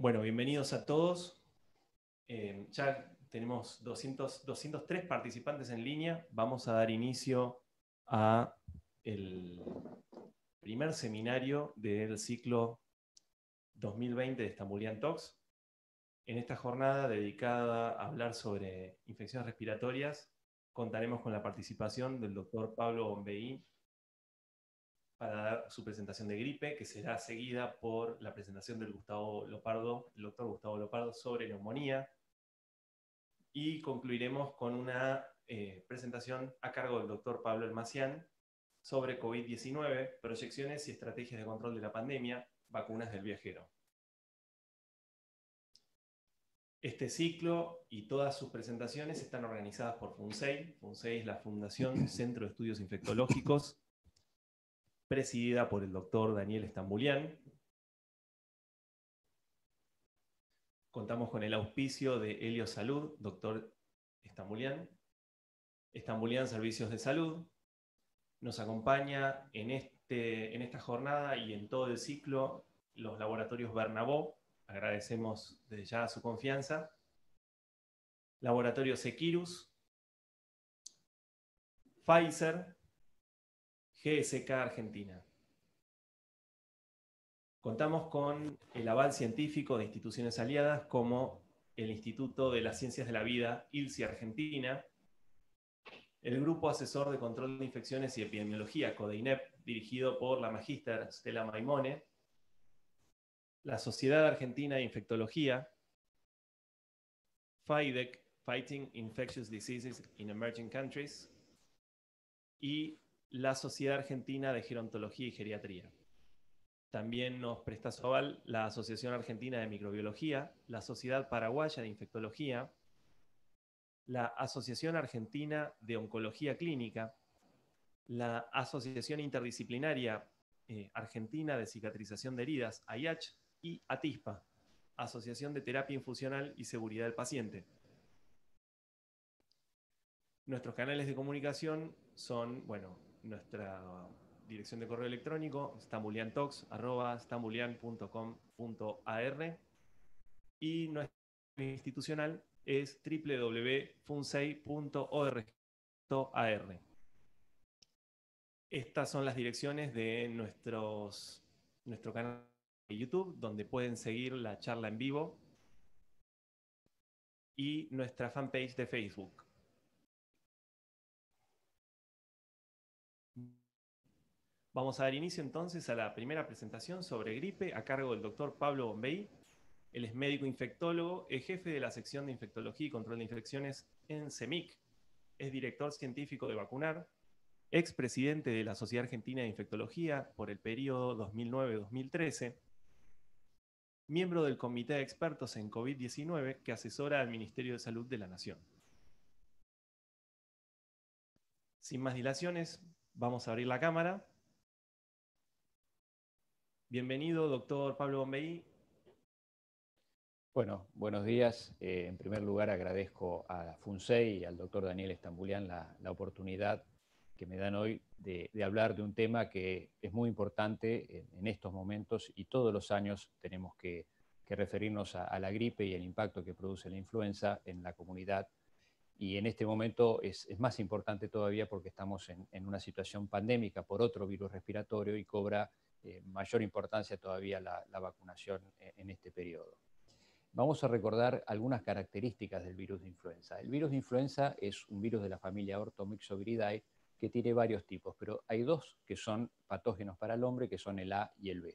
Bueno, bienvenidos a todos. Eh, ya tenemos 203 participantes en línea. Vamos a dar inicio a el primer seminario del ciclo 2020 de Estambulian Talks. En esta jornada dedicada a hablar sobre infecciones respiratorias, contaremos con la participación del doctor Pablo Bombeí, para dar su presentación de gripe, que será seguida por la presentación del Gustavo el doctor Gustavo Lopardo sobre neumonía. Y concluiremos con una eh, presentación a cargo del doctor Pablo Almacián sobre COVID-19, proyecciones y estrategias de control de la pandemia, vacunas del viajero. Este ciclo y todas sus presentaciones están organizadas por FUNSEI. FUNSEI es la Fundación Centro de Estudios Infectológicos presidida por el doctor Daniel Estambulián. Contamos con el auspicio de Helio Salud, doctor Estambulián. Estambulián Servicios de Salud nos acompaña en, este, en esta jornada y en todo el ciclo los laboratorios Bernabó. Agradecemos desde ya su confianza. Laboratorio Sequirus, Pfizer, GSK Argentina. Contamos con el aval científico de instituciones aliadas como el Instituto de las Ciencias de la Vida, ILSI Argentina, el Grupo Asesor de Control de Infecciones y Epidemiología, CODEINEP, dirigido por la magíster Stella Maimone, la Sociedad Argentina de Infectología, FIDEC, Fighting Infectious Diseases in Emerging Countries, y la Sociedad Argentina de Gerontología y Geriatría. También nos presta su aval la Asociación Argentina de Microbiología, la Sociedad Paraguaya de Infectología, la Asociación Argentina de Oncología Clínica, la Asociación Interdisciplinaria eh, Argentina de Cicatrización de Heridas, AIH, y ATISPA, Asociación de Terapia Infusional y Seguridad del Paciente. Nuestros canales de comunicación son, bueno, nuestra dirección de correo electrónico, es y nuestra institucional es www.funsei.org.ar. Estas son las direcciones de nuestros, nuestro canal de YouTube, donde pueden seguir la charla en vivo y nuestra fanpage de Facebook. Vamos a dar inicio entonces a la primera presentación sobre gripe a cargo del doctor Pablo Bombey, Él es médico infectólogo, es jefe de la sección de infectología y control de infecciones en CEMIC, es director científico de Vacunar, ex presidente de la Sociedad Argentina de Infectología por el periodo 2009-2013, miembro del Comité de Expertos en COVID-19 que asesora al Ministerio de Salud de la Nación. Sin más dilaciones, vamos a abrir la cámara Bienvenido, doctor Pablo Bombeí. Bueno, buenos días. Eh, en primer lugar, agradezco a FUNSEI y al doctor Daniel Estambulian la, oportunidad que me dan hoy de, hablar de un tema que es muy importante en, estos momentos y todos los años tenemos que, referirnos a, la gripe y el impacto que produce la influenza en la comunidad. Y en este momento es, más importante todavía porque estamos en, en una situación pandémica por otro virus respiratorio y cobra eh, mayor importancia todavía la, vacunación e, en, este periodo. Vamos a recordar algunas características del virus de influenza. El virus de influenza es un virus de la familia Orthomyxoviridae que tiene varios tipos, pero hay dos que son patógenos para el hombre, que son el A y el B.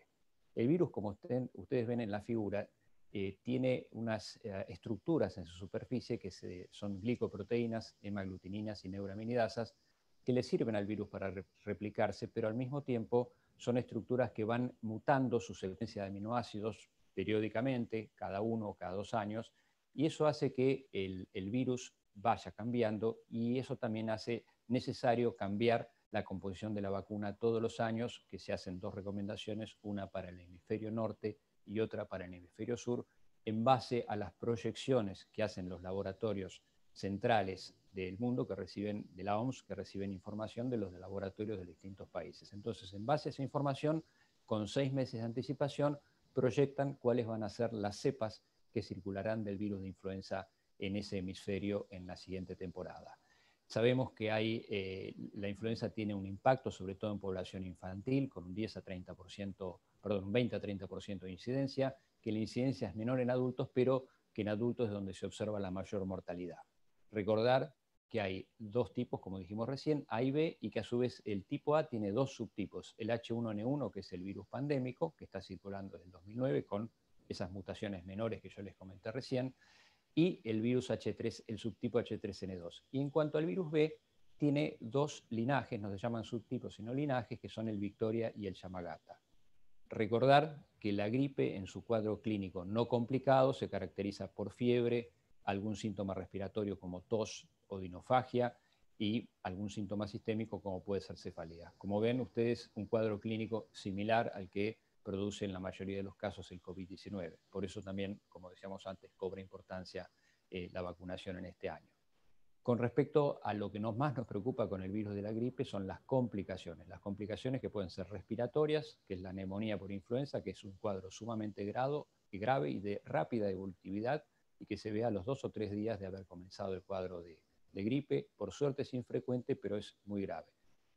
El virus, como ustedes ven en la figura, eh, tiene unas eh, estructuras en su superficie que son glicoproteínas, hemaglutininas y neuraminidasas, que le sirven al virus para replicarse, pero al mismo tiempo son estructuras que van mutando su secuencia de aminoácidos periódicamente, cada uno o cada dos años, y eso hace que el, el virus vaya cambiando y eso también hace necesario cambiar la composición de la vacuna todos los años, que se hacen dos recomendaciones, una para el hemisferio norte y otra para el hemisferio sur, en base a las proyecciones que hacen los laboratorios centrales del mundo que reciben, de la OMS, que reciben información de los laboratorios de distintos países. Entonces, en base a esa información, con seis meses de anticipación, proyectan cuáles van a ser las cepas que circularán del virus de influenza en ese hemisferio en la siguiente temporada. Sabemos que hay, eh, la influenza tiene un impacto sobre todo en población infantil, con un 10 a 30%, perdón, un 20 a 30% de incidencia, que la incidencia es menor en adultos, pero que en adultos es donde se observa la mayor mortalidad. Recordar que hay dos tipos, como dijimos recién, A y B, y que a su vez el tipo A tiene dos subtipos, el H1N1, que es el virus pandémico, que está circulando desde el 2009 con esas mutaciones menores que yo les comenté recién, y el virus H3, el subtipo H3N2. Y en cuanto al virus B, tiene dos linajes, no se llaman subtipos, sino linajes, que son el Victoria y el Yamagata. Recordar que la gripe en su cuadro clínico no complicado se caracteriza por fiebre, algún síntoma respiratorio como tos, odinofagia y algún síntoma sistémico como puede ser cefalea. Como ven ustedes, un cuadro clínico similar al que produce en la mayoría de los casos el COVID-19. Por eso también, como decíamos antes, cobra importancia eh, la vacunación en este año. Con respecto a lo que nos más nos preocupa con el virus de la gripe son las complicaciones. Las complicaciones que pueden ser respiratorias, que es la neumonía por influenza, que es un cuadro sumamente grado, grave y de rápida evolutividad y que se ve a los dos o tres días de haber comenzado el cuadro de, de gripe, por suerte es infrecuente, pero es muy grave.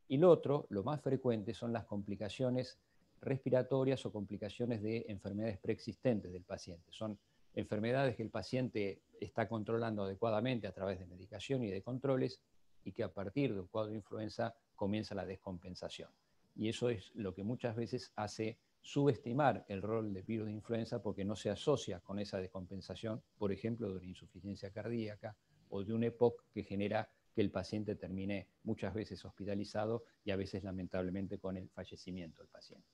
Y lo otro, lo más frecuente, son las complicaciones respiratorias o complicaciones de enfermedades preexistentes del paciente. Son enfermedades que el paciente está controlando adecuadamente a través de medicación y de controles y que a partir de un cuadro de influenza comienza la descompensación. Y eso es lo que muchas veces hace subestimar el rol del virus de influenza porque no se asocia con esa descompensación, por ejemplo, de una insuficiencia cardíaca, o de un EPOC que genera que el paciente termine muchas veces hospitalizado y a veces lamentablemente con el fallecimiento del paciente.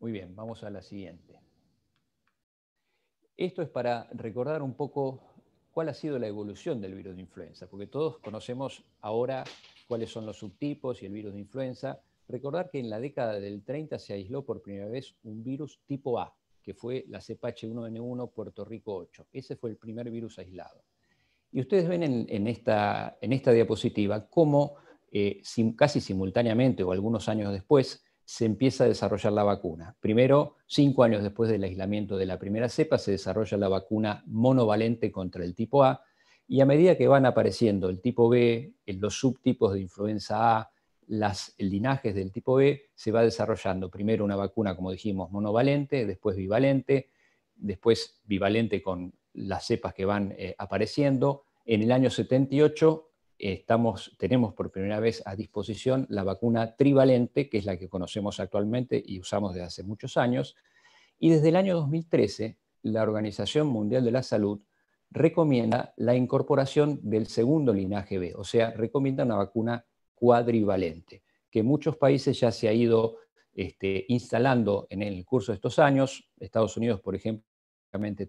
Muy bien, vamos a la siguiente. Esto es para recordar un poco cuál ha sido la evolución del virus de influenza, porque todos conocemos ahora cuáles son los subtipos y el virus de influenza. Recordar que en la década del 30 se aisló por primera vez un virus tipo A, que fue la cepa H1N1 Puerto Rico 8. Ese fue el primer virus aislado. Y ustedes ven en, esta, en esta, diapositiva cómo eh, casi simultáneamente o algunos años después se empieza a desarrollar la vacuna. Primero, cinco años después del aislamiento de la primera cepa, se desarrolla la vacuna monovalente contra el tipo A, y a medida que van apareciendo el tipo B, los subtipos de influenza A, las linajes del tipo B se va desarrollando primero una vacuna, como dijimos, monovalente, después bivalente, después bivalente con las cepas que van eh, apareciendo. En el año 78 tenemos por primera vez a disposición la vacuna trivalente, que es la que conocemos actualmente y usamos desde hace muchos años. Y desde el año 2013, la Organización Mundial de la Salud recomienda la incorporación del segundo linaje B, o sea, recomienda una vacuna cuadrivalente, que muchos países ya se ha ido este, instalando en el curso de estos años. Estados Unidos, por ejemplo,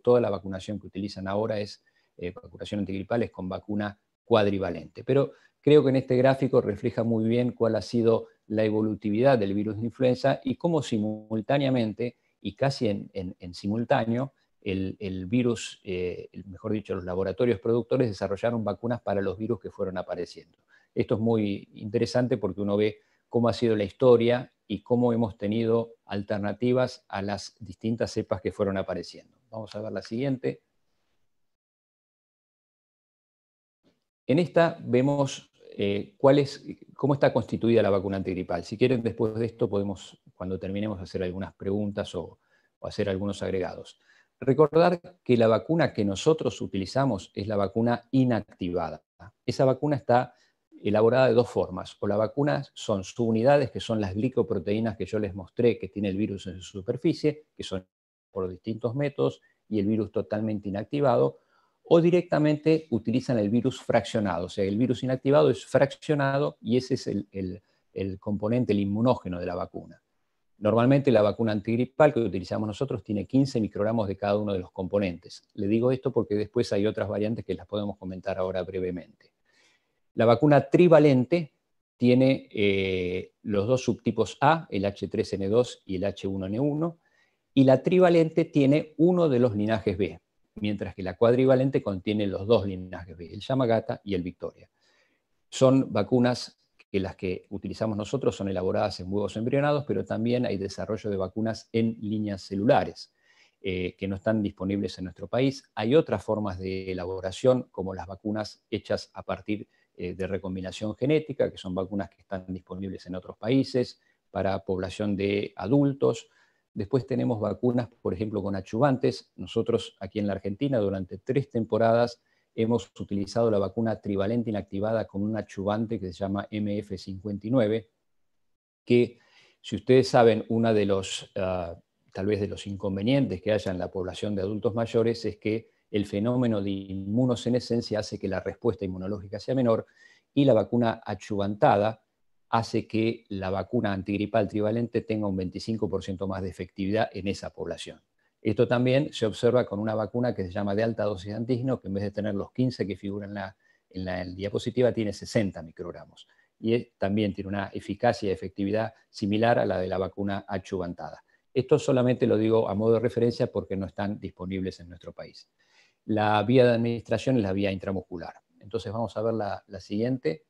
toda la vacunación que utilizan ahora es eh, vacunación antigripal, es con vacuna cuadrivalente. Pero creo que en este gráfico refleja muy bien cuál ha sido la evolutividad del virus de influenza y cómo simultáneamente y casi en, simultáneo el, virus, eh, mejor dicho, los laboratorios productores desarrollaron vacunas para los virus que fueron apareciendo. Esto es muy interesante porque uno ve cómo ha sido la historia y cómo hemos tenido alternativas a las distintas cepas que fueron apareciendo. Vamos a ver la siguiente. En esta vemos eh, cómo está constituida la vacuna antigripal. Si quieren, después de esto podemos, cuando terminemos, hacer algunas preguntas o hacer algunos agregados. Recordar que la vacuna que nosotros utilizamos es la vacuna inactivada. Esa vacuna está elaborada de dos formas. O la vacuna son subunidades, que son las glicoproteínas que yo les mostré que tiene el virus en su superficie, que son por distintos métodos, y el virus totalmente inactivado, o directamente utilizan el virus fraccionado. O sea, el virus inactivado es fraccionado y ese es el, el componente, el inmunógeno de la vacuna. Normalmente la vacuna antigripal que utilizamos nosotros tiene 15 microgramos de cada uno de los componentes. Le digo esto porque después hay otras variantes que las podemos comentar ahora brevemente. La vacuna trivalente tiene eh, los dos subtipos A, el H3N2 y el H1N1, y la trivalente tiene uno de los linajes B, mientras que la cuadrivalente contiene los dos linajes B, el Yamagata y el Victoria. Son vacunas que las que utilizamos nosotros son elaboradas en huevos embrionados, pero también hay desarrollo de vacunas en líneas celulares. Eh, que no están disponibles en nuestro país. Hay otras formas de elaboración, como las vacunas hechas a partir de eh, de recombinación genética, que son vacunas que están disponibles en otros países para población de adultos. Después tenemos vacunas, por ejemplo, con achuvantes. Nosotros aquí en la Argentina durante tres temporadas hemos utilizado la vacuna trivalente inactivada con un achuvante que se llama MF59, que si ustedes saben, una de los, ah, tal vez de los inconvenientes que haya en la población de adultos mayores es que el fenómeno de inmunosenescencia hace que la respuesta inmunológica sea menor y la vacuna achuvantada hace que la vacuna antigripal trivalente tenga un 25% más de efectividad en esa población. Esto también se observa con una vacuna que se llama de alta dosis de antígeno, que en vez de tener los 15 que figuran en la, diapositiva, tiene 60 microgramos. Y también tiene una eficacia y efectividad similar a la de la vacuna achuvantada. Esto solamente lo digo a modo de referencia porque no están disponibles en nuestro país. La vía de administración es la vía intramuscular. Entonces vamos a ver la, siguiente.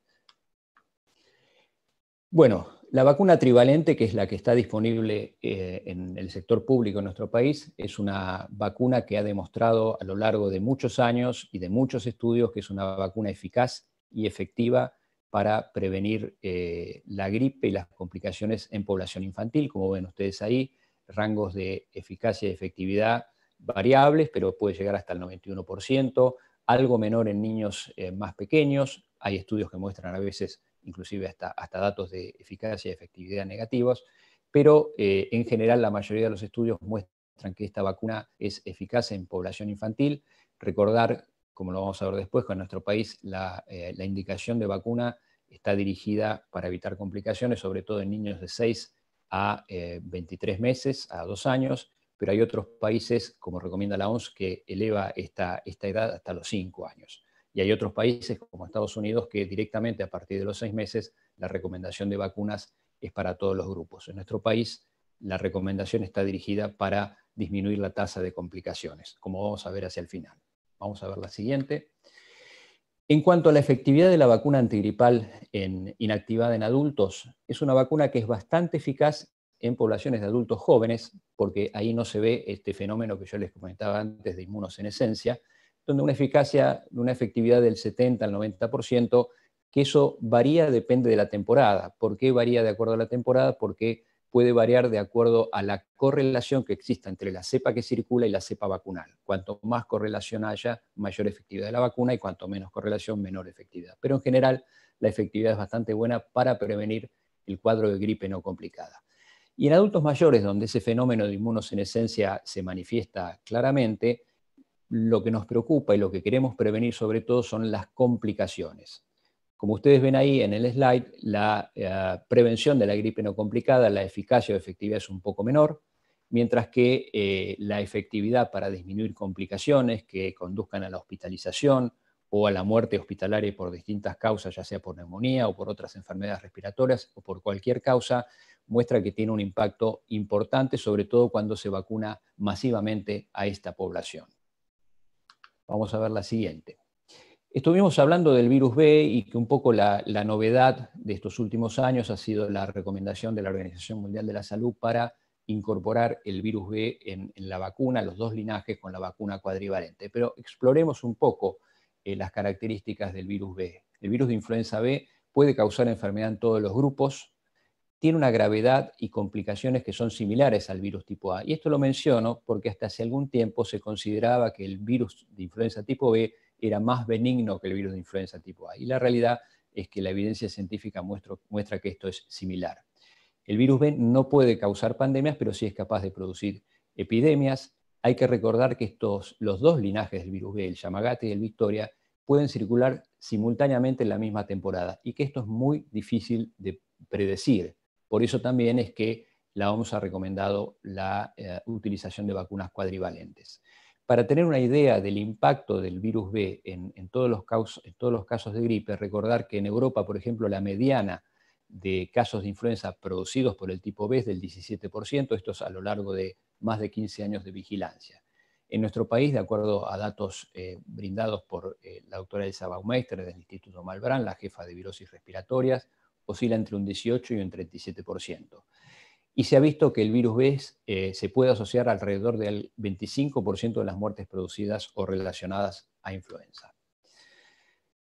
Bueno, la vacuna trivalente, que es la que está disponible eh, en el sector público en nuestro país, es una vacuna que ha demostrado a lo largo de muchos años y de muchos estudios que es una vacuna eficaz y efectiva para prevenir eh, la gripe y las complicaciones en población infantil. Como ven ustedes ahí, rangos de eficacia y efectividad variables, pero puede llegar hasta el 91%, algo menor en niños eh, más pequeños. Hay estudios que muestran a veces inclusive hasta, hasta datos de eficacia y efectividad negativos, pero eh, en general la mayoría de los estudios muestran que esta vacuna es eficaz en población infantil. Recordar, como lo vamos a ver después, que en nuestro país la, eh, indicación de vacuna está dirigida para evitar complicaciones, sobre todo en niños de 6 a 23 meses, a 2 años, pero hay otros países, como recomienda la OMS, que eleva esta, esta edad hasta los 5 años. Y hay otros países, como Estados Unidos, que directamente a partir de los 6 meses la recomendación de vacunas es para todos los grupos. En nuestro país la recomendación está dirigida para disminuir la tasa de complicaciones, como vamos a ver hacia el final. Vamos a ver la siguiente. En cuanto a la efectividad de la vacuna antigripal en, inactivada en adultos, es una vacuna que es bastante eficaz en poblaciones de adultos jóvenes, porque ahí no se ve este fenómeno que yo les comentaba antes de inmunosenesencia, donde una eficacia, una efectividad del 70 al 90%, que eso varía depende de la temporada. ¿Por qué varía de acuerdo a la temporada? Porque puede variar de acuerdo a la correlación que exista entre la cepa que circula y la cepa vacunal. Cuanto más correlación haya, mayor efectividad de la vacuna y cuanto menos correlación, menor efectividad. Pero en general, la efectividad es bastante buena para prevenir el cuadro de gripe no complicada. Y en adultos mayores, donde ese fenómeno de inmunosenescencia se manifiesta claramente, lo que nos preocupa y lo que queremos prevenir sobre todo son las complicaciones. Como ustedes ven ahí en el slide, la eh, prevención de la gripe no complicada, la eficacia o efectividad es un poco menor, mientras que eh, la efectividad para disminuir complicaciones que conduzcan a la hospitalización o a la muerte hospitalaria por distintas causas, ya sea por neumonía o por otras enfermedades respiratorias o por cualquier causa, muestra que tiene un impacto importante, sobre todo cuando se vacuna masivamente a esta población. Vamos a ver la siguiente. Estuvimos hablando del virus B y que un poco la, novedad de estos últimos años ha sido la recomendación de la Organización Mundial de la Salud para incorporar el virus B en la vacuna, los dos linajes con la vacuna cuadrivalente. Pero exploremos un poco eh, las características del virus B. El virus de influenza B puede causar enfermedad en todos los grupos, tiene una gravedad y complicaciones que son similares al virus tipo A. Y esto lo menciono porque hasta hace algún tiempo se consideraba que el virus de influenza tipo B era más benigno que el virus de influenza tipo A. Y la realidad es que la evidencia científica muestra que esto es similar. El virus B no puede causar pandemias, pero sí es capaz de producir epidemias, hay que recordar que estos, los dos linajes del virus B, el Yamagata y el Victoria, pueden circular simultáneamente en la misma temporada y que esto es muy difícil de predecir. Por eso también es que la OMS ha recomendado la eh, utilización de vacunas cuadrivalentes. Para tener una idea del impacto del virus B en, todos los en, todos los casos de gripe, recordar que en Europa, por ejemplo, la mediana de casos de influenza producidos por el tipo B es del 17%, esto es a lo largo de más de 15 años de vigilancia. En nuestro país, de acuerdo a datos eh, brindados por eh, la doctora Elsa Baumeister del Instituto Malbrán, la jefa de virosis respiratorias, oscila entre un 18 y un 37%. Y se ha visto que el virus B eh, se puede asociar alrededor del 25% de las muertes producidas o relacionadas a influenza.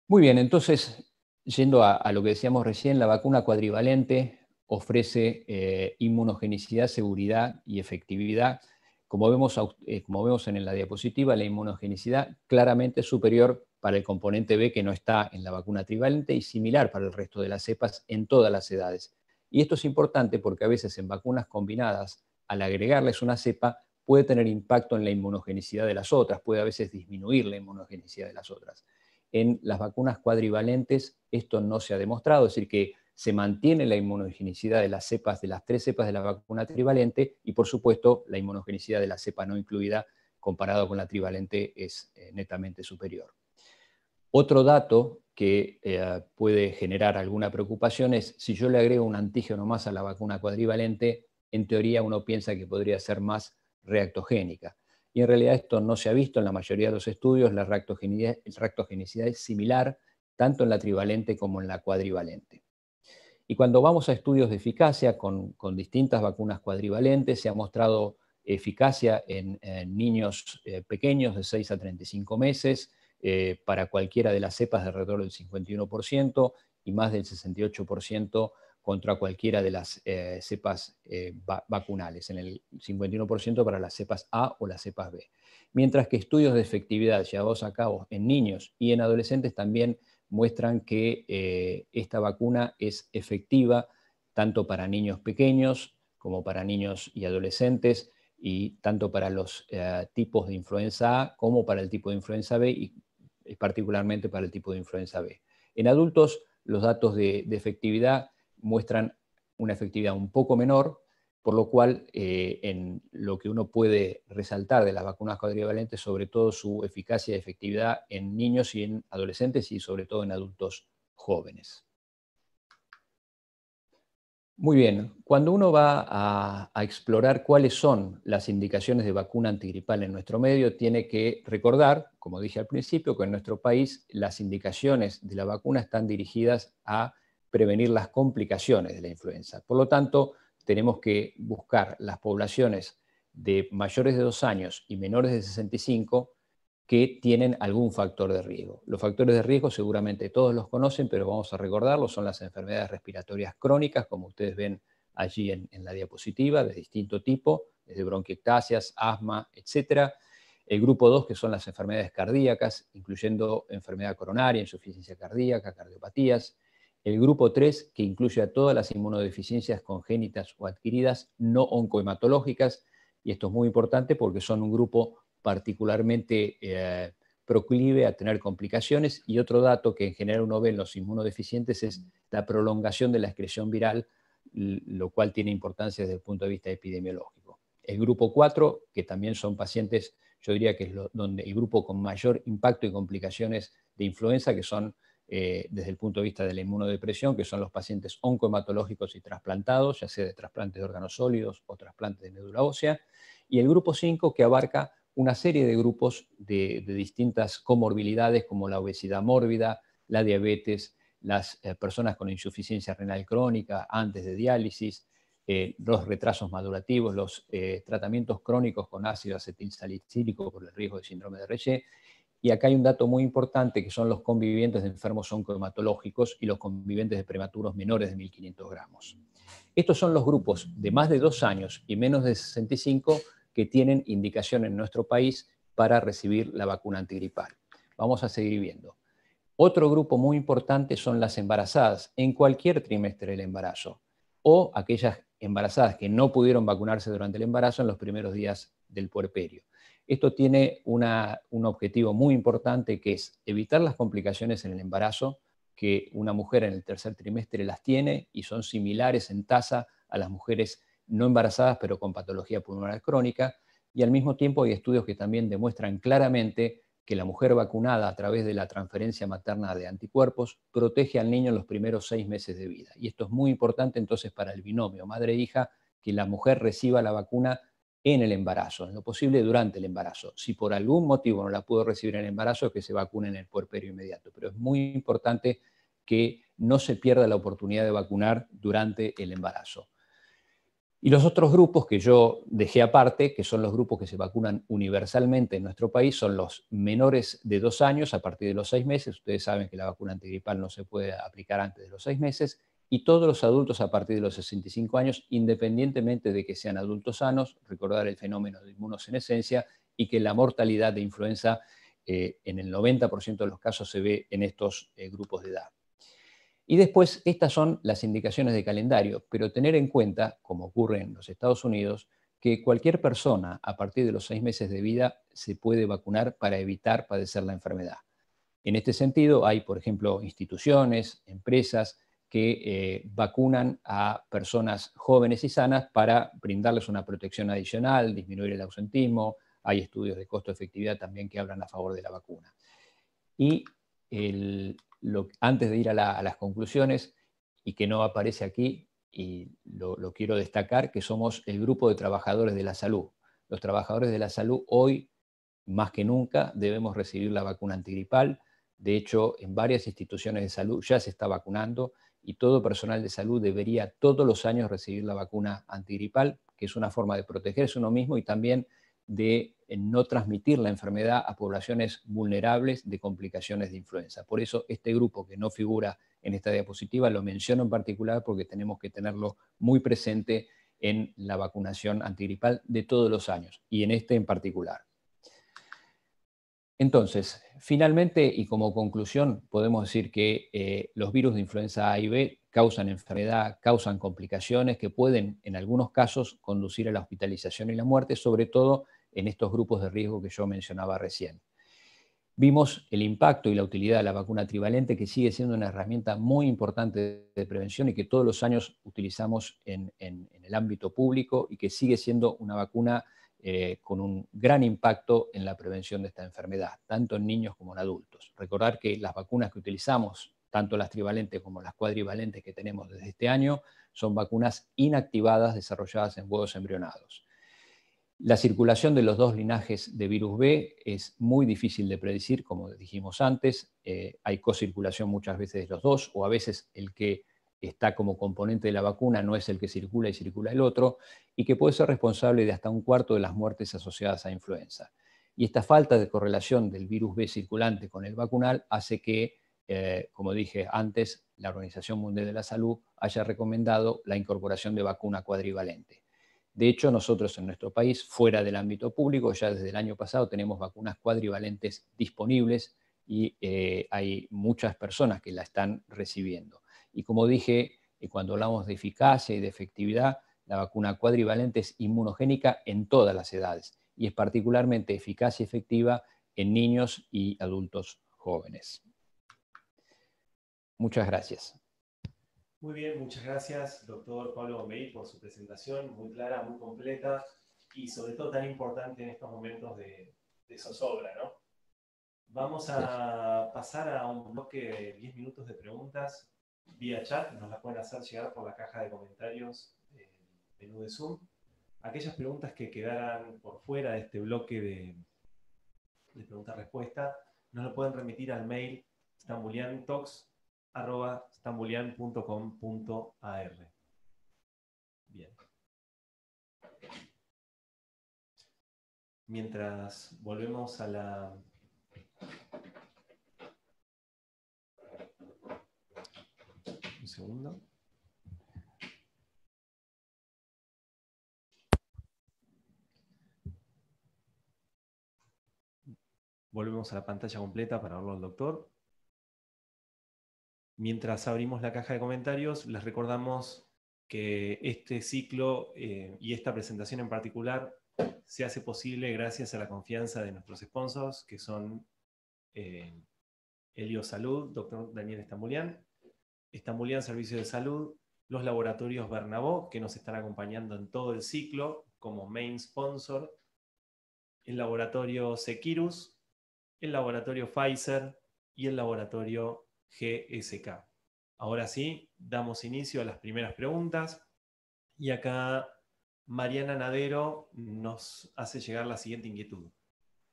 Muy bien, entonces, yendo a, a lo que decíamos recién, la vacuna cuadrivalente ofrece eh, inmunogenicidad, seguridad y efectividad. Como vemos, eh, como vemos en la diapositiva, la inmunogenicidad claramente superior para el componente B que no está en la vacuna trivalente y similar para el resto de las cepas en todas las edades. Y esto es importante porque a veces en vacunas combinadas, al agregarles una cepa, puede tener impacto en la inmunogenicidad de las otras, puede a veces disminuir la inmunogenicidad de las otras. En las vacunas cuadrivalentes esto no se ha demostrado, es decir, que se mantiene la inmunogenicidad de las cepas, de las tres cepas de la vacuna trivalente y por supuesto la inmunogenicidad de la cepa no incluida comparado con la trivalente es eh, netamente superior. Otro dato que eh, puede generar alguna preocupación es si yo le agrego un antígeno más a la vacuna cuadrivalente, en teoría uno piensa que podría ser más reactogénica. Y en realidad esto no se ha visto en la mayoría de los estudios, la reactogenicidad es similar tanto en la trivalente como en la cuadrivalente. Y cuando vamos a estudios de eficacia con, distintas vacunas cuadrivalentes, se ha mostrado eficacia en, niños eh, pequeños de 6 a 35 meses eh, para cualquiera de las cepas de alrededor del 51% y más del 68% contra cualquiera de las eh, cepas vacunales, en el 51% para las cepas A o las cepas B. Mientras que estudios de efectividad llevados a cabo en niños y en adolescentes también muestran que eh, esta vacuna es efectiva tanto para niños pequeños como para niños y adolescentes y tanto para los eh, tipos de influenza A como para el tipo de influenza B y eh, particularmente para el tipo de influenza B. En adultos los datos de efectividad muestran una efectividad un poco menor, por lo cual, eh, en lo que uno puede resaltar de las vacunas cuadrivalentes, sobre todo su eficacia y efectividad en niños y en adolescentes y sobre todo en adultos jóvenes. Muy bien, cuando uno va a, a explorar cuáles son las indicaciones de vacuna antigripal en nuestro medio, tiene que recordar, como dije al principio, que en nuestro país las indicaciones de la vacuna están dirigidas a prevenir las complicaciones de la influenza. Por lo tanto, tenemos que buscar las poblaciones de mayores de 2 años y menores de 65 que tienen algún factor de riesgo. Los factores de riesgo seguramente todos los conocen, pero vamos a recordarlos, son las enfermedades respiratorias crónicas, como ustedes ven allí en, la diapositiva, de distinto tipo, desde bronquiectasias, asma, etc. El grupo 2, que son las enfermedades cardíacas, incluyendo enfermedad coronaria, insuficiencia cardíaca, cardiopatías, el grupo 3, que incluye a todas las inmunodeficiencias congénitas o adquiridas no oncohematológicas, y esto es muy importante porque son un grupo particularmente eh, proclive a tener complicaciones. Y otro dato que en general uno ve en los inmunodeficientes es la prolongación de la excreción viral, lo cual tiene importancia desde el punto de vista epidemiológico. El grupo 4, que también son pacientes, yo diría que es donde el grupo con mayor impacto y complicaciones de influenza, que son eh, desde el punto de vista de la inmunodepresión, que son los pacientes oncohematológicos y trasplantados, ya sea de trasplantes de órganos sólidos o trasplantes de médula ósea, y el grupo 5 que abarca una serie de grupos de, distintas comorbilidades como la obesidad mórbida, la diabetes, las eh, personas con insuficiencia renal crónica antes de diálisis, eh, los retrasos madurativos, los tratamientos crónicos con ácido acetilsalicílico por el riesgo de síndrome de Reyes y acá hay un dato muy importante que son los convivientes de enfermos oncohematológicos y los convivientes de prematuros menores de 1.500 gramos. Estos son los grupos de más de dos años y menos de 65 que tienen indicación en nuestro país para recibir la vacuna antigripal. Vamos a seguir viendo. Otro grupo muy importante son las embarazadas en cualquier trimestre del embarazo o aquellas embarazadas que no pudieron vacunarse durante el embarazo en los primeros días del puerperio. Esto tiene un objetivo muy importante que es evitar las complicaciones en el embarazo, que una mujer en el tercer trimestre las tiene y son similares en tasa a las mujeres no embarazadas pero con patología pulmonar crónica. Y al mismo tiempo hay estudios que también demuestran claramente que la mujer vacunada a través de la transferencia materna de anticuerpos protege al niño en los primeros seis meses de vida. Y esto es muy importante entonces para el binomio madre-hija, que la mujer reciba la vacuna en el embarazo, en lo posible durante el embarazo. Si por algún motivo no la pudo recibir en el embarazo, que se vacune en el puerperio inmediato. Pero es muy importante que no se pierda la oportunidad de vacunar durante el embarazo. Y los otros grupos que yo dejé aparte, que son los grupos que se vacunan universalmente en nuestro país, son los menores de dos años a partir de los seis meses. Ustedes saben que la vacuna antigripal no se puede aplicar antes de los seis meses y todos los adultos a partir de los 65 años, independientemente de que sean adultos sanos, recordar el fenómeno de inmunosenesencia, y que la mortalidad de influenza eh, en el 90% de los casos se ve en estos eh, grupos de edad. Y después, estas son las indicaciones de calendario, pero tener en cuenta, como ocurre en los Estados Unidos, que cualquier persona a partir de los seis meses de vida se puede vacunar para evitar padecer la enfermedad. En este sentido, hay, por ejemplo, instituciones, empresas, que eh, vacunan a personas jóvenes y sanas para brindarles una protección adicional, disminuir el ausentismo. Hay estudios de costo-efectividad también que hablan a favor de la vacuna. Y antes de ir a, las conclusiones, y que no aparece aquí, y lo, lo quiero destacar, que somos el grupo de trabajadores de la salud. Los trabajadores de la salud hoy, más que nunca, debemos recibir la vacuna antigripal. De hecho, en varias instituciones de salud ya se está vacunando y todo personal de salud debería todos los años recibir la vacuna antigripal, que es una forma de protegerse uno mismo y también de eh, no transmitir la enfermedad a poblaciones vulnerables de complicaciones de influenza. Por eso este grupo que no figura en esta diapositiva lo menciono en particular porque tenemos que tenerlo muy presente en la vacunación antigripal de todos los años y en este en particular. Entonces, finalmente y como conclusión, podemos decir que eh, los virus de influenza A y B causan enfermedad, causan complicaciones que pueden, en algunos casos, conducir a la hospitalización y la muerte, sobre todo en estos grupos de riesgo que yo mencionaba recién. Vimos el impacto y la utilidad de la vacuna trivalente, que sigue siendo una herramienta muy importante de prevención y que todos los años utilizamos en el ámbito público y que sigue siendo una vacuna eh, con un gran impacto en la prevención de esta enfermedad, tanto en niños como en adultos. Recordar que las vacunas que utilizamos, tanto las trivalentes como las cuadrivalentes que tenemos desde este año, son vacunas inactivadas desarrolladas en huevos embrionados. La circulación de los dos linajes de virus B es muy difícil de predecir, como dijimos antes. Eh, hay cocirculación muchas veces de los dos, o a veces el que está como componente de la vacuna, no es el que circula y circula el otro, y que puede ser responsable de hasta un cuarto de las muertes asociadas a influenza. Y esta falta de correlación del virus B circulante con el vacunal hace que, eh, como dije antes, la Organización Mundial de la Salud haya recomendado la incorporación de vacuna cuadrivalente. De hecho, nosotros en nuestro país, fuera del ámbito público, ya desde el año pasado tenemos vacunas cuadrivalentes disponibles y eh, hay muchas personas que la están recibiendo. Y como dije, eh, cuando hablamos de eficacia y de efectividad, la vacuna cuadrivalente es inmunogénica en todas las edades y es particularmente eficaz y efectiva en niños y adultos jóvenes. Muchas gracias. Muy bien, muchas gracias, doctor Pablo Gómez por su presentación muy clara, muy completa y sobre todo tan importante en estos momentos de, zozobra. Vamos a pasar a un bloque de 10 minutos de preguntas vía chat, nos la pueden hacer llegar por la caja de comentarios del eh, menú de Zoom. Aquellas preguntas que quedaran por fuera de este bloque de, pregunta-respuesta, nos lo pueden remitir al mail stambuliantalks.com.ar. Bien. Mientras volvemos a la segundo. Volvemos a la pantalla completa para hablar al doctor. Mientras abrimos la caja de comentarios, les recordamos que este ciclo eh, y esta presentación en particular se hace posible gracias a la confianza de nuestros sponsors, que son eh, Helio Salud, doctor Daniel Estambulián, Estambulian Servicios de Salud, los laboratorios Bernabó, que nos están acompañando en todo el ciclo como main sponsor, el laboratorio Sequirus, el laboratorio Pfizer y el laboratorio GSK. Ahora sí, damos inicio a las primeras preguntas y acá Mariana Nadero nos hace llegar la siguiente inquietud.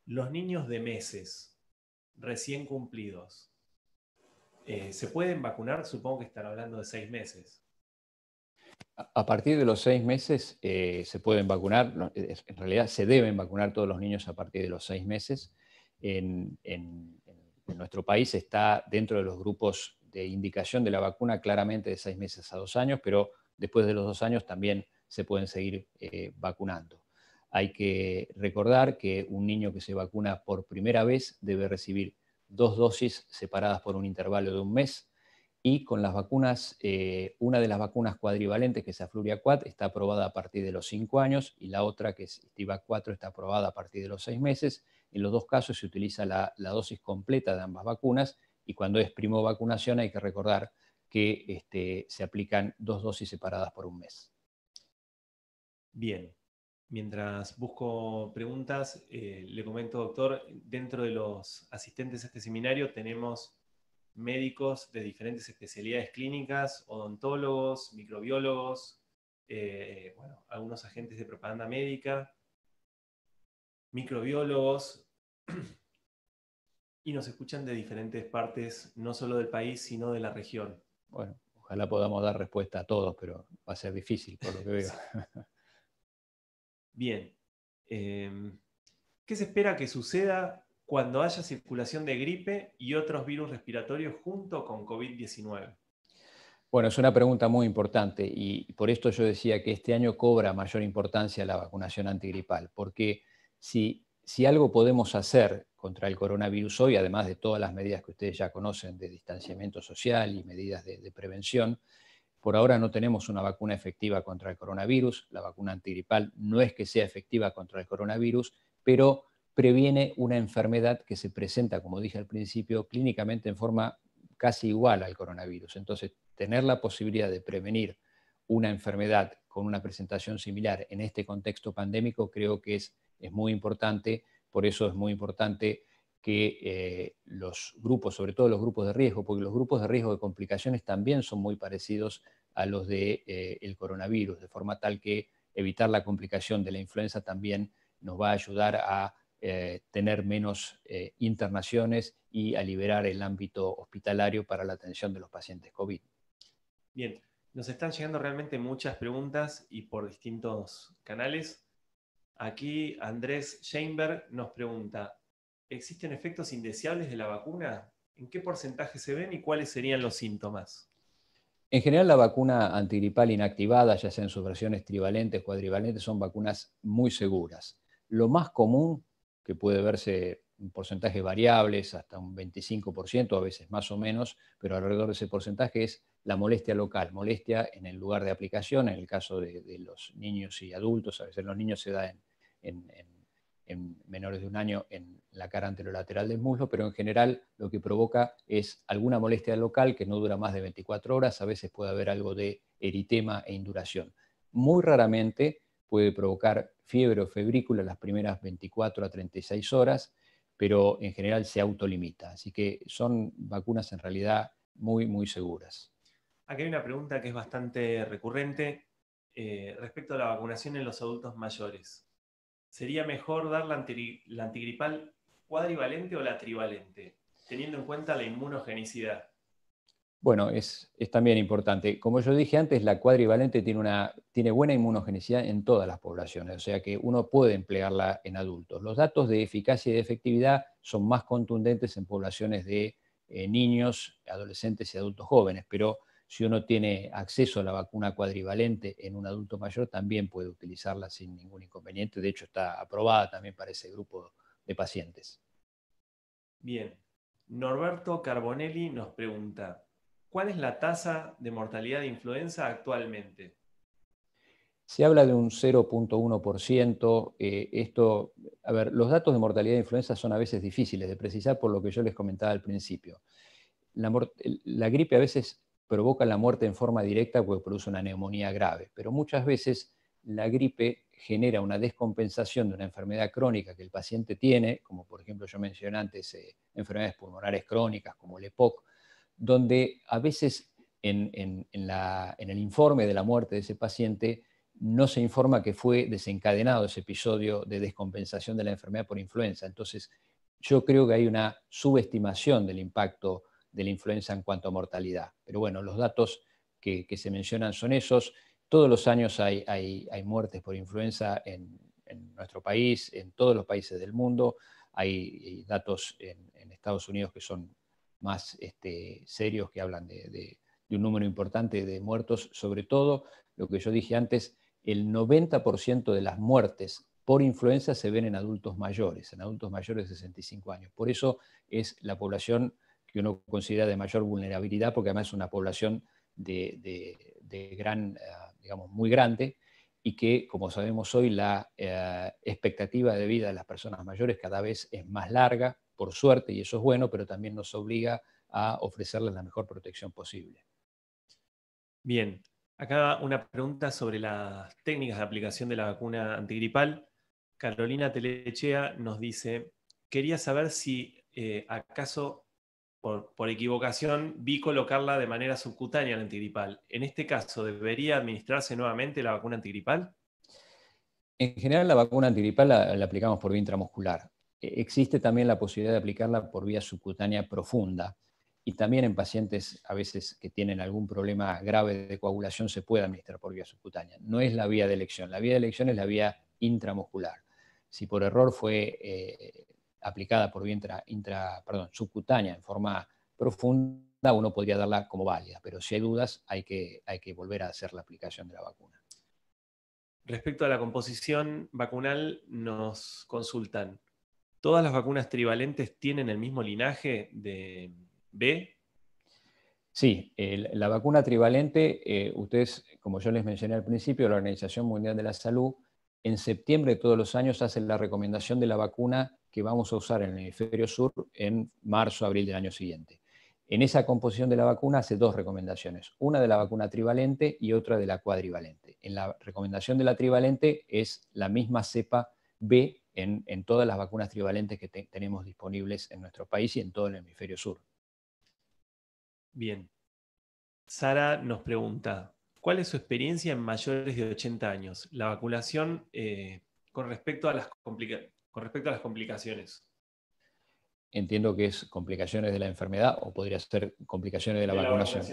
Los niños de meses recién cumplidos eh, ¿se pueden vacunar? Supongo que están hablando de seis meses. A partir de los seis meses eh, se pueden vacunar, en realidad se deben vacunar todos los niños a partir de los seis meses. En, nuestro país está dentro de los grupos de indicación de la vacuna claramente de seis meses a dos años, pero después de los dos años también se pueden seguir eh, vacunando. Hay que recordar que un niño que se vacuna por primera vez debe recibir dos dosis separadas por un intervalo de un mes. Y con las vacunas, eh, una de las vacunas cuadrivalentes, que es 4 está aprobada a partir de los cinco años y la otra, que es Estiva 4, está aprobada a partir de los seis meses. En los dos casos se utiliza la, dosis completa de ambas vacunas y cuando es primo vacunación hay que recordar que este, se aplican dos dosis separadas por un mes. Bien, Mientras busco preguntas, eh, le comento, doctor, dentro de los asistentes a este seminario tenemos médicos de diferentes especialidades clínicas, odontólogos, microbiólogos, eh, bueno, algunos agentes de propaganda médica, microbiólogos, y nos escuchan de diferentes partes, no solo del país, sino de la región. Bueno, ojalá podamos dar respuesta a todos, pero va a ser difícil por lo que veo. Bien. Em, ¿Qué se espera que suceda cuando haya circulación de gripe y otros virus respiratorios junto con COVID-19? Bueno, es una pregunta muy importante y por esto yo decía que este año cobra mayor importancia la vacunación antigripal, porque si, algo podemos hacer contra el coronavirus hoy, además de todas las medidas que ustedes ya conocen de distanciamiento social y medidas de prevención, por ahora no tenemos una vacuna efectiva contra el coronavirus, la vacuna antigripal no es que sea efectiva contra el coronavirus, pero previene una enfermedad que se presenta, como dije al principio, clínicamente en forma casi igual al coronavirus. Entonces, tener la posibilidad de prevenir una enfermedad con una presentación similar en este contexto pandémico creo que es, muy importante, por eso es muy importante que eh, los grupos, sobre todo los grupos de riesgo, porque los grupos de riesgo de complicaciones también son muy parecidos a los del de, eh, el coronavirus, de forma tal que evitar la complicación de la influenza también nos va a ayudar a eh, tener menos eh, internaciones y a liberar el ámbito hospitalario para la atención de los pacientes COVID. Bien, nos están llegando realmente muchas preguntas y por distintos canales. Aquí Andrés Sheinberg nos pregunta, ¿existen efectos indeseables de la vacuna? ¿En qué porcentaje se ven y cuáles serían los síntomas? En general, la vacuna antigripal inactivada, ya sea en sus versiones trivalentes, cuadrivalentes, son vacunas muy seguras. Lo más común, que puede verse en porcentajes variables, hasta un 25%, a veces más o menos, pero alrededor de ese porcentaje es la molestia local, molestia en el lugar de aplicación, en el caso de, los niños y adultos, a veces los niños se da en en menores de un año en la cara anterolateral del muslo, pero en general lo que provoca es alguna molestia local que no dura más de 24 horas, a veces puede haber algo de eritema e induración. Muy raramente puede provocar fiebre o febrícula las primeras 24 a 36 horas, pero en general se autolimita. Así que son vacunas en realidad muy, muy seguras. Aquí hay una pregunta que es bastante recurrente eh, respecto a la vacunación en los adultos mayores. ¿Sería mejor dar la, antigripal cuadrivalente o la trivalente, teniendo en cuenta la inmunogenicidad? Bueno, es, también importante. Como yo dije antes, la cuadrivalente tiene, una, tiene buena inmunogenicidad en todas las poblaciones, o sea que uno puede emplearla en adultos. Los datos de eficacia y de efectividad son más contundentes en poblaciones de eh, niños, adolescentes y adultos jóvenes, pero si uno tiene acceso a la vacuna cuadrivalente en un adulto mayor, también puede utilizarla sin ningún inconveniente. De hecho, está aprobada también para ese grupo de pacientes. Bien. Norberto Carbonelli nos pregunta, ¿cuál es la tasa de mortalidad de influenza actualmente? Se habla de un 0.1%. Eh, esto, a ver, los datos de mortalidad de influenza son a veces difíciles de precisar por lo que yo les comentaba al principio. la gripe a veces provoca la muerte en forma directa porque produce una neumonía grave, pero muchas veces la gripe genera una descompensación de una enfermedad crónica que el paciente tiene, como por ejemplo yo mencioné antes, eh, enfermedades pulmonares crónicas como el EPOC, donde a veces en, en, el informe de la muerte de ese paciente no se informa que fue desencadenado ese episodio de descompensación de la enfermedad por influenza. Entonces, yo creo que hay una subestimación del impacto de la influenza en cuanto a mortalidad. Pero bueno, los datos que, se mencionan son esos. Todos los años hay, muertes por influenza en, nuestro país, en todos los países del mundo. Hay, datos en, Estados Unidos que son más este, serios, que hablan de, de un número importante de muertos. Sobre todo, lo que yo dije antes, el 90% de las muertes por influenza se ven en adultos mayores, en adultos mayores de 65 años. Por eso es la población que uno considera de mayor vulnerabilidad, porque además es una población de, gran, eh, digamos, muy grande, y que, como sabemos hoy, la eh, expectativa de vida de las personas mayores cada vez es más larga, por suerte, y eso es bueno, pero también nos obliga a ofrecerles la mejor protección posible. Bien, acá una pregunta sobre las técnicas de aplicación de la vacuna antigripal. Carolina Telechea nos dice, quería saber si eh, acaso por, equivocación, vi colocarla de manera subcutánea la antigripal. En este caso, ¿debería administrarse nuevamente la vacuna antigripal? En general, la vacuna antigripal la, aplicamos por vía intramuscular. E, existe también la posibilidad de aplicarla por vía subcutánea profunda. Y también en pacientes a veces que tienen algún problema grave de coagulación se puede administrar por vía subcutánea. No es la vía de elección. La vía de elección es la vía intramuscular. Si por error fue eh, aplicada por vía intra, subcutánea en forma profunda, uno podría darla como válida, pero si hay dudas hay que, hay que volver a hacer la aplicación de la vacuna. Respecto a la composición vacunal, nos consultan, ¿todas las vacunas trivalentes tienen el mismo linaje de B? Sí, la vacuna trivalente, eh, ustedes, como yo les mencioné al principio, la Organización Mundial de la Salud, en septiembre de todos los años hace la recomendación de la vacuna que vamos a usar en el hemisferio sur en marzo, abril del año siguiente. En esa composición de la vacuna hace dos recomendaciones, una de la vacuna trivalente y otra de la cuadrivalente. En la recomendación de la trivalente es la misma cepa B en, todas las vacunas trivalentes que tenemos disponibles en nuestro país y en todo el hemisferio sur. Bien. Sara nos pregunta, ¿cuál es su experiencia en mayores de 80 años? La vacunación eh, con respecto a las complicaciones respecto a las complicaciones. Entiendo que es complicaciones de la enfermedad o podría ser complicaciones de la, vacunación.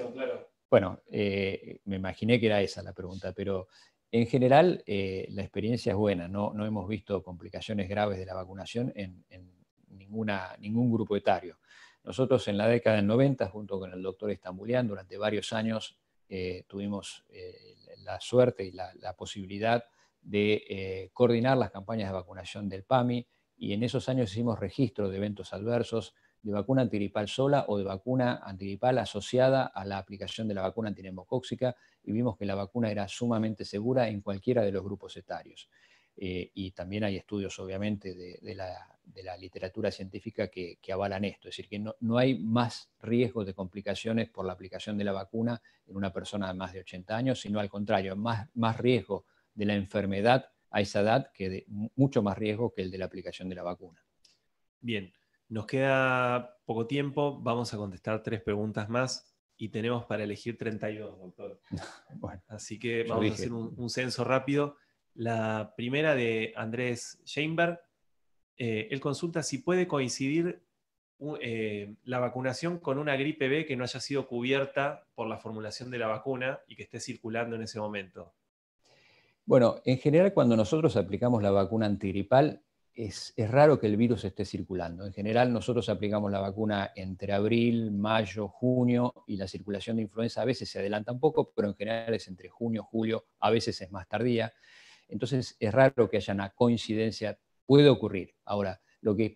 Bueno, eh, me imaginé que era esa la pregunta, pero en general eh, la experiencia es buena. No, no, hemos visto complicaciones graves de la vacunación en, ninguna, ningún grupo etario. Nosotros en la década del 90, junto con el doctor Estambulian, durante varios años eh, tuvimos la suerte y la, la posibilidad de eh, coordinar las campañas de vacunación del PAMI y en esos años hicimos registro de eventos adversos de vacuna antiripal sola o de vacuna antiripal asociada a la aplicación de la vacuna antinemocóxica y vimos que la vacuna era sumamente segura en cualquiera de los grupos etarios. Eh, y también hay estudios, obviamente, de, la, literatura científica que, avalan esto, es decir, que no, hay más riesgo de complicaciones por la aplicación de la vacuna en una persona de más de 80 años, sino al contrario, más, más riesgo de la enfermedad a esa edad, que de mucho más riesgo que el de la aplicación de la vacuna. Bien, nos queda poco tiempo, vamos a contestar tres preguntas más y tenemos para elegir 32, doctor. Así que vamos a hacer un, censo rápido. La primera de Andrés Sheinberg, eh, él consulta si puede coincidir eh, la vacunación con una gripe B que no haya sido cubierta por la formulación de la vacuna y que esté circulando en ese momento. Bueno, en general cuando nosotros aplicamos la vacuna antigripal es, raro que el virus esté circulando. En general nosotros aplicamos la vacuna entre abril, mayo, junio y la circulación de influenza a veces se adelanta un poco, pero en general es entre junio, julio, a veces es más tardía. Entonces es raro que haya una coincidencia, puede ocurrir. Ahora, lo que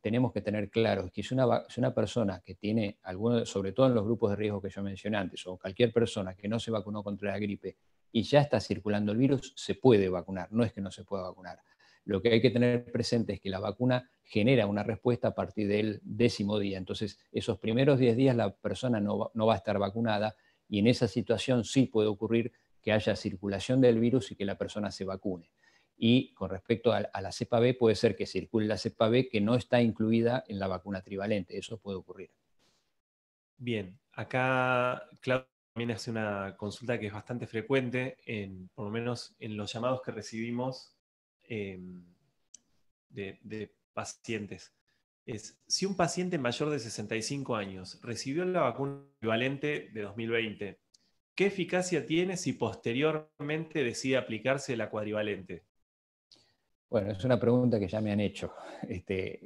tenemos que tener claro es que si una, una persona que tiene, alguno, sobre todo en los grupos de riesgo que yo mencioné antes, o cualquier persona que no se vacunó contra la gripe, y ya está circulando el virus, se puede vacunar, no es que no se pueda vacunar. Lo que hay que tener presente es que la vacuna genera una respuesta a partir del décimo día. Entonces, esos primeros 10 días la persona no va, a estar vacunada y en esa situación sí puede ocurrir que haya circulación del virus y que la persona se vacune. Y con respecto a, a, la cepa B, puede ser que circule la cepa B que no está incluida en la vacuna trivalente. Eso puede ocurrir. Bien, acá Claudio también hace una consulta que es bastante frecuente, por lo menos en los llamados que recibimos eh, de, pacientes. Es, si un paciente mayor de 65 años recibió la vacuna equivalente de 2020, ¿qué eficacia tiene si posteriormente decide aplicarse la cuadrivalente? Bueno, es una pregunta que ya me han hecho. Este,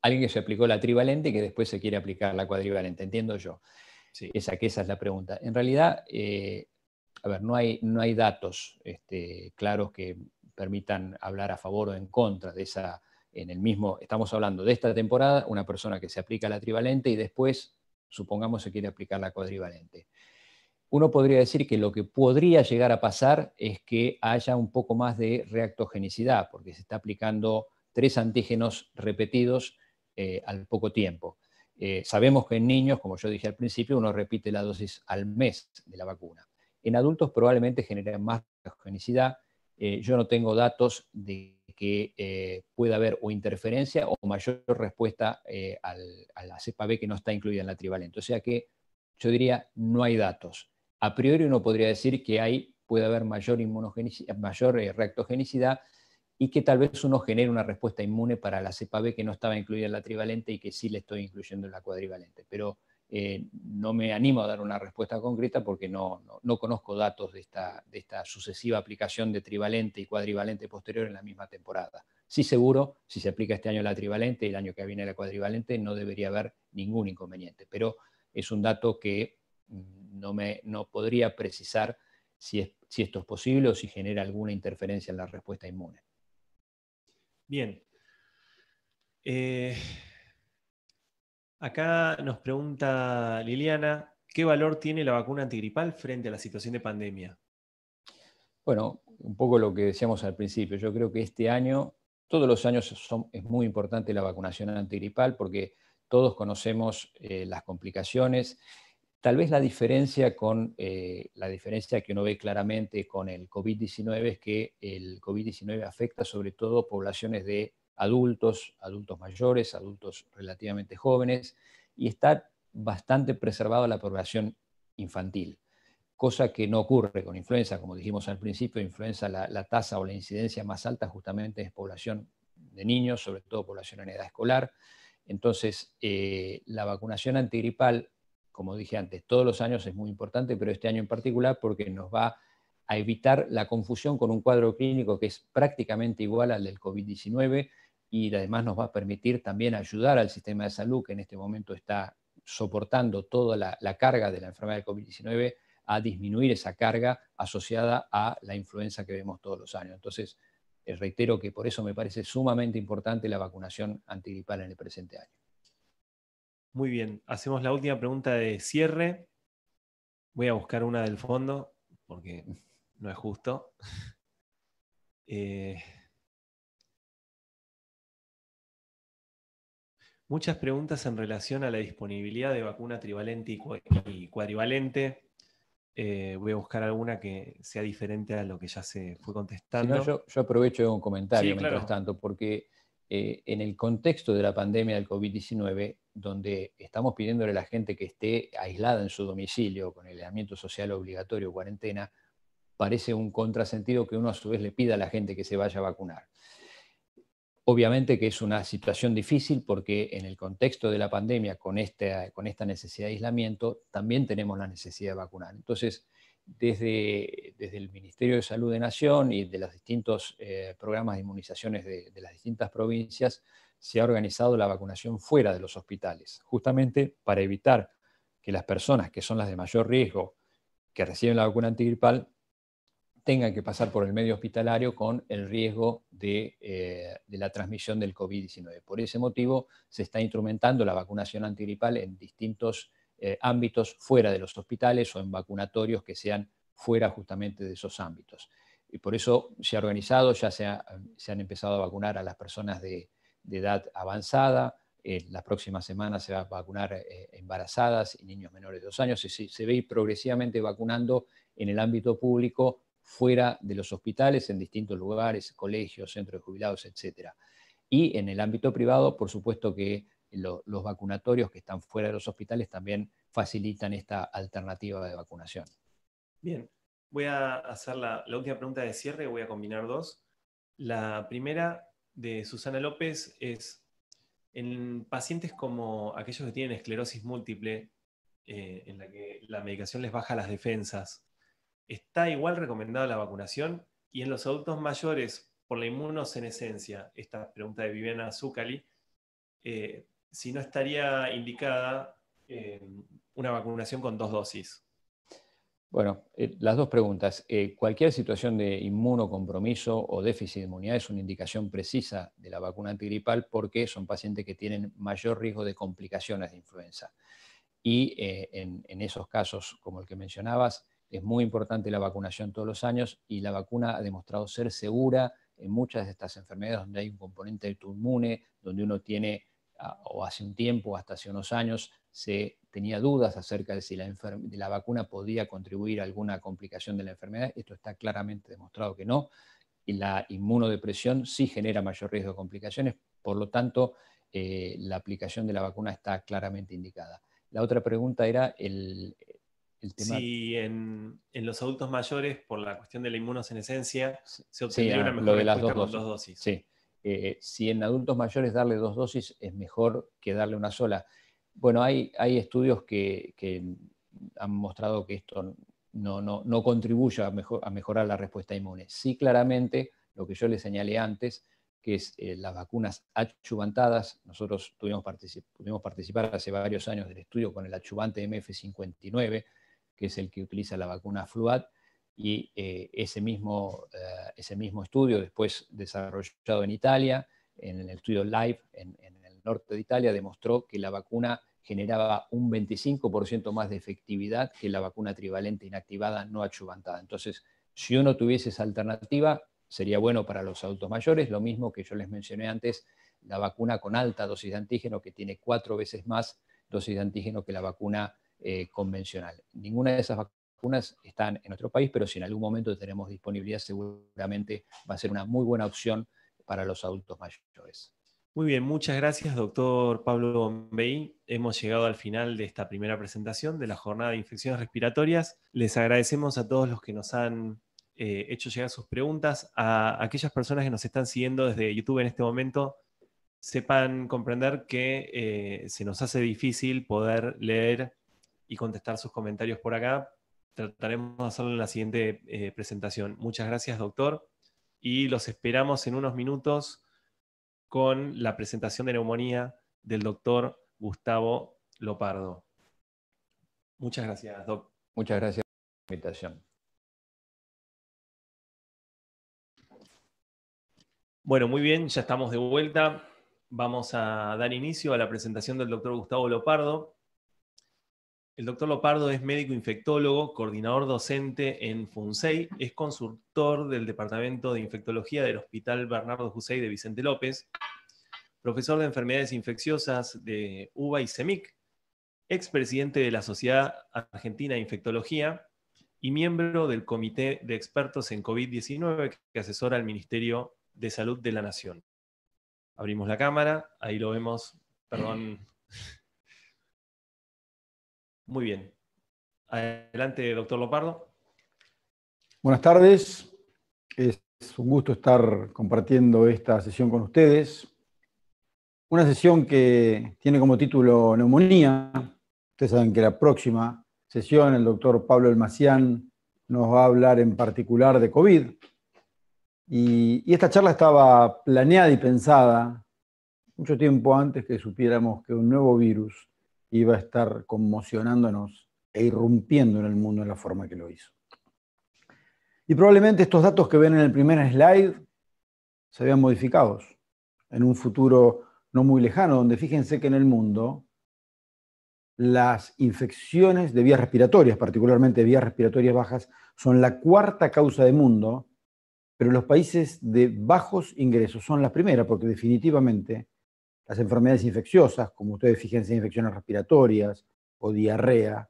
alguien que se aplicó la trivalente y que después se quiere aplicar la cuadrivalente, entiendo yo. Esa, que es la pregunta. En realidad, eh, a ver, no hay, datos este, claros que permitan hablar a favor o en contra de esa, en el mismo, estamos hablando de esta temporada, una persona que se aplica la trivalente y después, supongamos, se quiere aplicar la cuadrivalente. Uno podría decir que lo que podría llegar a pasar es que haya un poco más de reactogenicidad, porque se está aplicando tres antígenos repetidos eh, al poco tiempo. Eh, sabemos que en niños, como yo dije al principio, uno repite la dosis al mes de la vacuna. En adultos probablemente genera más reactogenicidad. Eh, yo no tengo datos de que eh, pueda haber o interferencia o mayor respuesta a la cepa B que no está incluida en la trivalente. O sea que yo diría no hay datos. A priori uno podría decir que hay, puede haber mayor, mayor reactogenicidad y que tal vez uno genere una respuesta inmune para la cepa B que no estaba incluida en la trivalente y que sí le estoy incluyendo en la cuadrivalente. Pero eh, no me animo a dar una respuesta concreta porque no, conozco datos de esta, de esta, sucesiva aplicación de trivalente y cuadrivalente posterior en la misma temporada. Sí seguro, si se aplica este año la trivalente y el año que viene la cuadrivalente, no debería haber ningún inconveniente, pero es un dato que mm, no, me, podría precisar si, si esto es posible o si genera alguna interferencia en la respuesta inmune. Bien. Eh, acá nos pregunta Liliana, ¿qué valor tiene la vacuna antigripal frente a la situación de pandemia? Bueno, un poco lo que decíamos al principio, yo creo que este año, todos los años es muy importante la vacunación antigripal porque todos conocemos eh, las complicaciones Tal vez la diferencia, con, eh, la diferencia que uno ve claramente con el COVID-19 es que el COVID-19 afecta sobre todo poblaciones de adultos, adultos mayores, adultos relativamente jóvenes, y está bastante preservada la población infantil, cosa que no ocurre con influenza, como dijimos al principio, influenza la, tasa o la incidencia más alta justamente es población de niños, sobre todo población en edad escolar. Entonces, eh, la vacunación antigripal como dije antes, todos los años es muy importante, pero este año en particular porque nos va a evitar la confusión con un cuadro clínico que es prácticamente igual al del COVID-19 y además nos va a permitir también ayudar al sistema de salud que en este momento está soportando toda la, carga de la enfermedad del COVID-19 a disminuir esa carga asociada a la influenza que vemos todos los años. Entonces, eh, reitero que por eso me parece sumamente importante la vacunación antigripal en el presente año. Muy bien, hacemos la última pregunta de cierre. Voy a buscar una del fondo, porque no es justo. Eh, muchas preguntas en relación a la disponibilidad de vacuna trivalente y cuadrivalente. Eh, voy a buscar alguna que sea diferente a lo que ya se fue contestando. no, yo, yo, aprovecho un comentario mientras tanto, porque eh, en el contexto de la pandemia del COVID-19, donde estamos pidiéndole a la gente que esté aislada en su domicilio con el aislamiento social obligatorio, cuarentena, parece un contrasentido que uno a su vez le pida a la gente que se vaya a vacunar. Obviamente que es una situación difícil porque en el contexto de la pandemia, con esta, con esta necesidad de aislamiento, también tenemos la necesidad de vacunar. Entonces, desde, desde el Ministerio de Salud de Nación y de los distintos eh, programas de inmunizaciones de, las distintas provincias, se ha organizado la vacunación fuera de los hospitales, justamente para evitar que las personas que son las de mayor riesgo que reciben la vacuna antigripal tengan que pasar por el medio hospitalario con el riesgo de, eh, de la transmisión del COVID-19. Por ese motivo, se está instrumentando la vacunación antigripal en distintos eh, ámbitos fuera de los hospitales o en vacunatorios que sean fuera justamente de esos ámbitos. Y por eso se ha organizado, ya se, han empezado a vacunar a las personas de, edad avanzada, en las próximas semanas se va a vacunar eh, embarazadas y niños menores de dos años, y se, se ve ir progresivamente vacunando en el ámbito público fuera de los hospitales, en distintos lugares, colegios, centros de jubilados, etc. Y en el ámbito privado, por supuesto que los vacunatorios que están fuera de los hospitales también facilitan esta alternativa de vacunación. Bien, voy a hacer la, última pregunta de cierre, voy a combinar dos. La primera de Susana López es, en pacientes como aquellos que tienen esclerosis múltiple, eh, en la que la medicación les baja las defensas, ¿está igual recomendada la vacunación? Y en los adultos mayores, por la inmunosenesencia, esta pregunta de Viviana Zucali, eh, si no estaría indicada eh, una vacunación con dos dosis. Bueno, eh, las dos preguntas. Eh, cualquier situación de inmunocompromiso o déficit de inmunidad es una indicación precisa de la vacuna antigripal porque son pacientes que tienen mayor riesgo de complicaciones de influenza. Y en, en, esos casos, como el que mencionabas, es muy importante la vacunación todos los años y la vacuna ha demostrado ser segura en muchas de estas enfermedades donde hay un componente autoinmune, donde uno tiene o hace un tiempo, hasta hace unos años, se tenía dudas acerca de si la, vacuna podía contribuir a alguna complicación de la enfermedad. Esto está claramente demostrado que no. Y la inmunodepresión sí genera mayor riesgo de complicaciones, por lo tanto, eh, la aplicación de la vacuna está claramente indicada. La otra pregunta era el, tema. Si en, los adultos mayores, por la cuestión de la inmunosenesencia, se obtendría ah, una mejor lo de las dosis. Sí. Eh, si en adultos mayores darle dos dosis es mejor que darle una sola. Bueno, hay, estudios que, han mostrado que esto no, contribuye a, mejorar la respuesta inmune. Sí, claramente, lo que yo le señalé antes, que es eh, las vacunas achubantadas. nosotros tuvimos, participar hace varios años del estudio con el achubante MF59, que es el que utiliza la vacuna FLUAD, y eh, ese, mismo, eh, ese mismo estudio, después desarrollado en Italia, en el estudio LIVE en, el norte de Italia, demostró que la vacuna generaba un 25% más de efectividad que la vacuna trivalente inactivada no achubantada. Entonces, si uno tuviese esa alternativa, sería bueno para los adultos mayores, lo mismo que yo les mencioné antes, la vacuna con alta dosis de antígeno, que tiene cuatro veces más dosis de antígeno que la vacuna eh, convencional. Ninguna de esas vacunas unas están en nuestro país, pero si en algún momento tenemos disponibilidad, seguramente va a ser una muy buena opción para los adultos mayores. Muy bien, muchas gracias, doctor Pablo Bombey. Hemos llegado al final de esta primera presentación de la jornada de infecciones respiratorias. Les agradecemos a todos los que nos han eh, hecho llegar sus preguntas. A aquellas personas que nos están siguiendo desde YouTube en este momento, sepan comprender que eh, se nos hace difícil poder leer y contestar sus comentarios por acá, trataremos de hacerlo en la siguiente eh, presentación. Muchas gracias, doctor, y los esperamos en unos minutos con la presentación de neumonía del doctor Gustavo Lopardo. Muchas gracias, doctor. Muchas gracias por la invitación. Bueno, muy bien, ya estamos de vuelta. Vamos a dar inicio a la presentación del doctor Gustavo Lopardo. El doctor Lopardo es médico infectólogo, coordinador docente en FUNSEI, es consultor del Departamento de Infectología del Hospital Bernardo Jusey de Vicente López, profesor de enfermedades infecciosas de UBA y CEMIC, e expresidente de la Sociedad Argentina de Infectología y miembro del Comité de Expertos en COVID-19 que asesora al Ministerio de Salud de la Nación. Abrimos la cámara, ahí lo vemos, perdón. Muy bien. Adelante, doctor Lopardo. Buenas tardes. Es un gusto estar compartiendo esta sesión con ustedes. Una sesión que tiene como título Neumonía. Ustedes saben que la próxima sesión el doctor Pablo Elmacián nos va a hablar en particular de COVID. Y, y esta charla estaba planeada y pensada mucho tiempo antes que supiéramos que un nuevo virus iba a estar conmocionándonos e irrumpiendo en el mundo en la forma que lo hizo. Y probablemente estos datos que ven en el primer slide se habían modificado en un futuro no muy lejano, donde fíjense que en el mundo las infecciones de vías respiratorias, particularmente vías respiratorias bajas, son la cuarta causa de mundo, pero los países de bajos ingresos son la primera, porque definitivamente las enfermedades infecciosas, como ustedes fíjense, infecciones respiratorias o diarrea,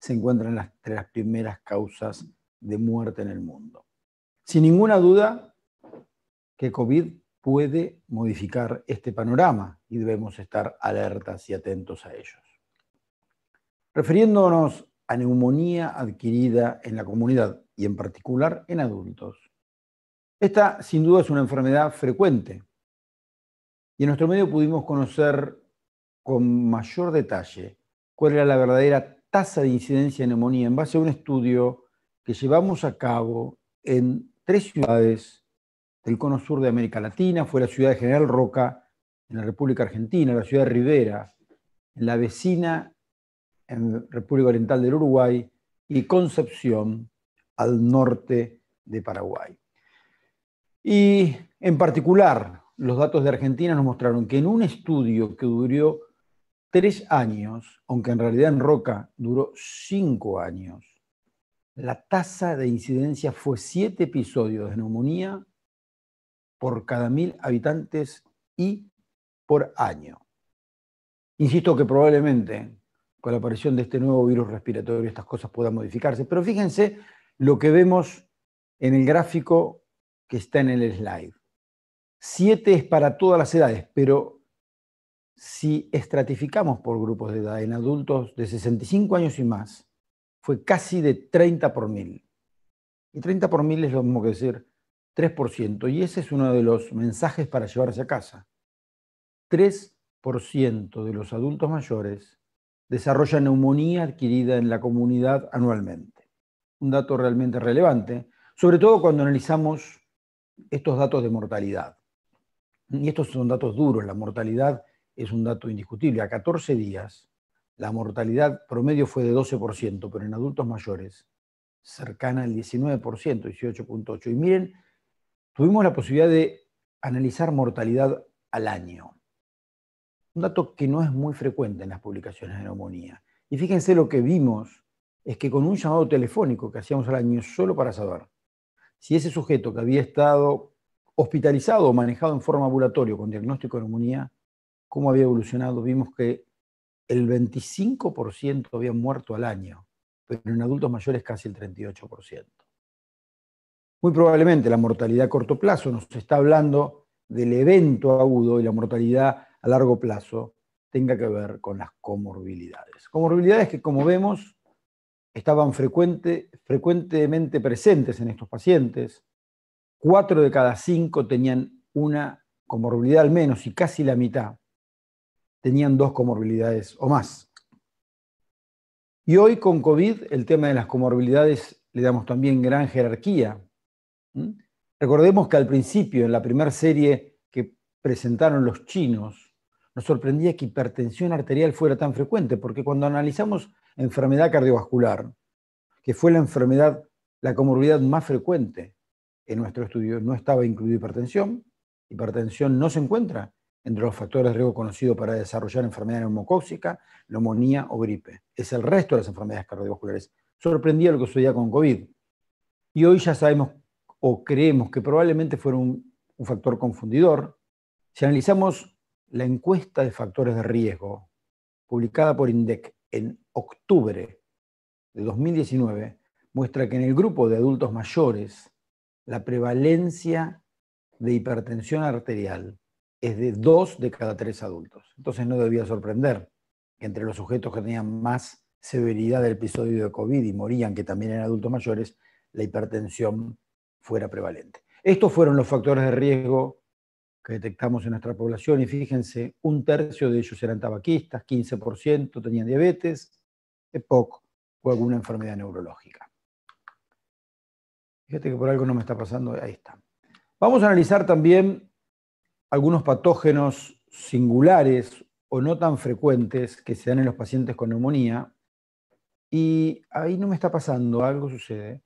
se encuentran entre las primeras causas de muerte en el mundo. Sin ninguna duda que COVID puede modificar este panorama y debemos estar alertas y atentos a ellos. Refiriéndonos a neumonía adquirida en la comunidad y en particular en adultos. Esta sin duda es una enfermedad frecuente y en nuestro medio pudimos conocer con mayor detalle cuál era la verdadera tasa de incidencia de neumonía en base a un estudio que llevamos a cabo en tres ciudades del cono sur de América Latina. Fue la ciudad de General Roca, en la República Argentina, la ciudad de Rivera, en la vecina en República Oriental del Uruguay y Concepción, al norte de Paraguay. Y en particular, los datos de Argentina nos mostraron que en un estudio que duró tres años, aunque en realidad en Roca duró cinco años, la tasa de incidencia fue siete episodios de neumonía por cada mil habitantes y por año. Insisto que probablemente con la aparición de este nuevo virus respiratorio estas cosas puedan modificarse, pero fíjense lo que vemos en el gráfico que está en el slide. Siete es para todas las edades, pero si estratificamos por grupos de edad en adultos de 65 años y más, fue casi de 30 por mil. Y 30 por mil es lo mismo que decir 3%, y ese es uno de los mensajes para llevarse a casa. 3% de los adultos mayores desarrollan neumonía adquirida en la comunidad anualmente. Un dato realmente relevante, sobre todo cuando analizamos estos datos de mortalidad y estos son datos duros, la mortalidad es un dato indiscutible, a 14 días la mortalidad promedio fue de 12%, pero en adultos mayores cercana al 19%, 18.8%. Y miren, tuvimos la posibilidad de analizar mortalidad al año, un dato que no es muy frecuente en las publicaciones de neumonía. Y fíjense lo que vimos es que con un llamado telefónico que hacíamos al año solo para saber si ese sujeto que había estado hospitalizado o manejado en forma ambulatoria con diagnóstico de neumonía, cómo había evolucionado, vimos que el 25% había muerto al año, pero en adultos mayores casi el 38%. Muy probablemente la mortalidad a corto plazo nos está hablando del evento agudo y la mortalidad a largo plazo tenga que ver con las comorbilidades. Comorbilidades que, como vemos, estaban frecuentemente presentes en estos pacientes, cuatro de cada cinco tenían una comorbilidad al menos y casi la mitad tenían dos comorbilidades o más. Y hoy con COVID el tema de las comorbilidades le damos también gran jerarquía. Recordemos que al principio, en la primera serie que presentaron los chinos, nos sorprendía que hipertensión arterial fuera tan frecuente, porque cuando analizamos enfermedad cardiovascular, que fue la enfermedad, la comorbilidad más frecuente en nuestro estudio no estaba incluido hipertensión. Hipertensión no se encuentra entre los factores de riesgo conocidos para desarrollar enfermedad neumocóxica, neumonía o gripe. Es el resto de las enfermedades cardiovasculares. Sorprendía lo que sucedía con COVID. Y hoy ya sabemos o creemos que probablemente fuera un, un factor confundidor. Si analizamos la encuesta de factores de riesgo publicada por INDEC en octubre de 2019, muestra que en el grupo de adultos mayores la prevalencia de hipertensión arterial es de dos de cada tres adultos. Entonces no debía sorprender que entre los sujetos que tenían más severidad del episodio de COVID y morían, que también eran adultos mayores, la hipertensión fuera prevalente. Estos fueron los factores de riesgo que detectamos en nuestra población y fíjense, un tercio de ellos eran tabaquistas, 15% tenían diabetes, EPOC o alguna enfermedad neurológica. Fíjate que por algo no me está pasando, ahí está. Vamos a analizar también algunos patógenos singulares o no tan frecuentes que se dan en los pacientes con neumonía. Y ahí no me está pasando, algo sucede.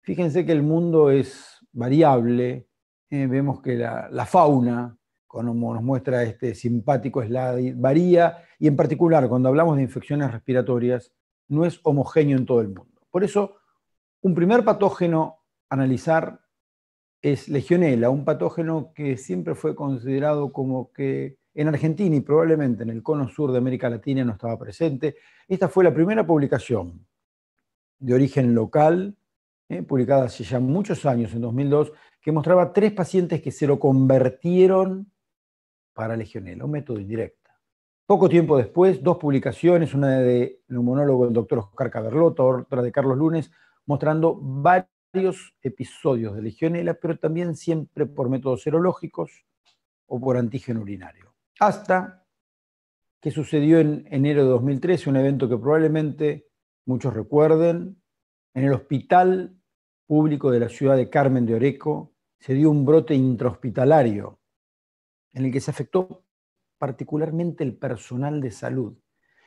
Fíjense que el mundo es variable, eh, vemos que la, fauna, como nos muestra este simpático slide, varía y en particular cuando hablamos de infecciones respiratorias no es homogéneo en todo el mundo. Por eso, un primer patógeno analizar es legionela, un patógeno que siempre fue considerado como que en Argentina y probablemente en el cono sur de América Latina no estaba presente. Esta fue la primera publicación de origen local, eh, publicada hace ya muchos años, en 2002, que mostraba tres pacientes que se lo convirtieron para legionela, un método indirecto. Poco tiempo después, dos publicaciones, una de neumonólogo el doctor Oscar Caberlota, otra de Carlos Lunes, mostrando varios varios episodios de legionela, pero también siempre por métodos serológicos o por antígeno urinario. Hasta que sucedió en enero de 2013, un evento que probablemente muchos recuerden, en el hospital público de la ciudad de Carmen de Oreco se dio un brote intrahospitalario en el que se afectó particularmente el personal de salud.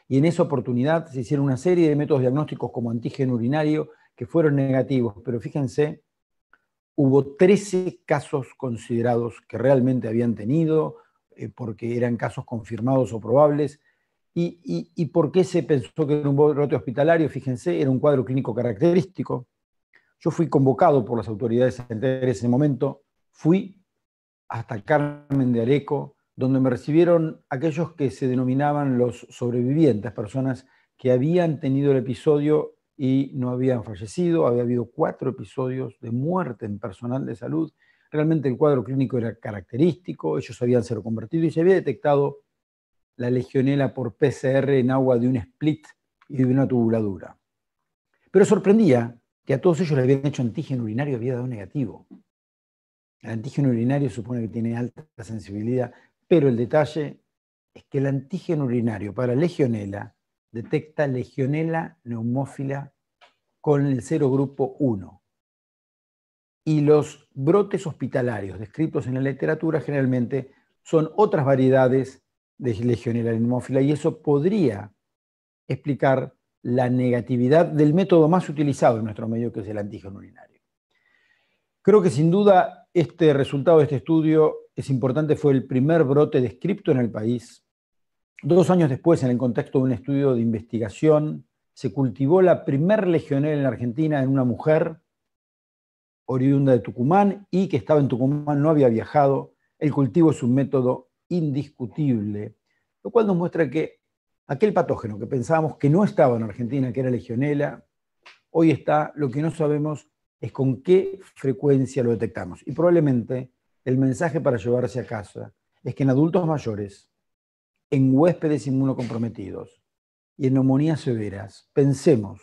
Y en esa oportunidad se hicieron una serie de métodos diagnósticos como antígeno urinario que fueron negativos, pero fíjense, hubo 13 casos considerados que realmente habían tenido, eh, porque eran casos confirmados o probables, y, y, por qué se pensó que era un brote hospitalario, fíjense, era un cuadro clínico característico. Yo fui convocado por las autoridades en ese momento, fui hasta Carmen de Areco, donde me recibieron aquellos que se denominaban los sobrevivientes, personas que habían tenido el episodio y no habían fallecido, había habido cuatro episodios de muerte en personal de salud. Realmente el cuadro clínico era característico, ellos habían sido convertido y se había detectado la legionela por PCR en agua de un split y de una tubuladura. Pero sorprendía que a todos ellos le habían hecho antígeno urinario y había dado negativo. El antígeno urinario supone que tiene alta sensibilidad, pero el detalle es que el antígeno urinario para legionela detecta legionela neumófila con el serogrupo 1. Y los brotes hospitalarios descritos en la literatura generalmente son otras variedades de legionela neumófila y eso podría explicar la negatividad del método más utilizado en nuestro medio, que es el antígeno urinario. Creo que sin duda este resultado de este estudio es importante, fue el primer brote descrito en el país Dos años después, en el contexto de un estudio de investigación, se cultivó la primera legionela en Argentina en una mujer oriunda de Tucumán y que estaba en Tucumán, no había viajado. El cultivo es un método indiscutible, lo cual nos muestra que aquel patógeno que pensábamos que no estaba en Argentina, que era legionela, hoy está, lo que no sabemos es con qué frecuencia lo detectamos. Y probablemente el mensaje para llevarse a casa es que en adultos mayores en huéspedes inmunocomprometidos y en neumonías severas. Pensemos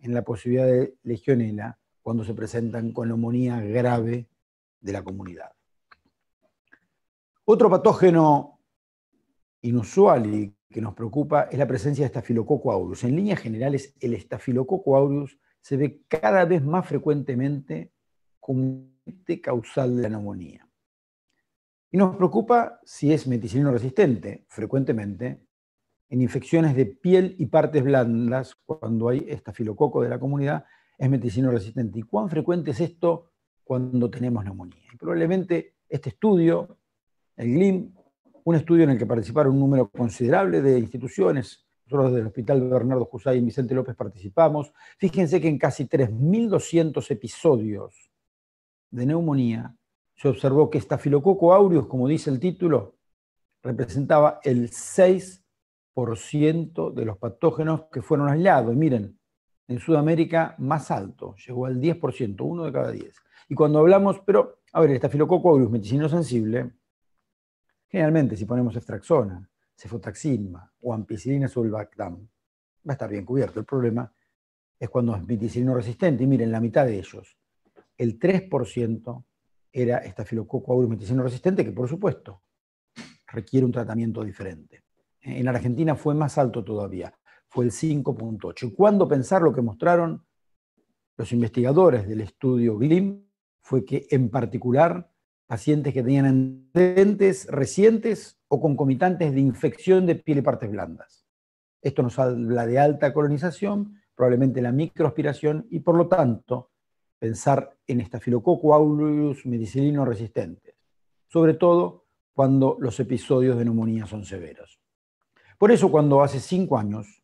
en la posibilidad de legionela cuando se presentan con neumonía grave de la comunidad. Otro patógeno inusual y que nos preocupa es la presencia de Staphylococcus aureus. En líneas generales, el Staphylococcus aureus se ve cada vez más frecuentemente como causal de la neumonía. Y nos preocupa si es meticilino resistente, frecuentemente, en infecciones de piel y partes blandas, cuando hay estafilococo de la comunidad, es meticilino resistente. ¿Y cuán frecuente es esto cuando tenemos neumonía? Y probablemente este estudio, el GLIM, un estudio en el que participaron un número considerable de instituciones, nosotros desde el Hospital Bernardo Jusá y Vicente López participamos, fíjense que en casi 3.200 episodios de neumonía se observó que Staphylococcus aureus, como dice el título, representaba el 6% de los patógenos que fueron aislados. Y miren, en Sudamérica más alto, llegó al 10%, uno de cada 10. Y cuando hablamos, pero, a ver, Staphylococcus aureus sensible, generalmente si ponemos extraxona, cefotaxima o ampicilina sulbactam, va a estar bien cubierto. El problema es cuando es miticilino resistente. Y miren, la mitad de ellos, el 3%, era estafilococo filococo resistente, que por supuesto requiere un tratamiento diferente. En Argentina fue más alto todavía, fue el 5.8. ¿Cuándo pensar lo que mostraron los investigadores del estudio GLIM fue que en particular pacientes que tenían antecedentes recientes o concomitantes de infección de piel y partes blandas. Esto nos habla de alta colonización, probablemente la microaspiración y por lo tanto pensar en estafilococo aureus medicilino resistentes, sobre todo cuando los episodios de neumonía son severos. Por eso, cuando hace cinco años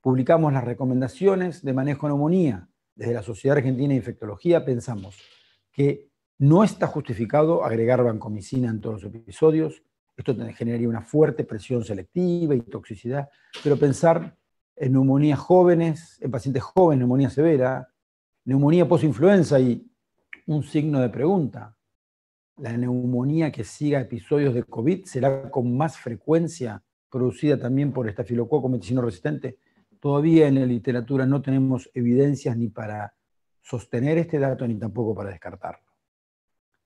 publicamos las recomendaciones de manejo de neumonía desde la Sociedad Argentina de Infectología, pensamos que no está justificado agregar vancomicina en todos los episodios. Esto generaría una fuerte presión selectiva y toxicidad, pero pensar en neumonías jóvenes, en pacientes jóvenes, neumonía severa, neumonía post-influenza, y un signo de pregunta. La neumonía que siga episodios de COVID será con más frecuencia producida también por estafilococo meticino resistente. Todavía en la literatura no tenemos evidencias ni para sostener este dato ni tampoco para descartarlo.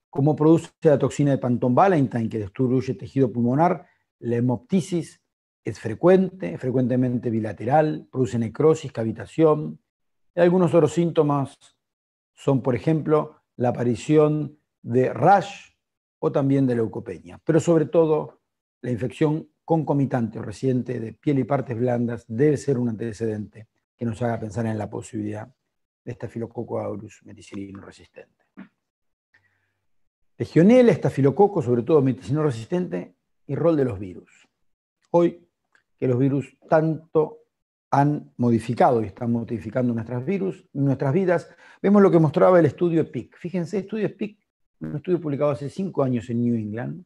Cómo produce la toxina de Pantón Valentine que destruye tejido pulmonar, la hemoptisis es frecuente, frecuentemente bilateral, produce necrosis, cavitación, algunos otros síntomas son, por ejemplo, la aparición de rash o también de leucopenia, pero sobre todo la infección concomitante o reciente de piel y partes blandas debe ser un antecedente que nos haga pensar en la posibilidad de estafilococo aureus meticilino resistente. Legionela, estafilococo, sobre todo meticilino resistente, y rol de los virus. Hoy que los virus tanto han modificado y están modificando nuestras, virus, nuestras vidas. Vemos lo que mostraba el estudio PIC. Fíjense, estudio PIC, un estudio publicado hace cinco años en New England,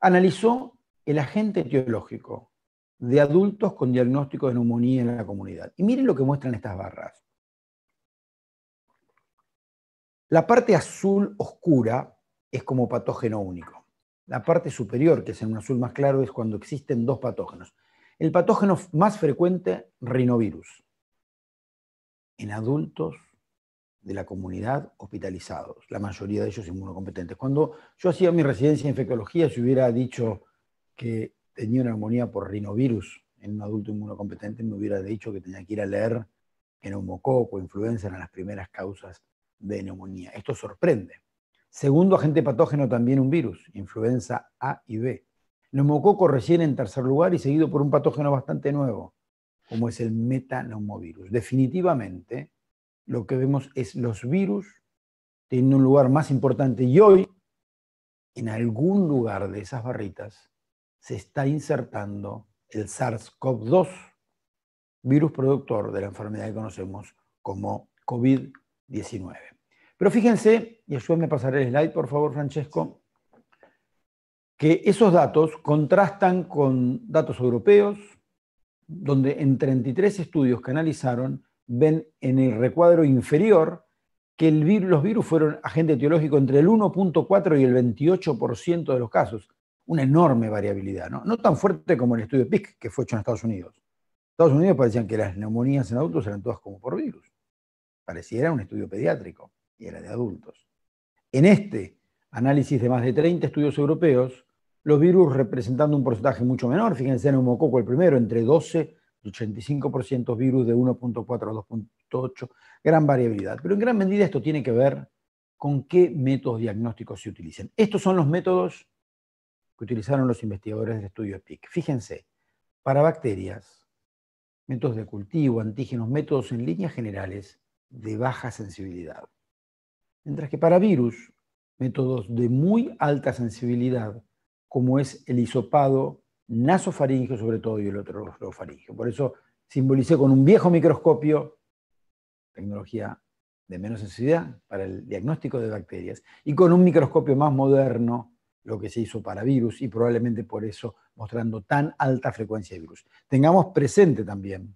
analizó el agente etiológico de adultos con diagnóstico de neumonía en la comunidad. Y miren lo que muestran estas barras. La parte azul oscura es como patógeno único. La parte superior, que es en un azul más claro, es cuando existen dos patógenos. El patógeno más frecuente, rinovirus, en adultos de la comunidad hospitalizados, la mayoría de ellos inmunocompetentes. Cuando yo hacía mi residencia en infectología, si hubiera dicho que tenía una neumonía por rinovirus en un adulto inmunocompetente, me hubiera dicho que tenía que ir a leer que neumococo, influenza eran las primeras causas de neumonía. Esto sorprende. Segundo agente patógeno también un virus, influenza A y B neumococo recién en tercer lugar y seguido por un patógeno bastante nuevo, como es el metanomovirus. Definitivamente, lo que vemos es los virus teniendo un lugar más importante y hoy, en algún lugar de esas barritas, se está insertando el SARS-CoV-2, virus productor de la enfermedad que conocemos como COVID-19. Pero fíjense, y ayúdenme a pasar el slide, por favor, Francesco que esos datos contrastan con datos europeos, donde en 33 estudios que analizaron ven en el recuadro inferior que los virus fueron agente etiológico entre el 1.4 y el 28% de los casos. Una enorme variabilidad, ¿no? tan fuerte como el estudio PIC, que fue hecho en Estados Unidos. Estados Unidos parecían que las neumonías en adultos eran todas como por virus. Pareciera un estudio pediátrico y era de adultos. En este análisis de más de 30 estudios europeos, los virus representando un porcentaje mucho menor, fíjense en homococo el primero, entre 12 y 85% virus de 1.4 a 2.8, gran variabilidad. Pero en gran medida esto tiene que ver con qué métodos diagnósticos se utilizan. Estos son los métodos que utilizaron los investigadores del estudio EPIC. Fíjense, para bacterias, métodos de cultivo, antígenos, métodos en líneas generales de baja sensibilidad. Mientras que para virus, métodos de muy alta sensibilidad como es el hisopado nasofaríngeo, sobre todo y el otro faringio. Por eso simbolicé con un viejo microscopio, tecnología de menos sensibilidad para el diagnóstico de bacterias, y con un microscopio más moderno, lo que se hizo para virus, y probablemente por eso mostrando tan alta frecuencia de virus. Tengamos presente también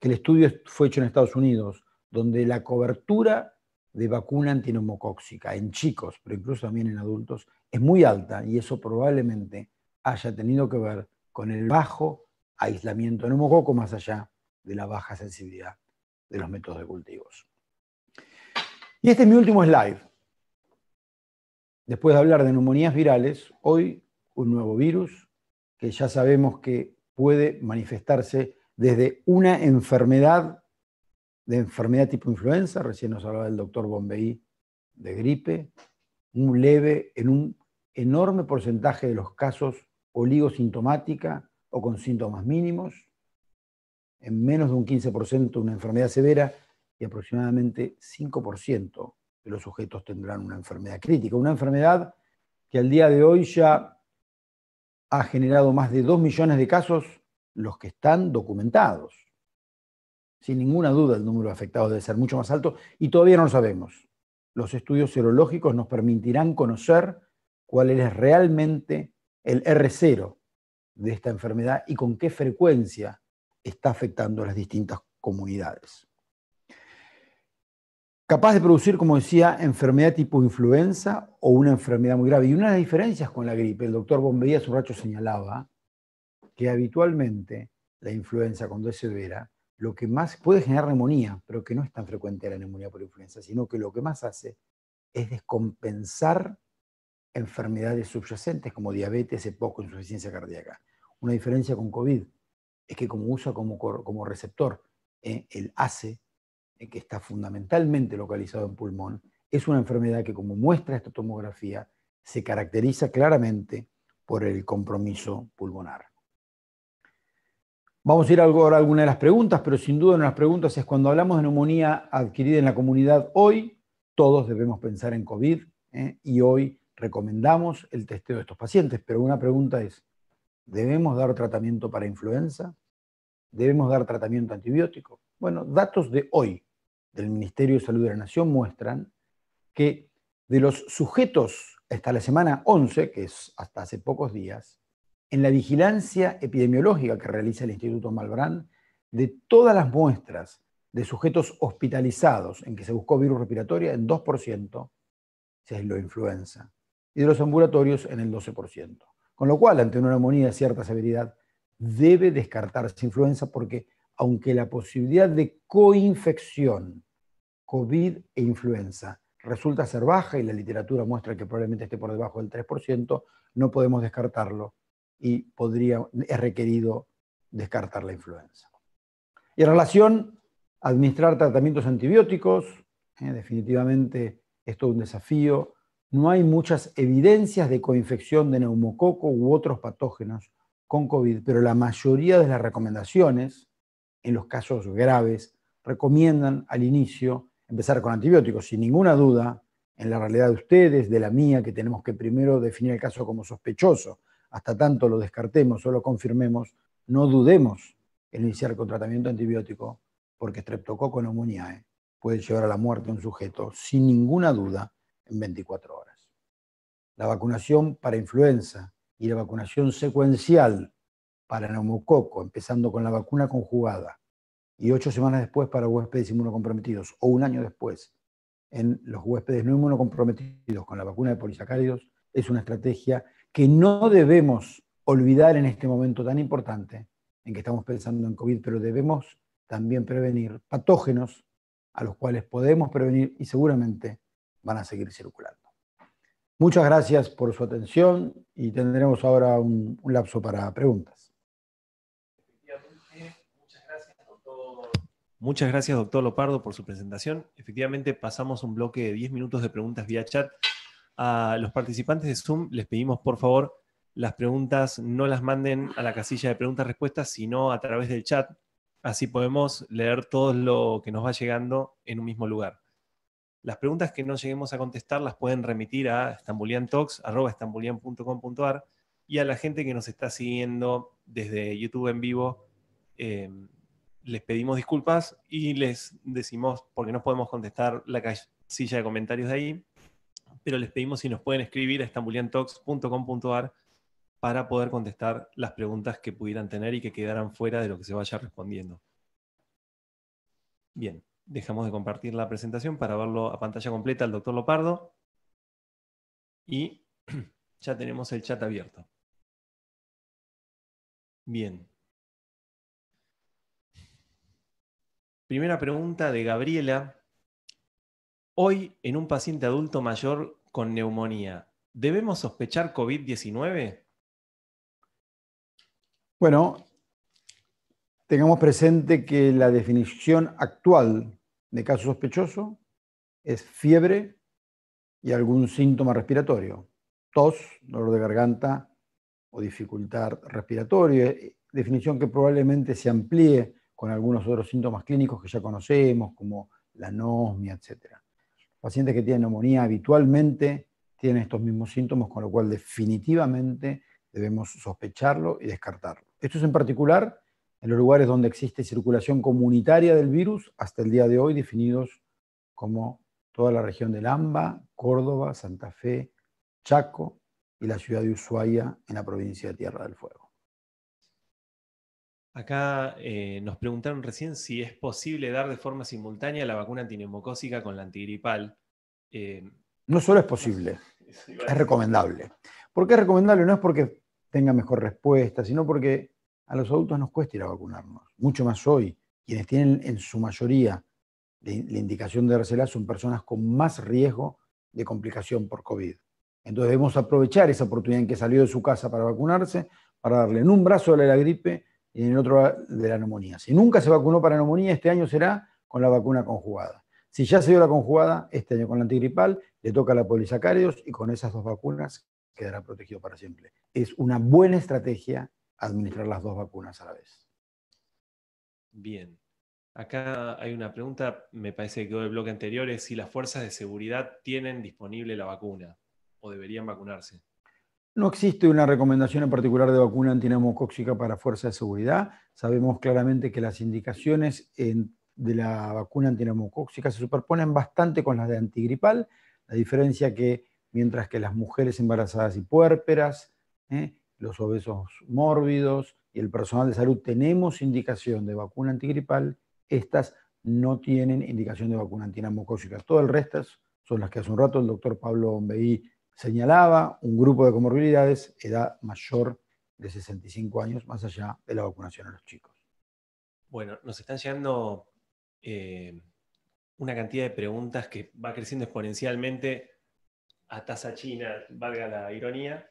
que el estudio fue hecho en Estados Unidos, donde la cobertura de vacuna antinomocóxica en chicos, pero incluso también en adultos, es muy alta y eso probablemente haya tenido que ver con el bajo aislamiento neumococo más allá de la baja sensibilidad de los métodos de cultivos. Y este es mi último slide. Después de hablar de neumonías virales, hoy un nuevo virus que ya sabemos que puede manifestarse desde una enfermedad, de enfermedad tipo influenza, recién nos hablaba el doctor Bombeí de gripe, un leve en un enorme porcentaje de los casos oligosintomática o con síntomas mínimos, en menos de un 15% una enfermedad severa y aproximadamente 5% de los sujetos tendrán una enfermedad crítica, una enfermedad que al día de hoy ya ha generado más de 2 millones de casos, los que están documentados. Sin ninguna duda el número de afectados debe ser mucho más alto y todavía no lo sabemos los estudios serológicos nos permitirán conocer cuál es realmente el R0 de esta enfermedad y con qué frecuencia está afectando a las distintas comunidades. Capaz de producir, como decía, enfermedad tipo influenza o una enfermedad muy grave. Y una de las diferencias con la gripe, el doctor Bombeía Surracho señalaba que habitualmente la influenza cuando es severa lo que más puede generar neumonía, pero que no es tan frecuente la neumonía por influenza, sino que lo que más hace es descompensar enfermedades subyacentes como diabetes, EPOC, insuficiencia cardíaca. Una diferencia con COVID es que como usa como, receptor eh, el ACE, eh, que está fundamentalmente localizado en pulmón, es una enfermedad que como muestra esta tomografía se caracteriza claramente por el compromiso pulmonar. Vamos a ir ahora a alguna de las preguntas, pero sin duda una de las preguntas es cuando hablamos de neumonía adquirida en la comunidad hoy, todos debemos pensar en COVID ¿eh? y hoy recomendamos el testeo de estos pacientes, pero una pregunta es, ¿debemos dar tratamiento para influenza? ¿Debemos dar tratamiento antibiótico? Bueno, datos de hoy del Ministerio de Salud de la Nación muestran que de los sujetos hasta la semana 11, que es hasta hace pocos días, en la vigilancia epidemiológica que realiza el Instituto Malbrán de todas las muestras de sujetos hospitalizados en que se buscó virus respiratoria en 2%, se es lo influenza, y de los ambulatorios en el 12%. Con lo cual, ante una neumonía de cierta severidad, debe descartarse influenza porque aunque la posibilidad de coinfección COVID e influenza resulta ser baja y la literatura muestra que probablemente esté por debajo del 3%, no podemos descartarlo y podría, es requerido descartar la influenza. Y en relación a administrar tratamientos antibióticos, definitivamente eh, definitivamente es todo un desafío. No hay muchas evidencias de coinfección de neumococo u otros patógenos con COVID, pero la mayoría de las recomendaciones, en los casos graves, recomiendan al inicio empezar con antibióticos, sin ninguna duda, en la realidad de ustedes, de la mía, que tenemos que primero definir el caso como sospechoso, hasta tanto lo descartemos o lo confirmemos, no dudemos en iniciar con tratamiento antibiótico, porque Streptococcus pneumoniae puede llevar a la muerte a un sujeto sin ninguna duda en 24 horas. La vacunación para influenza y la vacunación secuencial para neumococo, empezando con la vacuna conjugada, y ocho semanas después para huéspedes inmunocomprometidos, o un año después en los huéspedes no inmunocomprometidos con la vacuna de polisacáridos, es una estrategia que no debemos olvidar en este momento tan importante en que estamos pensando en COVID, pero debemos también prevenir patógenos a los cuales podemos prevenir y seguramente van a seguir circulando. Muchas gracias por su atención y tendremos ahora un, lapso para preguntas. Muchas gracias, doctor Lopardo, por su presentación. Efectivamente, pasamos un bloque de 10 minutos de preguntas vía chat a los participantes de Zoom les pedimos por favor las preguntas no las manden a la casilla de preguntas-respuestas, sino a través del chat. Así podemos leer todo lo que nos va llegando en un mismo lugar. Las preguntas que no lleguemos a contestar las pueden remitir a estambuliantalks.com.ar y a la gente que nos está siguiendo desde YouTube en vivo, eh, les pedimos disculpas y les decimos, porque no podemos contestar la casilla de comentarios de ahí, pero les pedimos si nos pueden escribir a estambuliantalks.com.ar para poder contestar las preguntas que pudieran tener y que quedaran fuera de lo que se vaya respondiendo. Bien, dejamos de compartir la presentación para verlo a pantalla completa al doctor Lopardo. Y ya tenemos el chat abierto. Bien. Primera pregunta de Gabriela, Hoy, en un paciente adulto mayor con neumonía, ¿debemos sospechar COVID-19? Bueno, tengamos presente que la definición actual de caso sospechoso es fiebre y algún síntoma respiratorio, tos, dolor de garganta o dificultad respiratoria, definición que probablemente se amplíe con algunos otros síntomas clínicos que ya conocemos, como la anosmia, etcétera pacientes que tienen neumonía habitualmente tienen estos mismos síntomas, con lo cual definitivamente debemos sospecharlo y descartarlo. Esto es en particular en los lugares donde existe circulación comunitaria del virus, hasta el día de hoy definidos como toda la región del AMBA, Córdoba, Santa Fe, Chaco y la ciudad de Ushuaia en la provincia de Tierra del Fuego. Acá eh, nos preguntaron recién si es posible dar de forma simultánea la vacuna antineumocócica con la antigripal. Eh, no solo es posible, es recomendable. ¿Por qué es recomendable? No es porque tenga mejor respuesta, sino porque a los adultos nos cuesta ir a vacunarnos, mucho más hoy. Quienes tienen en su mayoría la indicación de RCLA son personas con más riesgo de complicación por COVID. Entonces debemos aprovechar esa oportunidad en que salió de su casa para vacunarse, para darle en un brazo de la gripe y en el otro de la neumonía. Si nunca se vacunó para neumonía, este año será con la vacuna conjugada. Si ya se dio la conjugada, este año con la antigripal, le toca la polisacarios y con esas dos vacunas quedará protegido para siempre. Es una buena estrategia administrar las dos vacunas a la vez. Bien. Acá hay una pregunta, me parece que quedó del bloque anterior, es si las fuerzas de seguridad tienen disponible la vacuna o deberían vacunarse. No existe una recomendación en particular de vacuna antinamocóxica para fuerza de seguridad. Sabemos claramente que las indicaciones de la vacuna antinamocóxica se superponen bastante con las de antigripal. La diferencia que mientras que las mujeres embarazadas y puérperas, ¿eh? los obesos mórbidos y el personal de salud tenemos indicación de vacuna antigripal, estas no tienen indicación de vacuna antinamocóxica. Todo el resto son las que hace un rato el doctor Pablo Bombeí señalaba un grupo de comorbilidades, edad mayor de 65 años, más allá de la vacunación a los chicos. Bueno, nos están llegando eh, una cantidad de preguntas que va creciendo exponencialmente a tasa china, valga la ironía,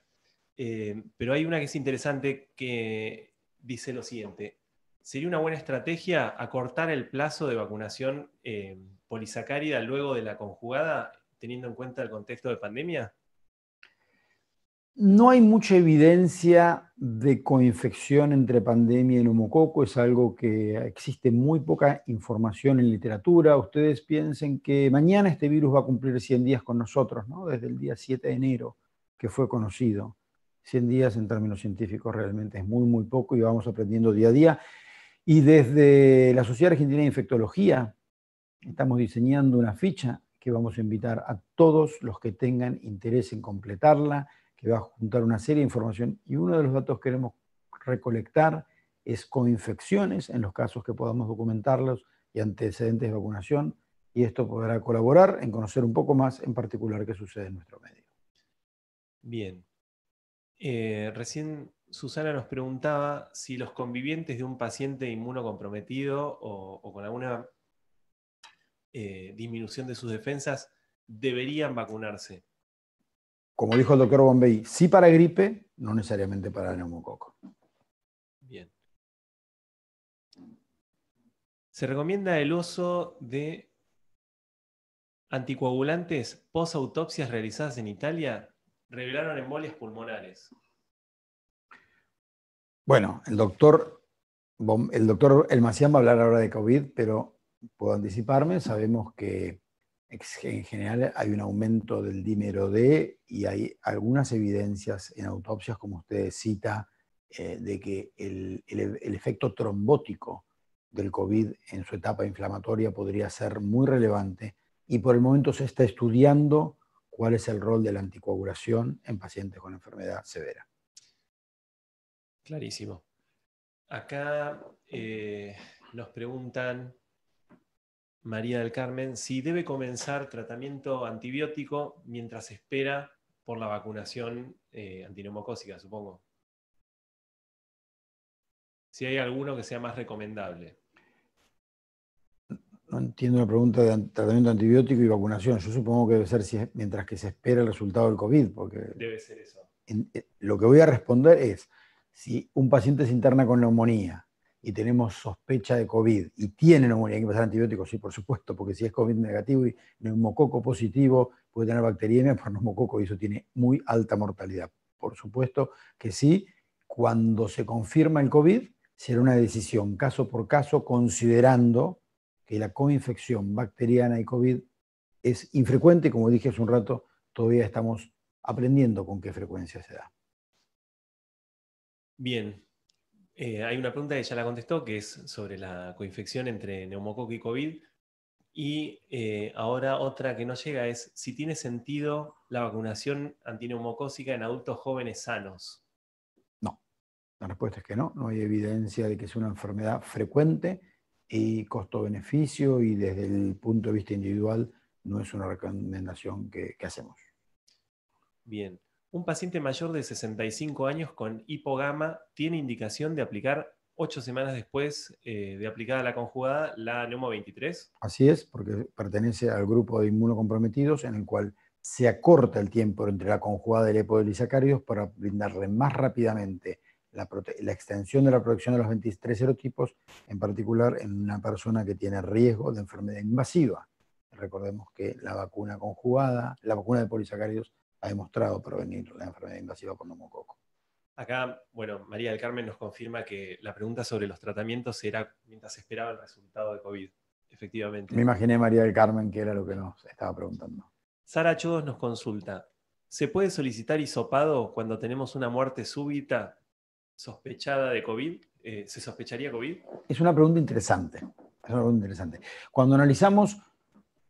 eh, pero hay una que es interesante que dice lo siguiente. ¿Sería una buena estrategia acortar el plazo de vacunación eh, polisacárida luego de la conjugada, teniendo en cuenta el contexto de pandemia? No hay mucha evidencia de coinfección entre pandemia y neumococo, es algo que existe muy poca información en literatura. Ustedes piensen que mañana este virus va a cumplir 100 días con nosotros, ¿no? desde el día 7 de enero que fue conocido. 100 días en términos científicos realmente es muy, muy poco y vamos aprendiendo día a día. Y desde la Sociedad Argentina de Infectología estamos diseñando una ficha que vamos a invitar a todos los que tengan interés en completarla va a juntar una serie de información y uno de los datos que queremos recolectar es coinfecciones en los casos que podamos documentarlos y antecedentes de vacunación y esto podrá colaborar en conocer un poco más en particular qué sucede en nuestro medio. Bien. Eh, recién Susana nos preguntaba si los convivientes de un paciente inmunocomprometido o, o con alguna eh, disminución de sus defensas deberían vacunarse como dijo el doctor Bombay, sí para gripe, no necesariamente para neumococo. Bien. Se recomienda el uso de anticoagulantes post-autopsias realizadas en Italia revelaron embolias pulmonares. Bueno, el doctor, el doctor Elmacián va a hablar ahora de COVID, pero puedo anticiparme. Sabemos que en general hay un aumento del dímero D y hay algunas evidencias en autopsias, como usted cita, eh, de que el, efecto trombótico del COVID en su etapa inflamatoria podría ser muy relevante y por el momento se está estudiando cuál es el rol de la anticoagulación en pacientes con enfermedad severa. Clarísimo. Acá eh, nos preguntan María del Carmen si debe comenzar tratamiento antibiótico mientras espera por la vacunación eh, supongo. Si hay alguno que sea más recomendable. No entiendo la pregunta de tratamiento antibiótico y vacunación. Yo supongo que debe ser mientras que se espera el resultado del COVID. Porque debe ser eso. Eh, lo que voy a responder es, si un paciente se interna con neumonía, y tenemos sospecha de COVID y tiene neumonía, que pasar antibióticos, sí, por supuesto, porque si es COVID negativo y neumococo positivo, puede tener bacteriemia por pues neumococo y eso tiene muy alta mortalidad. Por supuesto que sí, cuando se confirma el COVID, será una decisión caso por caso, considerando que la coinfección bacteriana y COVID es infrecuente, como dije hace un rato, todavía estamos aprendiendo con qué frecuencia se da. Bien, eh, hay una pregunta que ya la contestó, que es sobre la coinfección entre neumococo y COVID. Y eh, ahora otra que no llega es si tiene sentido la vacunación antineumocósica en adultos jóvenes sanos. No, la respuesta es que no. No hay evidencia de que es una enfermedad frecuente y costo-beneficio y desde el punto de vista individual no es una recomendación que hacemos. Bien un paciente mayor de 65 años con hipogama tiene indicación de aplicar ocho semanas después eh, de aplicada la conjugada la Neumo 23. Así es, porque pertenece al grupo de inmunocomprometidos en el cual se acorta el tiempo entre la conjugada del EPO para brindarle más rápidamente la, extensión de la protección de los 23 serotipos, en particular en una persona que tiene riesgo de enfermedad invasiva. Recordemos que la vacuna conjugada, la vacuna de polisacáridos ha demostrado prevenir la enfermedad invasiva por Nomococo. Acá, bueno, María del Carmen nos confirma que la pregunta sobre los tratamientos era mientras esperaba el resultado de COVID, efectivamente. Me imaginé, María del Carmen, que era lo que nos estaba preguntando. Sara Chodos nos consulta, ¿se puede solicitar hisopado cuando tenemos una muerte súbita sospechada de COVID? Eh, ¿Se sospecharía COVID? Es una pregunta interesante. Es una pregunta interesante. Cuando analizamos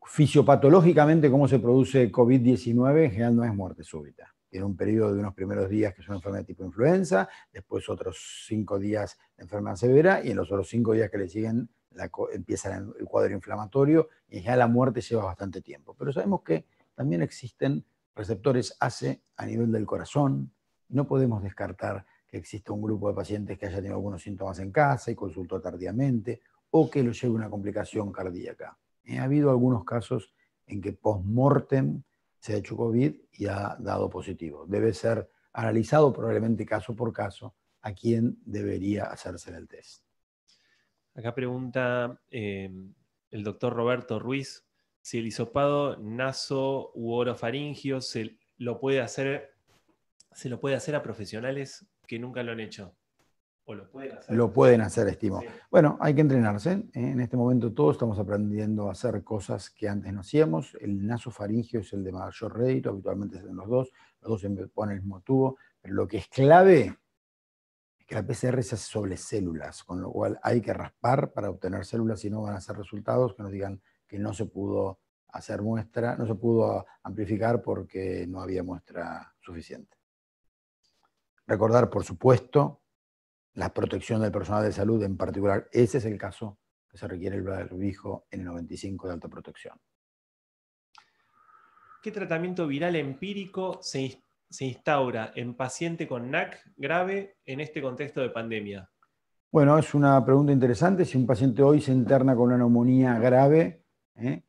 fisiopatológicamente cómo se produce COVID-19, en general no es muerte súbita. Tiene un periodo de unos primeros días que es una enfermedad tipo influenza, después otros cinco días de enfermedad severa y en los otros cinco días que le siguen la, empieza el cuadro inflamatorio y ya la muerte lleva bastante tiempo. Pero sabemos que también existen receptores ACE a nivel del corazón. No podemos descartar que exista un grupo de pacientes que haya tenido algunos síntomas en casa y consultó tardíamente o que lo lleve una complicación cardíaca ha habido algunos casos en que post-mortem se ha hecho COVID y ha dado positivo. Debe ser analizado probablemente caso por caso a quién debería hacerse el test. Acá pregunta em, el doctor Roberto Ruiz si el isopado, naso u orofaringio se lo puede hacer, se lo puede hacer a profesionales que nunca lo han hecho. O lo pueden hacer. Lo pueden hacer, estimo. Bueno, hay que entrenarse. ¿eh? En este momento todos estamos aprendiendo a hacer cosas que antes no hacíamos. El nasofaringio es el de mayor rédito, habitualmente se los dos. Los dos se ponen el mismo tubo. Pero lo que es clave es que la PCR se hace sobre células, con lo cual hay que raspar para obtener células, si no van a hacer resultados que nos digan que no se pudo hacer muestra, no se pudo amplificar porque no había muestra suficiente. Recordar, por supuesto, la protección del personal de salud en particular. Ese es el caso que se requiere el barbijo en el 95 de alta protección. ¿Qué tratamiento viral empírico se, instaura en paciente con NAC grave en este contexto de pandemia? Bueno, es una pregunta interesante. Si un paciente hoy se interna con una neumonía grave, ¿eh?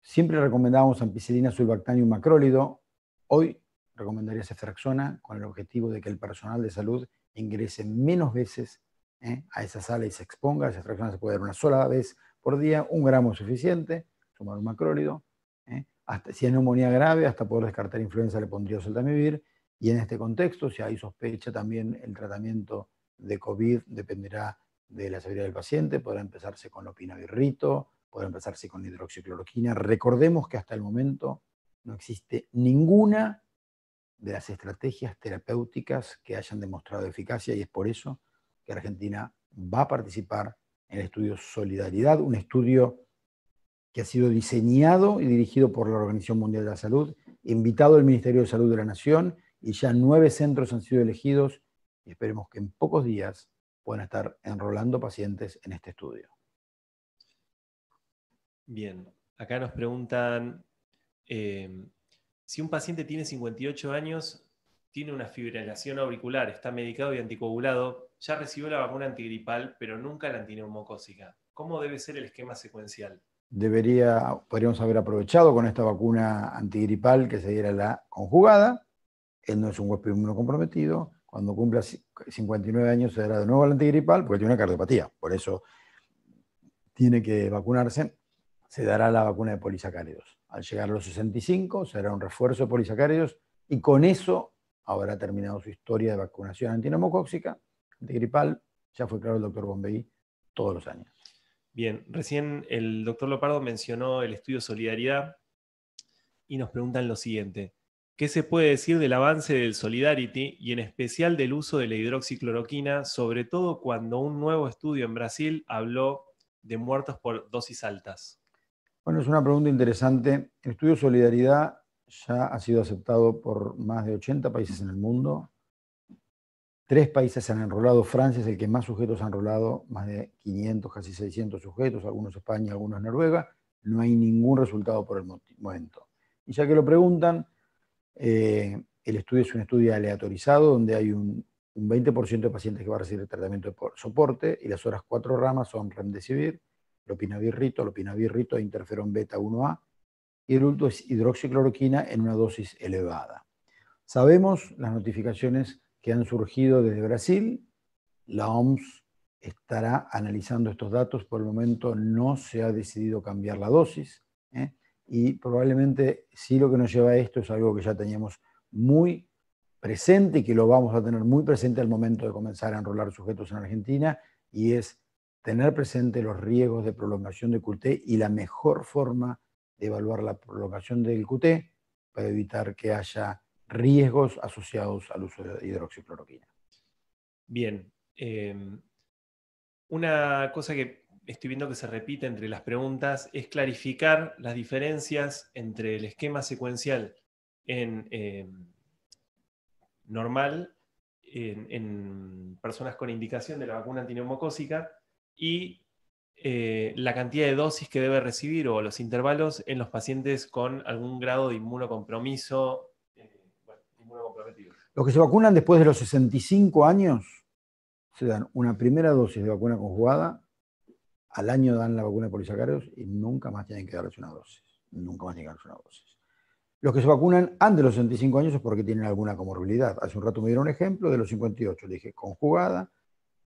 siempre recomendábamos ampicilina sulbactanium macrólido. Hoy recomendaría ceftraxona con el objetivo de que el personal de salud ingrese menos veces ¿eh? a esa sala y se exponga. Esa extracción se puede dar una sola vez por día, un gramo es suficiente, tomar un macrólido. ¿eh? Hasta, si hay neumonía grave, hasta poder descartar influenza, le pondría oseltamivir, Y en este contexto, si hay sospecha, también el tratamiento de COVID dependerá de la severidad del paciente. Podrá empezarse con opinavirrito, podrá empezarse con hidroxicloroquina. Recordemos que hasta el momento no existe ninguna de las estrategias terapéuticas que hayan demostrado eficacia y es por eso que Argentina va a participar en el estudio Solidaridad, un estudio que ha sido diseñado y dirigido por la Organización Mundial de la Salud, invitado al Ministerio de Salud de la Nación y ya nueve centros han sido elegidos y esperemos que en pocos días puedan estar enrolando pacientes en este estudio. Bien, acá nos preguntan... Eh, si un paciente tiene 58 años, tiene una fibrilación auricular, está medicado y anticoagulado, ya recibió la vacuna antigripal, pero nunca la antineumocósica. ¿Cómo debe ser el esquema secuencial? Debería, podríamos haber aprovechado con esta vacuna antigripal que se diera la conjugada. Él no es un huésped inmunocomprometido. Cuando cumpla 59 años se dará de nuevo la antigripal porque tiene una cardiopatía. Por eso tiene que vacunarse. Se dará la vacuna de polisacáridos. Al llegar a los 65 será un refuerzo de polisacáridos y con eso habrá terminado su historia de vacunación antinomocóxica, antigripal, ya fue claro el doctor Bombay, todos los años. Bien, recién el doctor Lopardo mencionó el estudio Solidaridad y nos preguntan lo siguiente. ¿Qué se puede decir del avance del Solidarity y en especial del uso de la hidroxicloroquina, sobre todo cuando un nuevo estudio en Brasil habló de muertos por dosis altas? Bueno, es una pregunta interesante. El estudio Solidaridad ya ha sido aceptado por más de 80 países en el mundo. Tres países se han enrolado. Francia es el que más sujetos ha enrolado, más de 500, casi 600 sujetos, algunos España, algunos Noruega. No hay ningún resultado por el momento. Y ya que lo preguntan, eh, el estudio es un estudio aleatorizado donde hay un, un 20% de pacientes que va a recibir tratamiento de soporte y las otras cuatro ramas son remdesivir, lopinavirrito, lopinavirrito, e interferón beta 1A, y el último es hidroxicloroquina en una dosis elevada. Sabemos las notificaciones que han surgido desde Brasil. La OMS estará analizando estos datos. Por el momento no se ha decidido cambiar la dosis. ¿eh? Y probablemente si lo que nos lleva a esto es algo que ya teníamos muy presente y que lo vamos a tener muy presente al momento de comenzar a enrolar sujetos en Argentina, y es tener presente los riesgos de prolongación de QT y la mejor forma de evaluar la prolongación del QT para evitar que haya riesgos asociados al uso de hidroxicloroquina. Bien. Em, una cosa que estoy viendo que se repite entre las preguntas es clarificar las diferencias entre el esquema secuencial en em, normal en, personas con indicación de la vacuna antineumocósica y eh, la cantidad de dosis que debe recibir o los intervalos en los pacientes con algún grado de inmunocompromiso, eh, Los que se vacunan después de los 65 años se dan una primera dosis de vacuna conjugada, al año dan la vacuna de polisacáridos y nunca más tienen que darles una dosis. Nunca más tienen que darles una dosis. Los que se vacunan antes de los 65 años es porque tienen alguna comorbilidad. Hace un rato me dieron un ejemplo de los 58. Le dije conjugada,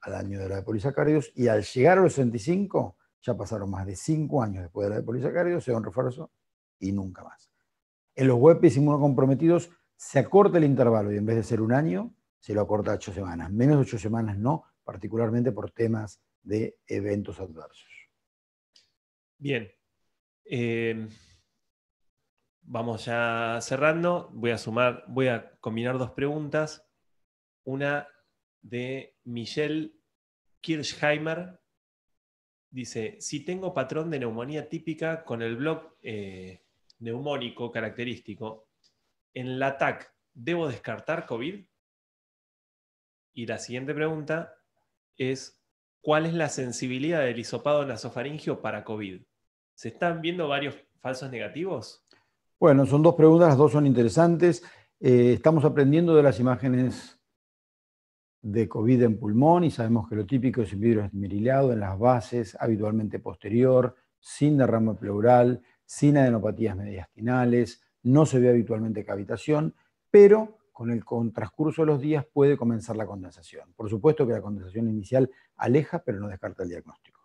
al año de la de polisacáridos y al llegar a los 65, ya pasaron más de 5 años después de la de polisacáridos, se da un refuerzo y nunca más. En los huepes comprometidos se acorta el intervalo y en vez de ser un año, se lo acorta a 8 semanas. Menos de 8 semanas no, particularmente por temas de eventos adversos. Bien. Em, vamos ya cerrando. Voy a sumar, voy a combinar dos preguntas. Una de Michelle Kirchheimer dice, si tengo patrón de neumonía típica con el blog eh, neumónico característico, en la TAC, ¿debo descartar COVID? Y la siguiente pregunta es, ¿cuál es la sensibilidad del hisopado nasofaringio para COVID? ¿Se están viendo varios falsos negativos? Bueno, son dos preguntas, las dos son interesantes. Eh, estamos aprendiendo de las imágenes de COVID en pulmón y sabemos que lo típico es un vidrio esmerilado en las bases, habitualmente posterior, sin derrame pleural, sin adenopatías mediastinales, no se ve habitualmente cavitación, pero con el transcurso de los días puede comenzar la condensación. Por supuesto que la condensación inicial aleja, pero no descarta el diagnóstico.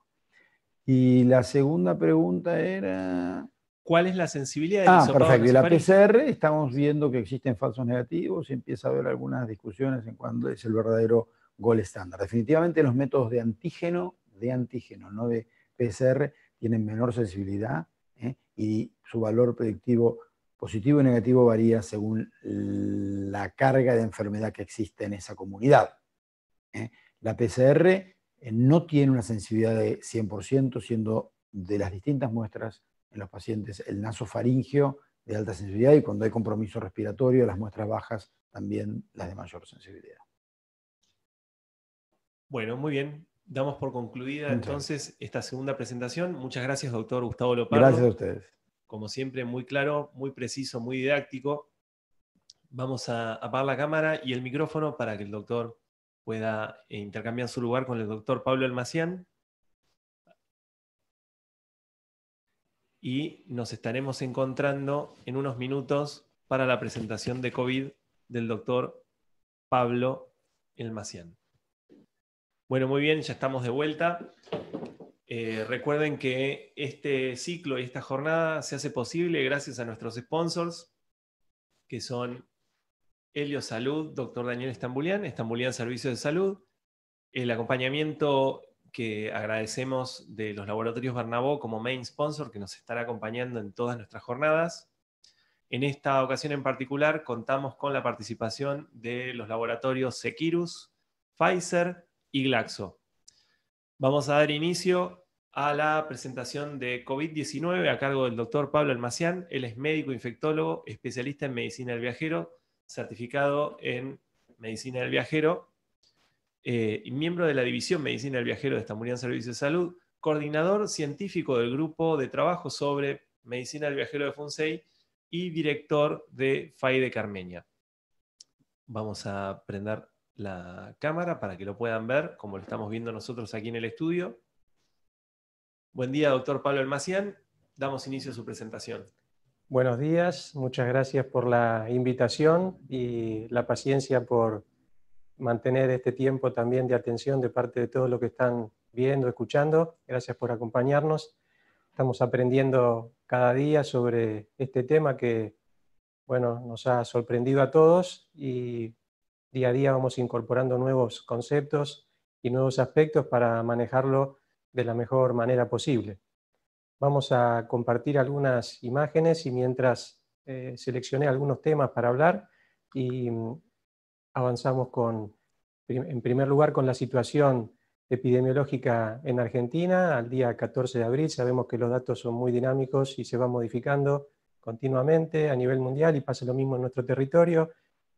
Y la segunda pregunta era cuál es la sensibilidad del ah, Perfecto, y la PCR estamos viendo que existen falsos negativos y empieza a haber algunas discusiones en cuándo es el verdadero gol estándar. Definitivamente los métodos de antígeno, de antígeno, no de PCR, tienen menor sensibilidad ¿eh? y su valor predictivo positivo y negativo varía según la carga de enfermedad que existe en esa comunidad. ¿eh? La PCR eh, no tiene una sensibilidad de 100%, siendo de las distintas muestras en los pacientes el nasofaringio de alta sensibilidad y cuando hay compromiso respiratorio, las muestras bajas también las de mayor sensibilidad. Bueno, muy bien. Damos por concluida entonces esta segunda presentación. Muchas gracias, doctor Gustavo Lopardo. Gracias a ustedes. Como siempre, muy claro, muy preciso, muy didáctico. Vamos a apagar la cámara y el micrófono para que el doctor pueda intercambiar su lugar con el doctor Pablo Almacián. y nos estaremos encontrando en unos minutos para la presentación de COVID del doctor Pablo Elmacián. Bueno, muy bien, ya estamos de vuelta. Eh, recuerden que este ciclo y esta jornada se hace posible gracias a nuestros sponsors, que son Helio Salud, doctor Daniel Estambulián, Estambulián Servicio de Salud, el acompañamiento que agradecemos de los laboratorios Bernabó como main sponsor que nos estará acompañando en todas nuestras jornadas. En esta ocasión en particular contamos con la participación de los laboratorios Sequirus, Pfizer y Glaxo. Vamos a dar inicio a la presentación de COVID-19 a cargo del doctor Pablo Almacián. Él es médico infectólogo, especialista en medicina del viajero, certificado en medicina del viajero eh, miembro de la División Medicina del Viajero de Estamburian Servicios de Salud, coordinador científico del grupo de trabajo sobre medicina del viajero de Fonsei y director de FAI de Carmeña. Vamos a prender la cámara para que lo puedan ver, como lo estamos viendo nosotros aquí en el estudio. Buen día, doctor Pablo Almacián. Damos inicio a su presentación. Buenos días, muchas gracias por la invitación y la paciencia por mantener este tiempo también de atención de parte de todos los que están viendo, escuchando. Gracias por acompañarnos. Estamos aprendiendo cada día sobre este tema que, bueno, nos ha sorprendido a todos y día a día vamos incorporando nuevos conceptos y nuevos aspectos para manejarlo de la mejor manera posible. Vamos a compartir algunas imágenes y mientras eh, seleccioné algunos temas para hablar y avanzamos con, en primer lugar, con la situación epidemiológica en Argentina. Al día 14 de abril sabemos que los datos son muy dinámicos y se van modificando continuamente a nivel mundial y pasa lo mismo en nuestro territorio.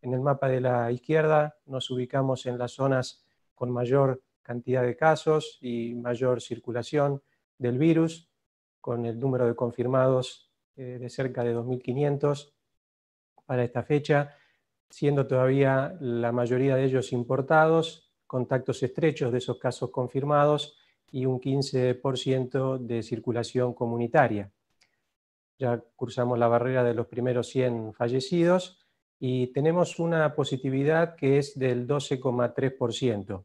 En el mapa de la izquierda nos ubicamos en las zonas con mayor cantidad de casos y mayor circulación del virus, con el número de confirmados eh, de cerca de 2.500 para esta fecha siendo todavía la mayoría de ellos importados, contactos estrechos de esos casos confirmados y un 15% de circulación comunitaria. Ya cruzamos la barrera de los primeros 100 fallecidos y tenemos una positividad que es del 12,3%.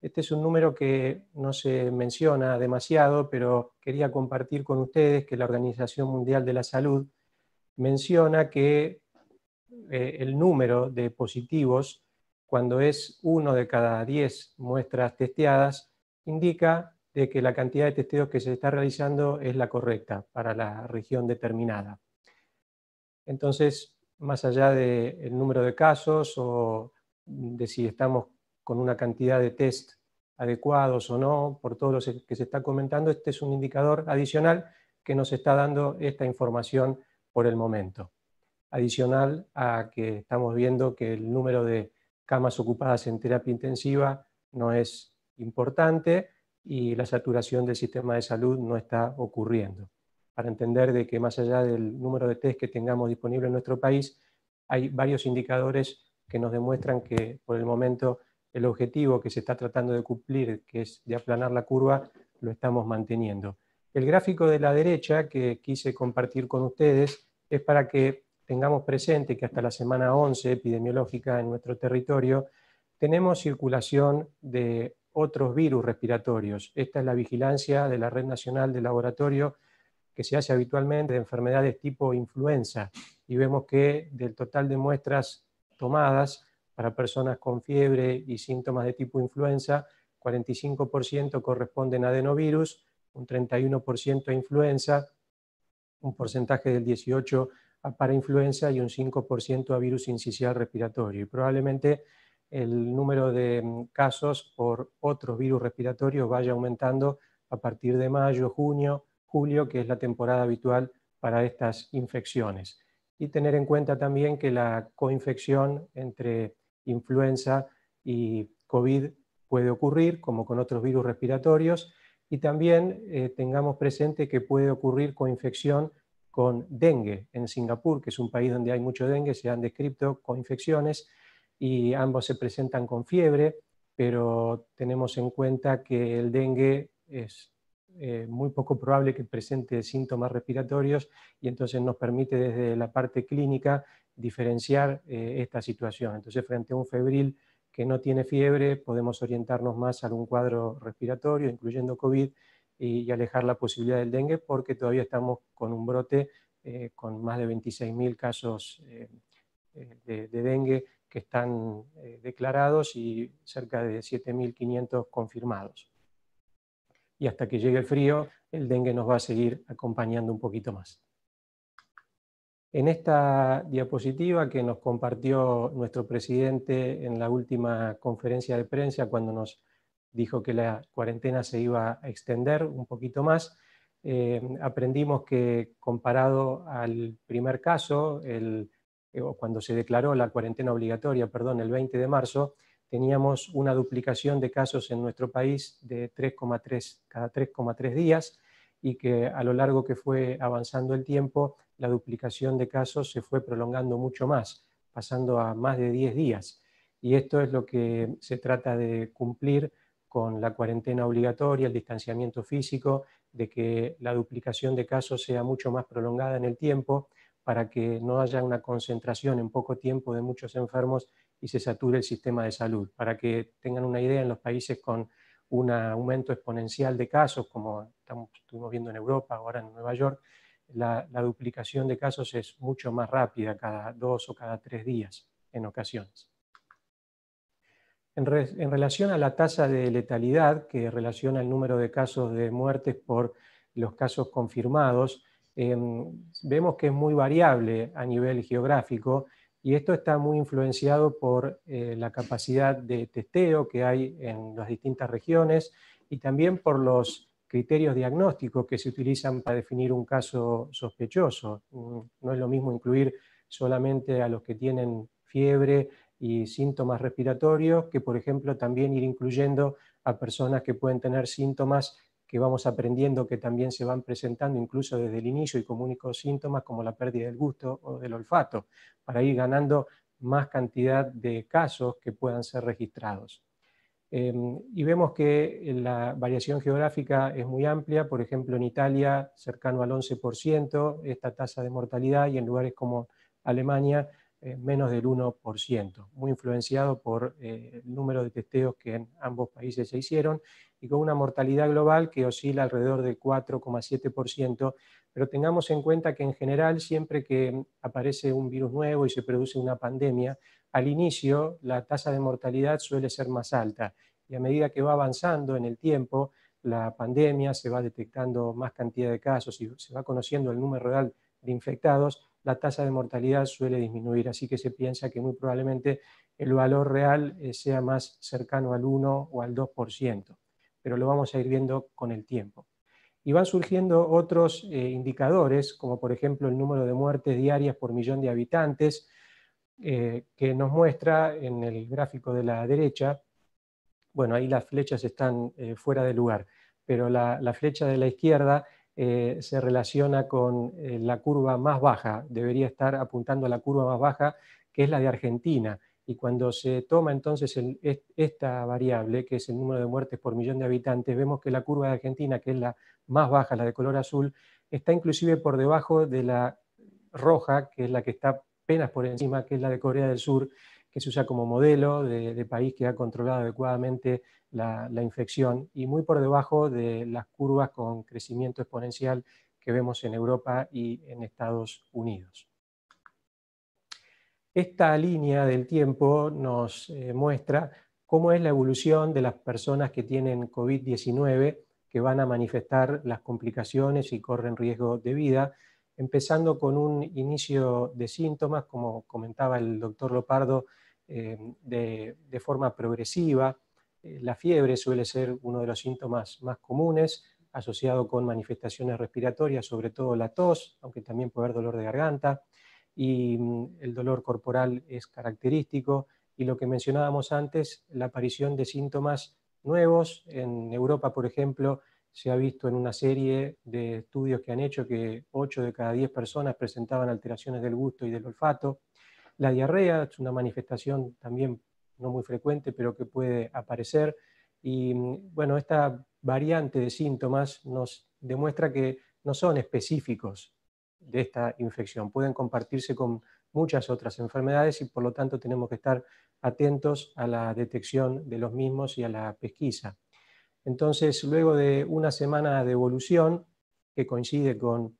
Este es un número que no se menciona demasiado, pero quería compartir con ustedes que la Organización Mundial de la Salud menciona que eh, el número de positivos, cuando es uno de cada diez muestras testeadas, indica de que la cantidad de testeos que se está realizando es la correcta para la región determinada. Entonces, más allá del número de casos o de si estamos con una cantidad de test adecuados o no, por todo lo que se está comentando, este es un indicador adicional que nos está dando esta información por el momento adicional a que estamos viendo que el número de camas ocupadas en terapia intensiva no es importante y la saturación del sistema de salud no está ocurriendo. Para entender de que más allá del número de test que tengamos disponible en nuestro país, hay varios indicadores que nos demuestran que por el momento el objetivo que se está tratando de cumplir, que es de aplanar la curva, lo estamos manteniendo. El gráfico de la derecha que quise compartir con ustedes es para que tengamos presente que hasta la semana 11 epidemiológica en nuestro territorio tenemos circulación de otros virus respiratorios. Esta es la vigilancia de la Red Nacional de Laboratorio que se hace habitualmente de enfermedades tipo influenza y vemos que del total de muestras tomadas para personas con fiebre y síntomas de tipo influenza, 45% corresponden a adenovirus, un 31% a influenza, un porcentaje del 18% para influenza y un 5% a virus incisional respiratorio. Y probablemente el número de mm, casos por otros virus respiratorios vaya aumentando a partir de mayo, junio, julio, que es la temporada habitual para estas infecciones. Y tener en cuenta también que la coinfección entre influenza y COVID puede ocurrir, como con otros virus respiratorios, y también eh, tengamos presente que puede ocurrir coinfección con dengue en Singapur, que es un país donde hay mucho dengue, se han descrito infecciones y ambos se presentan con fiebre, pero tenemos en cuenta que el dengue es eh, muy poco probable que presente síntomas respiratorios y entonces nos permite desde la parte clínica diferenciar eh, esta situación. Entonces, frente a un febril que no tiene fiebre, podemos orientarnos más a un cuadro respiratorio, incluyendo COVID, y, alejar la posibilidad del dengue porque todavía estamos con un brote eh, con más de 26.000 casos eh, eh, de, dengue que están declarados y cerca de 7.500 confirmados. Y hasta que llegue el frío, el dengue nos va a seguir acompañando un poquito más. En esta diapositiva que nos compartió nuestro presidente en la última conferencia de prensa cuando nos dijo que la cuarentena se iba a extender un poquito más. Eh, aprendimos que comparado al primer caso, eh, cuando se declaró la cuarentena obligatoria, perdón, el 20 de marzo, teníamos una duplicación de casos en nuestro país de 3,3 cada 3,3 días y que a lo largo que fue avanzando el tiempo, la duplicación de casos se fue prolongando mucho más, pasando a más de 10 días. Y esto es lo que se trata de cumplir con la cuarentena obligatoria, el distanciamiento físico, de que la duplicación de casos sea mucho más prolongada en el tiempo, para que no haya una concentración en poco tiempo de muchos enfermos y se sature el sistema de salud. Para que tengan una idea, en los países con un aumento exponencial de casos, como estamos, estuvimos viendo en Europa, ahora en Nueva York, la duplicación de casos es mucho más rápida cada dos o cada tres días en ocasiones. En, relación a la tasa de letalidad, que relaciona el número de casos de muertes por los casos confirmados, em, vemos que es muy variable a nivel geográfico y esto está muy influenciado por eh, la capacidad de testeo que hay en las distintas regiones y también por los criterios diagnósticos que se utilizan para definir un caso sospechoso. Mm, no es lo mismo incluir solamente a los que tienen fiebre y síntomas respiratorios, que por ejemplo también ir incluyendo a personas que pueden tener síntomas que vamos aprendiendo que también se van presentando incluso desde el inicio y como únicos síntomas como la pérdida del gusto o del olfato, para ir ganando más cantidad de casos que puedan ser registrados. Em, y vemos que la variación geográfica es muy amplia, por ejemplo en Italia cercano al 11% esta tasa de mortalidad y en lugares como Alemania eh, menos del 1%, muy influenciado por eh, el número de testeos que en ambos países se hicieron y con una mortalidad global que oscila alrededor del 4,7%, pero tengamos en cuenta que en general siempre que aparece un virus nuevo y se produce una pandemia, al inicio la tasa de mortalidad suele ser más alta y a medida que va avanzando en el tiempo, la pandemia se va detectando más cantidad de casos y se va conociendo el número real de infectados, la tasa de mortalidad suele disminuir, así que se piensa que muy probablemente el valor real eh, sea más cercano al 1 o al 2%, pero lo vamos a ir viendo con el tiempo. Y van surgiendo otros eh, indicadores, como por ejemplo el número de muertes diarias por millón de habitantes, eh, que nos muestra en el gráfico de la derecha, bueno, ahí las flechas están fuera de lugar, pero la, la flecha de la izquierda eh, se relaciona con eh, la curva más baja, debería estar apuntando a la curva más baja, que es la de Argentina. Y cuando se toma entonces esta variable, que es el número de muertes por millón de habitantes, vemos que la curva de Argentina, que es la más baja, la de color azul, está inclusive por debajo de la roja, que es la que está apenas por encima, que es la de Corea del Sur, que se usa como modelo de país que ha controlado adecuadamente la, infección y muy por debajo de las curvas con crecimiento exponencial que vemos en Europa y en Estados Unidos. Esta línea del tiempo nos eh, muestra cómo es la evolución de las personas que tienen COVID-19 que van a manifestar las complicaciones y corren riesgo de vida, empezando con un inicio de síntomas, como comentaba el doctor Lopardo, eh, de, forma progresiva, eh, la fiebre suele ser uno de los síntomas más comunes, asociado con manifestaciones respiratorias, sobre todo la tos, aunque también puede haber dolor de garganta, y mm, el dolor corporal es característico, y lo que mencionábamos antes, la aparición de síntomas nuevos. En Europa, por ejemplo, se ha visto en una serie de estudios que han hecho que 8 de cada 10 personas presentaban alteraciones del gusto y del olfato. La diarrea es una manifestación también no muy frecuente, pero que puede aparecer. Y mm, bueno, esta variante de síntomas nos demuestra que no son específicos de esta infección, pueden compartirse con muchas otras enfermedades y por lo tanto tenemos que estar atentos a la detección de los mismos y a la pesquisa. Entonces, luego de una semana de evolución, que coincide con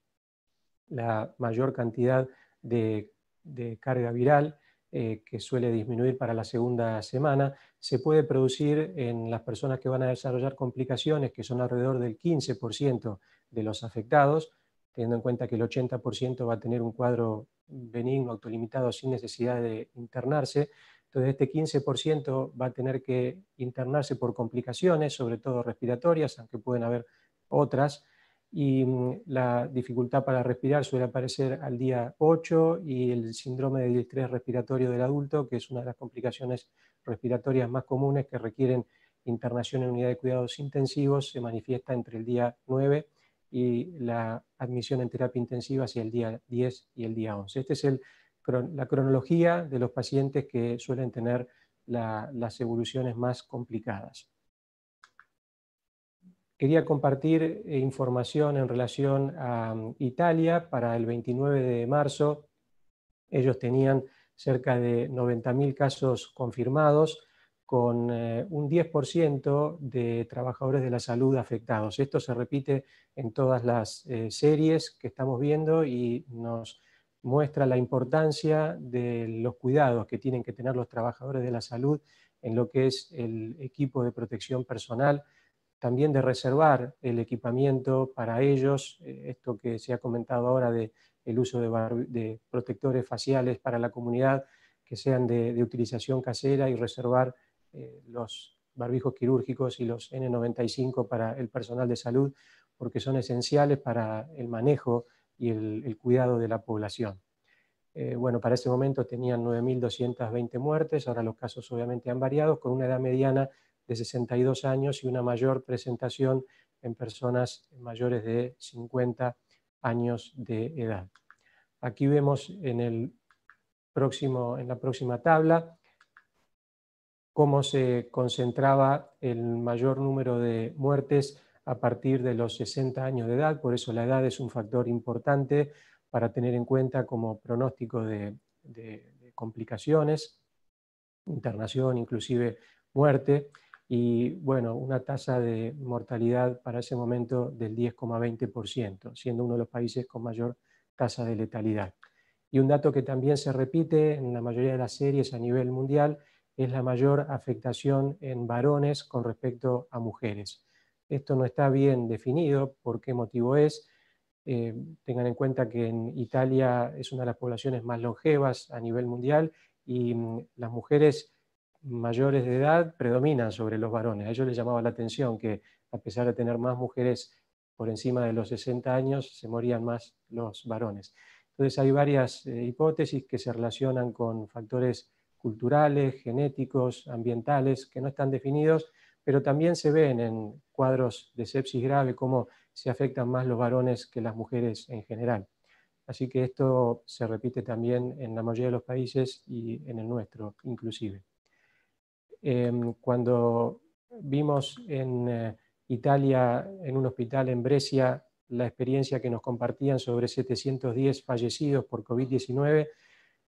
la mayor cantidad de, de carga viral, eh, que suele disminuir para la segunda semana, se puede producir en las personas que van a desarrollar complicaciones, que son alrededor del 15% de los afectados, teniendo en cuenta que el 80% va a tener un cuadro benigno, autolimitado, sin necesidad de internarse. Entonces, este 15% va a tener que internarse por complicaciones, sobre todo respiratorias, aunque pueden haber otras, y mm, la dificultad para respirar suele aparecer al día 8 y el síndrome de distrés respiratorio del adulto, que es una de las complicaciones respiratorias más comunes que requieren internación en unidad de cuidados intensivos, se manifiesta entre el día 9 y la admisión en terapia intensiva hacia el día 10 y el día 11. Esta es la cronología de los pacientes que suelen tener las evoluciones más complicadas. Quería compartir eh, información en relación a mm, Italia. Para el 29 de marzo, ellos tenían cerca de 90.000 casos confirmados, con eh, un 10% de trabajadores de la salud afectados. Esto se repite en todas las eh, series que estamos viendo y nos muestra la importancia de los cuidados que tienen que tener los trabajadores de la salud en lo que es el equipo de protección personal también de reservar el equipamiento para ellos, eh, esto que se ha comentado ahora de el uso de, protectores faciales para la comunidad que sean de, utilización casera y reservar eh, los barbijos quirúrgicos y los N95 para el personal de salud, porque son esenciales para el manejo y el, cuidado de la población. Eh, bueno, para ese momento tenían 9.220 muertes, ahora los casos obviamente han variado, con una edad mediana de 62 años y una mayor presentación en personas mayores de 50 años de edad. Aquí vemos en, el próximo, en la próxima tabla cómo se concentraba el mayor número de muertes a partir de los 60 años de edad, por eso la edad es un factor importante para tener en cuenta como pronóstico de complicaciones, internación, inclusive muerte y bueno, una tasa de mortalidad para ese momento del 10,20%, siendo uno de los países con mayor tasa de letalidad. Y un dato que también se repite en la mayoría de las series a nivel mundial es la mayor afectación en varones con respecto a mujeres. Esto no está bien definido por qué motivo es. Eh, tengan en cuenta que en Italia es una de las poblaciones más longevas a nivel mundial y mm, las mujeres mayores de edad predominan sobre los varones. A ellos les llamaba la atención que a pesar de tener más mujeres por encima de los 60 años, se morían más los varones. Entonces hay varias eh, hipótesis que se relacionan con factores culturales, genéticos, ambientales, que no están definidos, pero también se ven en cuadros de sepsis grave cómo se afectan más los varones que las mujeres en general. Así que esto se repite también en la mayoría de los países y en el nuestro inclusive. Em, cuando vimos en eh, Italia, en un hospital en Brescia, la experiencia que nos compartían sobre 710 fallecidos por COVID-19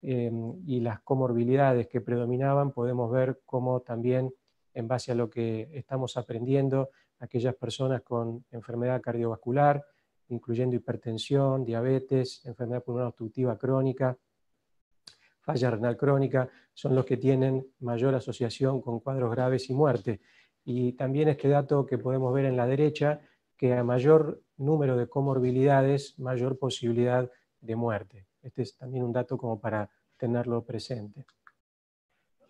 em, y las comorbilidades que predominaban, podemos ver cómo también, en base a lo que estamos aprendiendo, aquellas personas con enfermedad cardiovascular, incluyendo hipertensión, diabetes, enfermedad pulmonar obstructiva crónica, falla renal crónica, son los que tienen mayor asociación con cuadros graves y muerte. Y también este dato que podemos ver en la derecha, que a mayor número de comorbilidades, mayor posibilidad de muerte. Este es también un dato como para tenerlo presente.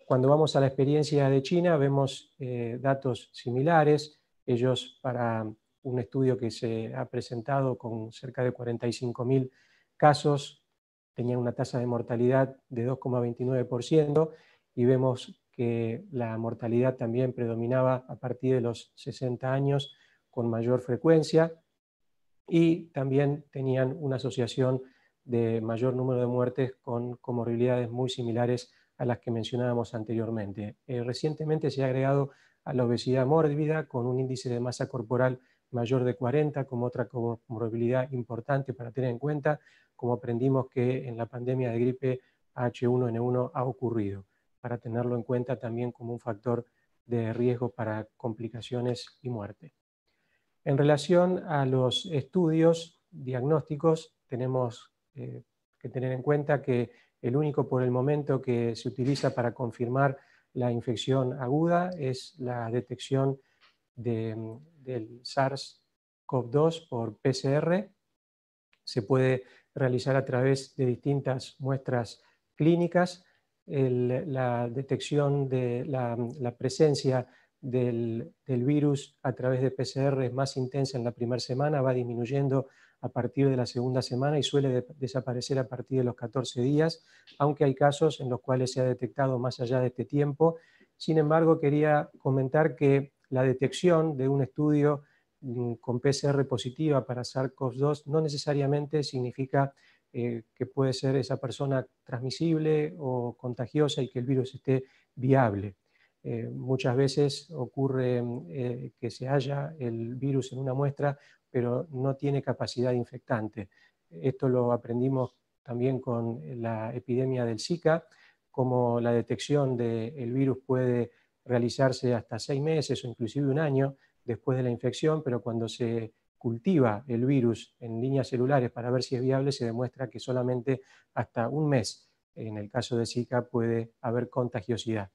Cuando vamos a la experiencia de China, vemos eh, datos similares. Ellos, para un estudio que se ha presentado con cerca de 45.000 casos tenían una tasa de mortalidad de 2,29% y vemos que la mortalidad también predominaba a partir de los 60 años con mayor frecuencia y también tenían una asociación de mayor número de muertes con comorbilidades muy similares a las que mencionábamos anteriormente. Eh, recientemente se ha agregado a la obesidad mórbida con un índice de masa corporal mayor de 40 como otra comorbilidad importante para tener en cuenta, como aprendimos que en la pandemia de gripe H1N1 ha ocurrido, para tenerlo en cuenta también como un factor de riesgo para complicaciones y muerte. En relación a los estudios diagnósticos, tenemos eh, que tener en cuenta que el único por el momento que se utiliza para confirmar la infección aguda es la detección del SARS-CoV-2 por PCR. Se puede realizar a través de distintas muestras clínicas la detección de la, presencia del, virus a través de PCR es más intensa en la primera semana, va disminuyendo a partir de la segunda semana y suele desaparecer a partir de los 14 días, aunque hay casos en los cuales se ha detectado más allá de este tiempo. Sin embargo, quería comentar que la detección de un estudio Mm, con PCR positiva para SARS-CoV-2 no necesariamente significa eh, que puede ser esa persona transmisible o contagiosa y que el virus esté viable. Eh, muchas veces ocurre mm, eh, que se haya el virus en una muestra, pero no tiene capacidad infectante. Esto lo aprendimos también con la epidemia del Zika, como la detección del virus puede realizarse hasta seis meses o inclusive un año, después de la infección, pero cuando se cultiva el virus en líneas celulares para ver si es viable, se demuestra que solamente hasta un mes, en el caso de Zika, puede haber contagiosidad.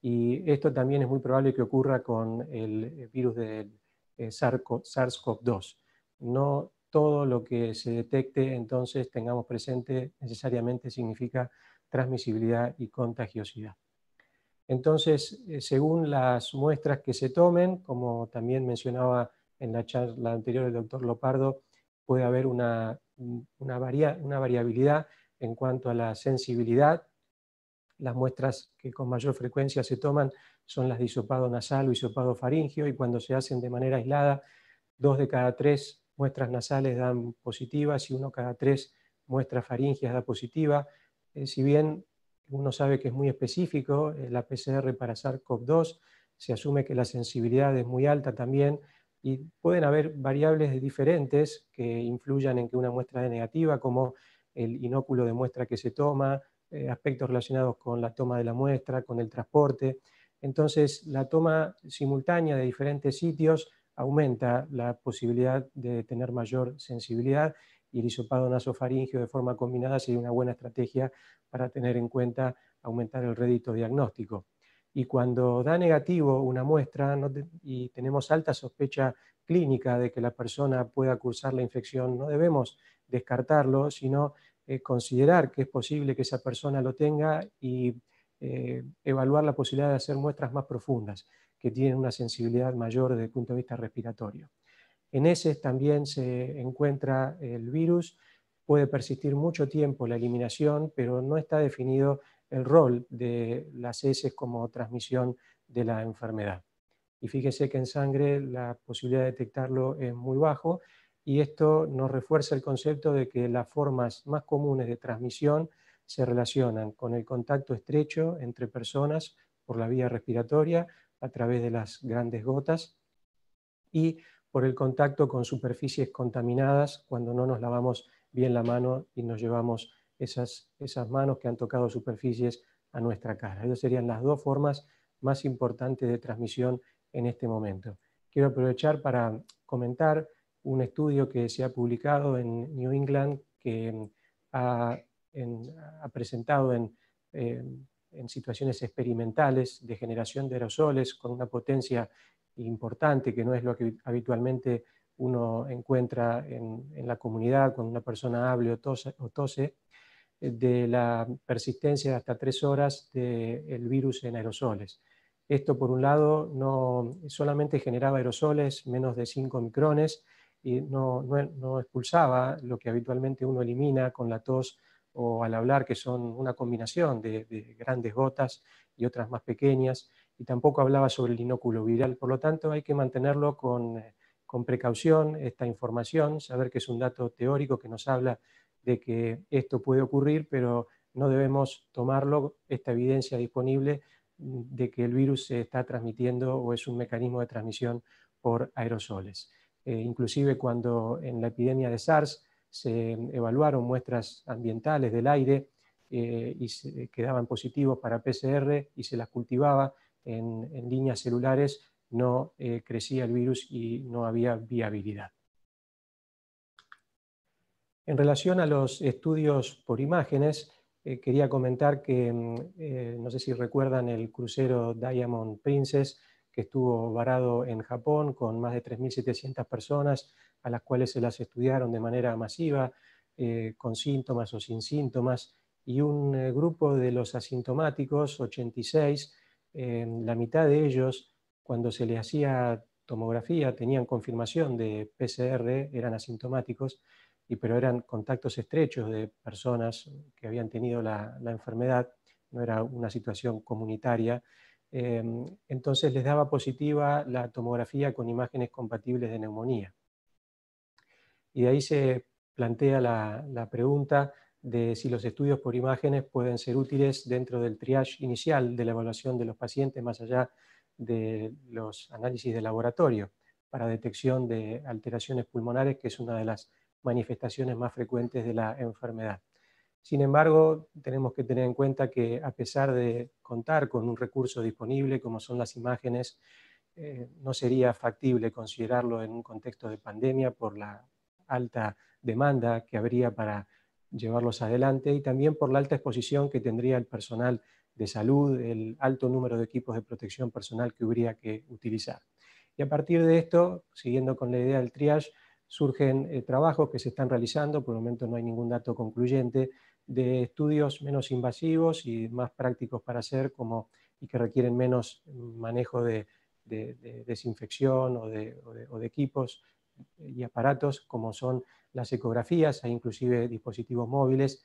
Y esto también es muy probable que ocurra con el virus del eh, SARS-CoV-2. No todo lo que se detecte, entonces tengamos presente, necesariamente significa transmisibilidad y contagiosidad. Entonces, eh, según las muestras que se tomen, como también mencionaba en la charla anterior el doctor Lopardo, puede haber mm, una, variabilidad en cuanto a la sensibilidad. Las muestras que con mayor frecuencia se toman son las de hisopado nasal o hisopado faringio y cuando se hacen de manera aislada, dos de cada tres muestras nasales dan positivas y uno cada tres muestras faringias da positiva. Eh, si bien uno sabe que es muy específico, eh, la PCR para SARS-CoV-2, se asume que la sensibilidad es muy alta también, y pueden haber variables diferentes que influyan en que una muestra de negativa, como el inóculo de muestra que se toma, eh, aspectos relacionados con la toma de la muestra, con el transporte. Entonces, la toma simultánea de diferentes sitios aumenta la posibilidad de tener mayor sensibilidad y el de forma combinada sería una buena estrategia para tener en cuenta aumentar el rédito diagnóstico. Y cuando da negativo una muestra y tenemos alta sospecha clínica de que la persona pueda cursar la infección, no debemos descartarlo, sino eh, considerar que es posible que esa persona lo tenga y eh, evaluar la posibilidad de hacer muestras más profundas que tienen una sensibilidad mayor desde el punto de vista respiratorio. En heces también se encuentra el virus, puede persistir mucho tiempo la eliminación, pero no está definido el rol de las heces como transmisión de la enfermedad. Y fíjese que en sangre la posibilidad de detectarlo es muy bajo y esto nos refuerza el concepto de que las formas más comunes de transmisión se relacionan con el contacto estrecho entre personas por la vía respiratoria a través de las grandes gotas y por el contacto con superficies contaminadas cuando no nos lavamos bien la mano y nos llevamos esas, manos que han tocado superficies a nuestra cara. Esas serían las dos formas más importantes de transmisión en este momento. Quiero aprovechar para comentar un estudio que se ha publicado en New England que mm, ha, presentado en, eh, en, situaciones experimentales de generación de aerosoles con una potencia importante, que no es lo que habitualmente uno encuentra en, la comunidad cuando una persona hable o tose, eh, de la persistencia de hasta tres horas del virus en aerosoles. Esto, por un lado, no solamente generaba aerosoles menos de 5 micrones y no, expulsaba lo que habitualmente uno elimina con la tos o al hablar, que son una combinación de grandes gotas y otras más pequeñas y tampoco hablaba sobre el inóculo viral. Por lo tanto, hay que mantenerlo eh, con, precaución, esta información, saber que es un dato teórico que nos habla de que esto puede ocurrir, pero no debemos tomarlo, esta evidencia disponible mm, de que el virus se está transmitiendo o es un mecanismo de transmisión por aerosoles. Eh, inclusive cuando en la epidemia de SARS se evaluaron muestras ambientales del aire eh, y quedaban positivos para PCR y se las cultivaba, en, líneas celulares no eh, crecía el virus y no había viabilidad. En relación a los estudios por imágenes, eh, quería comentar que, mm, eh, no sé si recuerdan el crucero Diamond Princess, que estuvo varado en Japón con más de 3.700 personas, a las cuales se las estudiaron de manera masiva, con síntomas o sin síntomas, y un grupo de los asintomáticos, 86, la mitad de ellos, cuando se les hacía tomografía, tenían confirmación de PCR, eran asintomáticos, pero eran contactos estrechos de personas que habían tenido la, enfermedad, no era una situación comunitaria. Eh, entonces les daba positiva la tomografía con imágenes compatibles de neumonía. Y de ahí se plantea la pregunta de si los estudios por imágenes pueden ser útiles dentro del triage inicial de la evaluación de los pacientes, más allá de los análisis de laboratorio, para detección de alteraciones pulmonares, que es una de las manifestaciones más frecuentes de la enfermedad. Sin embargo, tenemos que tener en cuenta que a pesar de contar con un recurso disponible como son las imágenes, eh, no sería factible considerarlo en un contexto de pandemia por la alta demanda que habría para llevarlos adelante y también por la alta exposición que tendría el personal de salud, el alto número de equipos de protección personal que habría que utilizar. Y a partir de esto, siguiendo con la idea del triage, surgen eh, trabajos que se están realizando, por el momento no hay ningún dato concluyente, de estudios menos invasivos y más prácticos para hacer como, y que requieren menos manejo de, desinfección o de equipos y aparatos como son las ecografías, hay inclusive dispositivos móviles,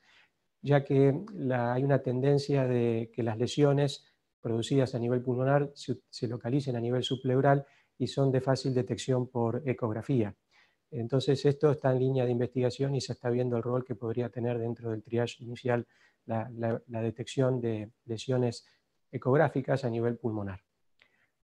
ya que hay una tendencia de que las lesiones producidas a nivel pulmonar se, localicen a nivel subpleural y son de fácil detección por ecografía. Entonces esto está en línea de investigación y se está viendo el rol que podría tener dentro del triage inicial la detección de lesiones ecográficas a nivel pulmonar.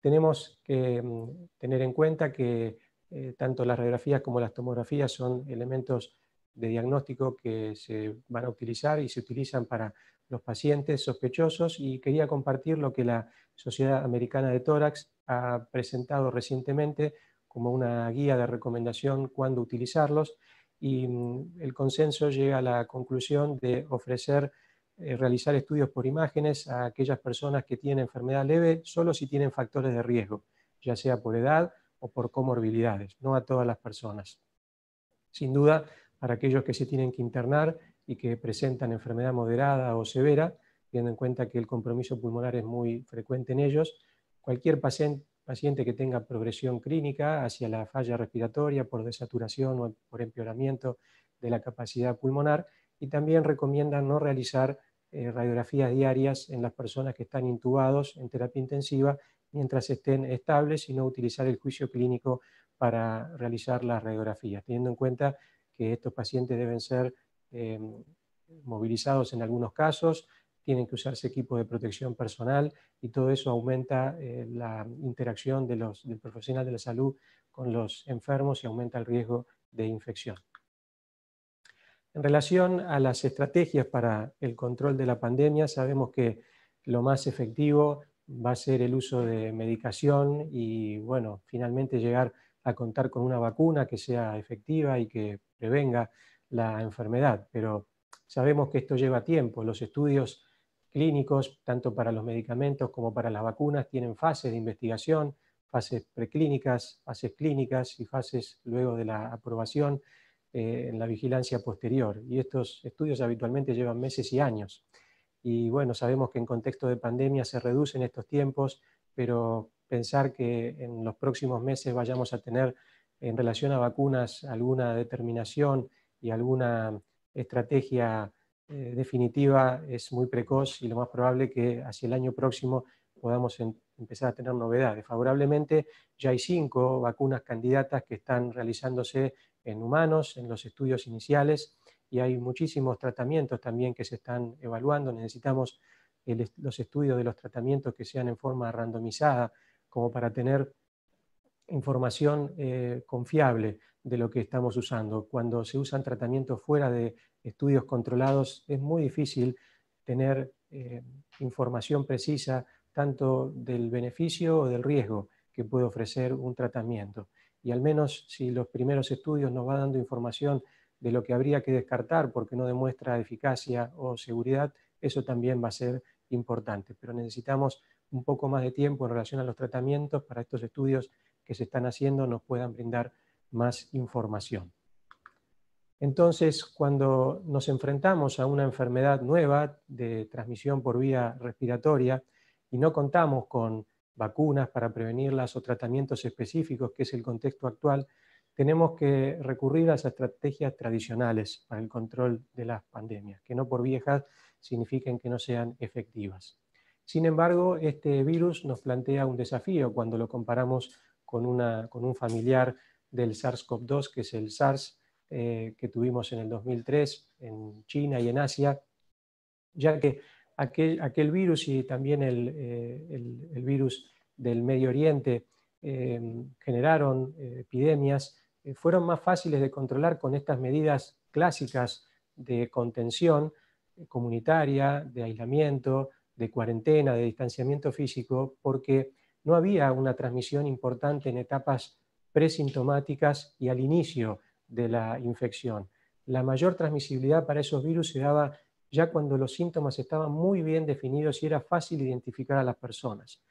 Tenemos que mm, tener en cuenta que eh, tanto las radiografías como las tomografías son elementos de diagnóstico que se van a utilizar y se utilizan para los pacientes sospechosos y quería compartir lo que la Sociedad Americana de Tórax ha presentado recientemente como una guía de recomendación cuándo utilizarlos y mm, el consenso llega a la conclusión de ofrecer eh, realizar estudios por imágenes a aquellas personas que tienen enfermedad leve solo si tienen factores de riesgo, ya sea por edad o por comorbilidades, no a todas las personas. Sin duda, para aquellos que se tienen que internar y que presentan enfermedad moderada o severa, teniendo en cuenta que el compromiso pulmonar es muy frecuente en ellos, cualquier paciente que tenga progresión clínica hacia la falla respiratoria por desaturación o por empeoramiento de la capacidad pulmonar, y también recomienda no realizar eh, radiografías diarias en las personas que están intubados en terapia intensiva mientras estén estables y no utilizar el juicio clínico para realizar las radiografías, teniendo en cuenta que estos pacientes deben ser eh, movilizados en algunos casos, tienen que usarse equipos de protección personal y todo eso aumenta eh, la interacción de los, del profesional de la salud con los enfermos y aumenta el riesgo de infección. En relación a las estrategias para el control de la pandemia, sabemos que lo más efectivo va a ser el uso de medicación y, bueno, finalmente llegar a contar con una vacuna que sea efectiva y que prevenga la enfermedad. Pero sabemos que esto lleva tiempo. Los estudios clínicos, tanto para los medicamentos como para las vacunas, tienen fases de investigación, fases preclínicas, fases clínicas y fases luego de la aprobación eh, en la vigilancia posterior. Y estos estudios habitualmente llevan meses y años y bueno, sabemos que en contexto de pandemia se reducen estos tiempos, pero pensar que en los próximos meses vayamos a tener en relación a vacunas alguna determinación y alguna estrategia eh, definitiva es muy precoz y lo más probable que hacia el año próximo podamos empezar a tener novedades. Favorablemente ya hay cinco vacunas candidatas que están realizándose en humanos, en los estudios iniciales, y hay muchísimos tratamientos también que se están evaluando. Necesitamos los estudios de los tratamientos que sean en forma randomizada, como para tener información eh, confiable de lo que estamos usando. Cuando se usan tratamientos fuera de estudios controlados, es muy difícil tener eh, información precisa tanto del beneficio o del riesgo que puede ofrecer un tratamiento. Y al menos si los primeros estudios nos van dando información de lo que habría que descartar porque no demuestra eficacia o seguridad, eso también va a ser importante. Pero necesitamos un poco más de tiempo en relación a los tratamientos para estos estudios que se están haciendo nos puedan brindar más información. Entonces, cuando nos enfrentamos a una enfermedad nueva de transmisión por vía respiratoria y no contamos con vacunas para prevenirlas o tratamientos específicos, que es el contexto actual, tenemos que recurrir a las estrategias tradicionales para el control de las pandemias, que no por viejas signifiquen que no sean efectivas. Sin embargo, este virus nos plantea un desafío cuando lo comparamos con, un familiar del SARS-CoV-2, que es el SARS eh, que tuvimos en el 2003 en China y en Asia, ya que aquel, virus y también eh, el, virus del Medio Oriente eh, generaron epidemias eh, fueron más fáciles de controlar con estas medidas clásicas de contención eh, comunitaria, de aislamiento, de cuarentena, de distanciamiento físico, porque no había una transmisión importante en etapas presintomáticas y al inicio de la infección. La mayor transmisibilidad para esos virus se daba ya cuando los síntomas estaban muy bien definidos y era fácil identificar a las personas.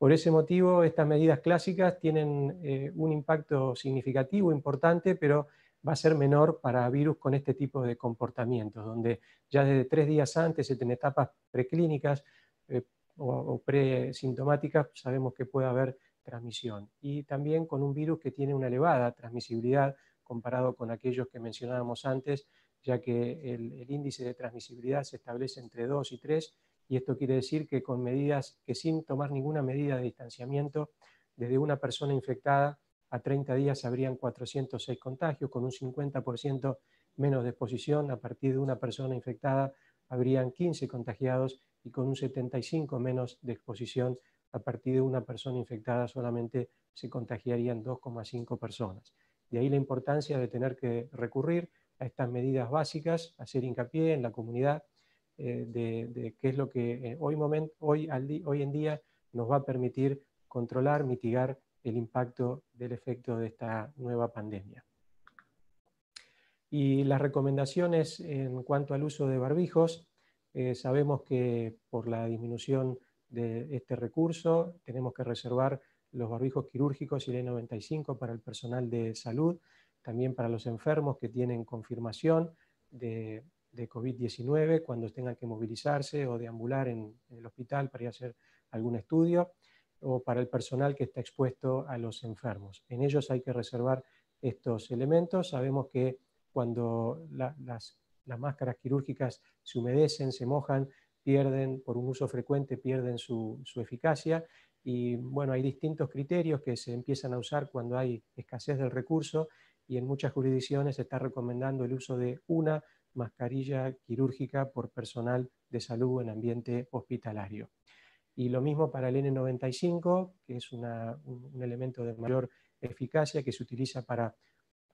Por ese motivo, estas medidas clásicas tienen eh, un impacto significativo, importante, pero va a ser menor para virus con este tipo de comportamientos, donde ya desde tres días antes, en etapas preclínicas eh, o, pre presintomáticas, sabemos que puede haber transmisión. Y también con un virus que tiene una elevada transmisibilidad comparado con aquellos que mencionábamos antes, ya que el, el índice de transmisibilidad se establece entre 2 y 3 y esto quiere decir que con medidas, que sin tomar ninguna medida de distanciamiento, desde una persona infectada a 30 días habrían 406 contagios, con un 50% menos de exposición, a partir de una persona infectada habrían 15 contagiados y con un 75 menos de exposición, a partir de una persona infectada solamente se contagiarían 2,5 personas. De ahí la importancia de tener que recurrir a estas medidas básicas, hacer hincapié en la comunidad, eh, de, qué es lo que eh, hoy, hoy, al hoy en día nos va a permitir controlar, mitigar el impacto del efecto de esta nueva pandemia. Y las recomendaciones en cuanto al uso de barbijos, eh, sabemos que por la disminución de este recurso tenemos que reservar los barbijos quirúrgicos y el 95 para el personal de salud, también para los enfermos que tienen confirmación de de COVID-19 cuando tengan que movilizarse o deambular en, el hospital para ir a hacer algún estudio o para el personal que está expuesto a los enfermos. En ellos hay que reservar estos elementos. Sabemos que cuando las, máscaras quirúrgicas se humedecen, se mojan, pierden, por un uso frecuente, pierden su, su, eficacia. Y bueno, hay distintos criterios que se empiezan a usar cuando hay escasez del recurso y en muchas jurisdicciones se está recomendando el uso de una mascarilla quirúrgica por personal de salud en ambiente hospitalario. Y lo mismo para el N95, que es un, elemento de mayor eficacia que se utiliza para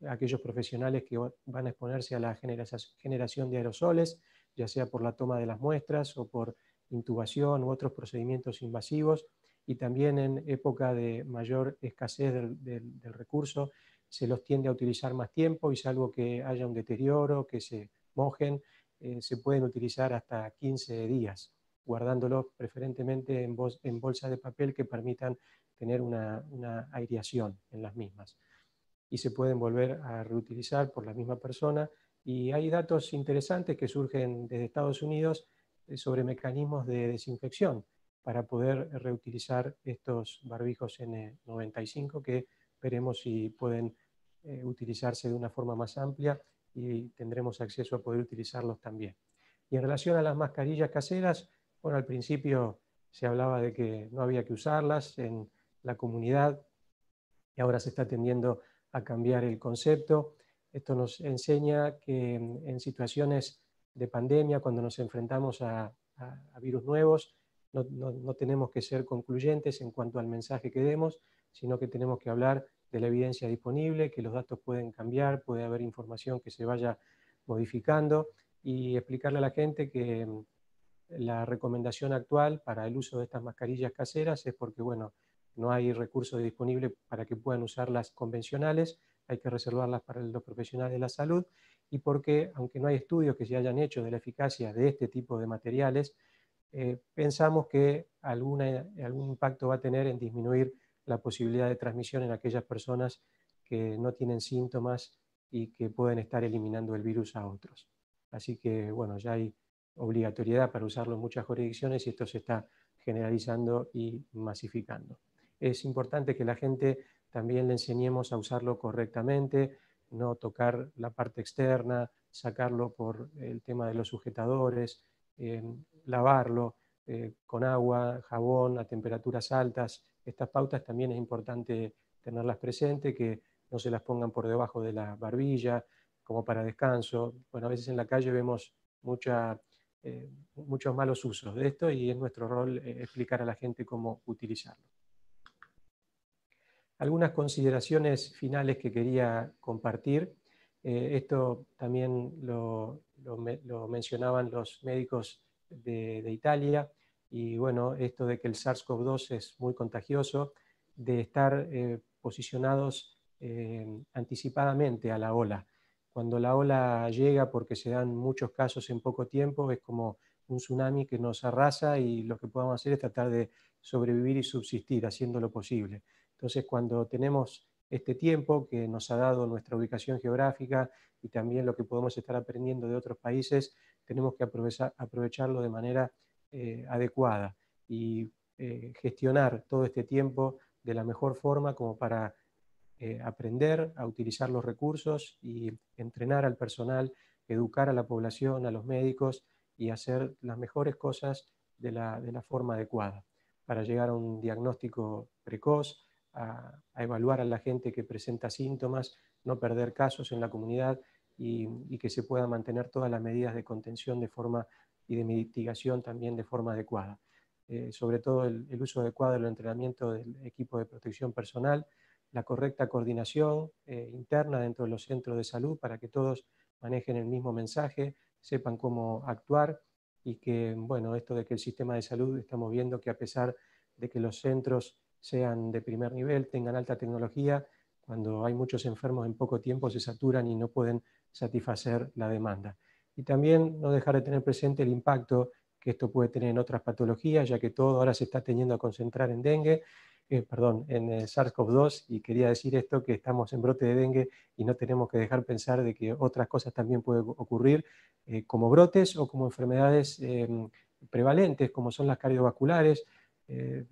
aquellos profesionales que van a exponerse a la generación de aerosoles, ya sea por la toma de las muestras o por intubación u otros procedimientos invasivos. Y también en época de mayor escasez del, recurso, se los tiende a utilizar más tiempo y salvo que haya un deterioro, que se mojen, eh, se pueden utilizar hasta 15 días, guardándolos preferentemente en, bolsas de papel que permitan tener una, aireación en las mismas. Y se pueden volver a reutilizar por la misma persona. Y hay datos interesantes que surgen desde Estados Unidos eh, sobre mecanismos de desinfección para poder reutilizar estos barbijos N95 que veremos si pueden eh, utilizarse de una forma más amplia y tendremos acceso a poder utilizarlos también. Y en relación a las mascarillas caseras, bueno, al principio se hablaba de que no había que usarlas en la comunidad y ahora se está tendiendo a cambiar el concepto. Esto nos enseña que en situaciones de pandemia, cuando nos enfrentamos a, virus nuevos, no, no, tenemos que ser concluyentes en cuanto al mensaje que demos, sino que tenemos que hablar la evidencia disponible, que los datos pueden cambiar, puede haber información que se vaya modificando y explicarle a la gente que mm, la recomendación actual para el uso de estas mascarillas caseras es porque, bueno, no hay recursos disponibles para que puedan usar las convencionales, hay que reservarlas para los profesionales de la salud y porque, aunque no hay estudios que se hayan hecho de la eficacia de este tipo de materiales, eh, pensamos que alguna, algún impacto va a tener en disminuir la posibilidad de transmisión en aquellas personas que no tienen síntomas y que pueden estar eliminando el virus a otros. Así que, bueno, ya hay obligatoriedad para usarlo en muchas jurisdicciones y esto se está generalizando y masificando. Es importante que la gente también le enseñemos a usarlo correctamente, no tocar la parte externa, sacarlo por el tema de los sujetadores, eh, lavarlo, eh, con agua, jabón, a temperaturas altas. Estas pautas también es importante tenerlas presentes, que no se las pongan por debajo de la barbilla, como para descanso. Bueno, a veces en la calle vemos eh, muchos malos usos de esto y es nuestro rol eh, explicar a la gente cómo utilizarlo. Algunas consideraciones finales que quería compartir. esto también lo, mencionaban los médicos de Italia y bueno, esto de que el SARS-CoV-2 es muy contagioso, de estar eh, posicionados eh, anticipadamente a la ola. Cuando la ola llega, porque se dan muchos casos en poco tiempo, es como un tsunami que nos arrasa y lo que podemos hacer es tratar de sobrevivir y subsistir haciendo lo posible. Entonces, cuando tenemos este tiempo que nos ha dado nuestra ubicación geográfica y también lo que podemos estar aprendiendo de otros países, tenemos que aprovecharlo de manera eh, adecuada y eh, gestionar todo este tiempo de la mejor forma como para eh, aprender a utilizar los recursos y entrenar al personal, educar a la población, a los médicos y hacer las mejores cosas de la, forma adecuada para llegar a un diagnóstico precoz, a, evaluar a la gente que presenta síntomas, no perder casos en la comunidad y, y que se puedan mantener todas las medidas de contención de forma y de mitigación también de forma adecuada. Eh, sobre todo el, uso adecuado del entrenamiento del equipo de protección personal, la correcta coordinación eh, interna dentro de los centros de salud para que todos manejen el mismo mensaje, sepan cómo actuar y que, bueno, esto de que el sistema de salud estamos viendo que a pesar de que los centros sean de primer nivel, tengan alta tecnología, cuando hay muchos enfermos en poco tiempo se saturan y no pueden satisfacer la demanda y también no dejar de tener presente el impacto que esto puede tener en otras patologías, ya que todo ahora se está teniendo a concentrar en dengue, eh, perdón, en eh, SARS-CoV-2, y quería decir esto, que estamos en brote de dengue y no tenemos que dejar pensar de que otras cosas también pueden ocurrir eh, como brotes o como enfermedades em, prevalentes, como son las cardiovasculares,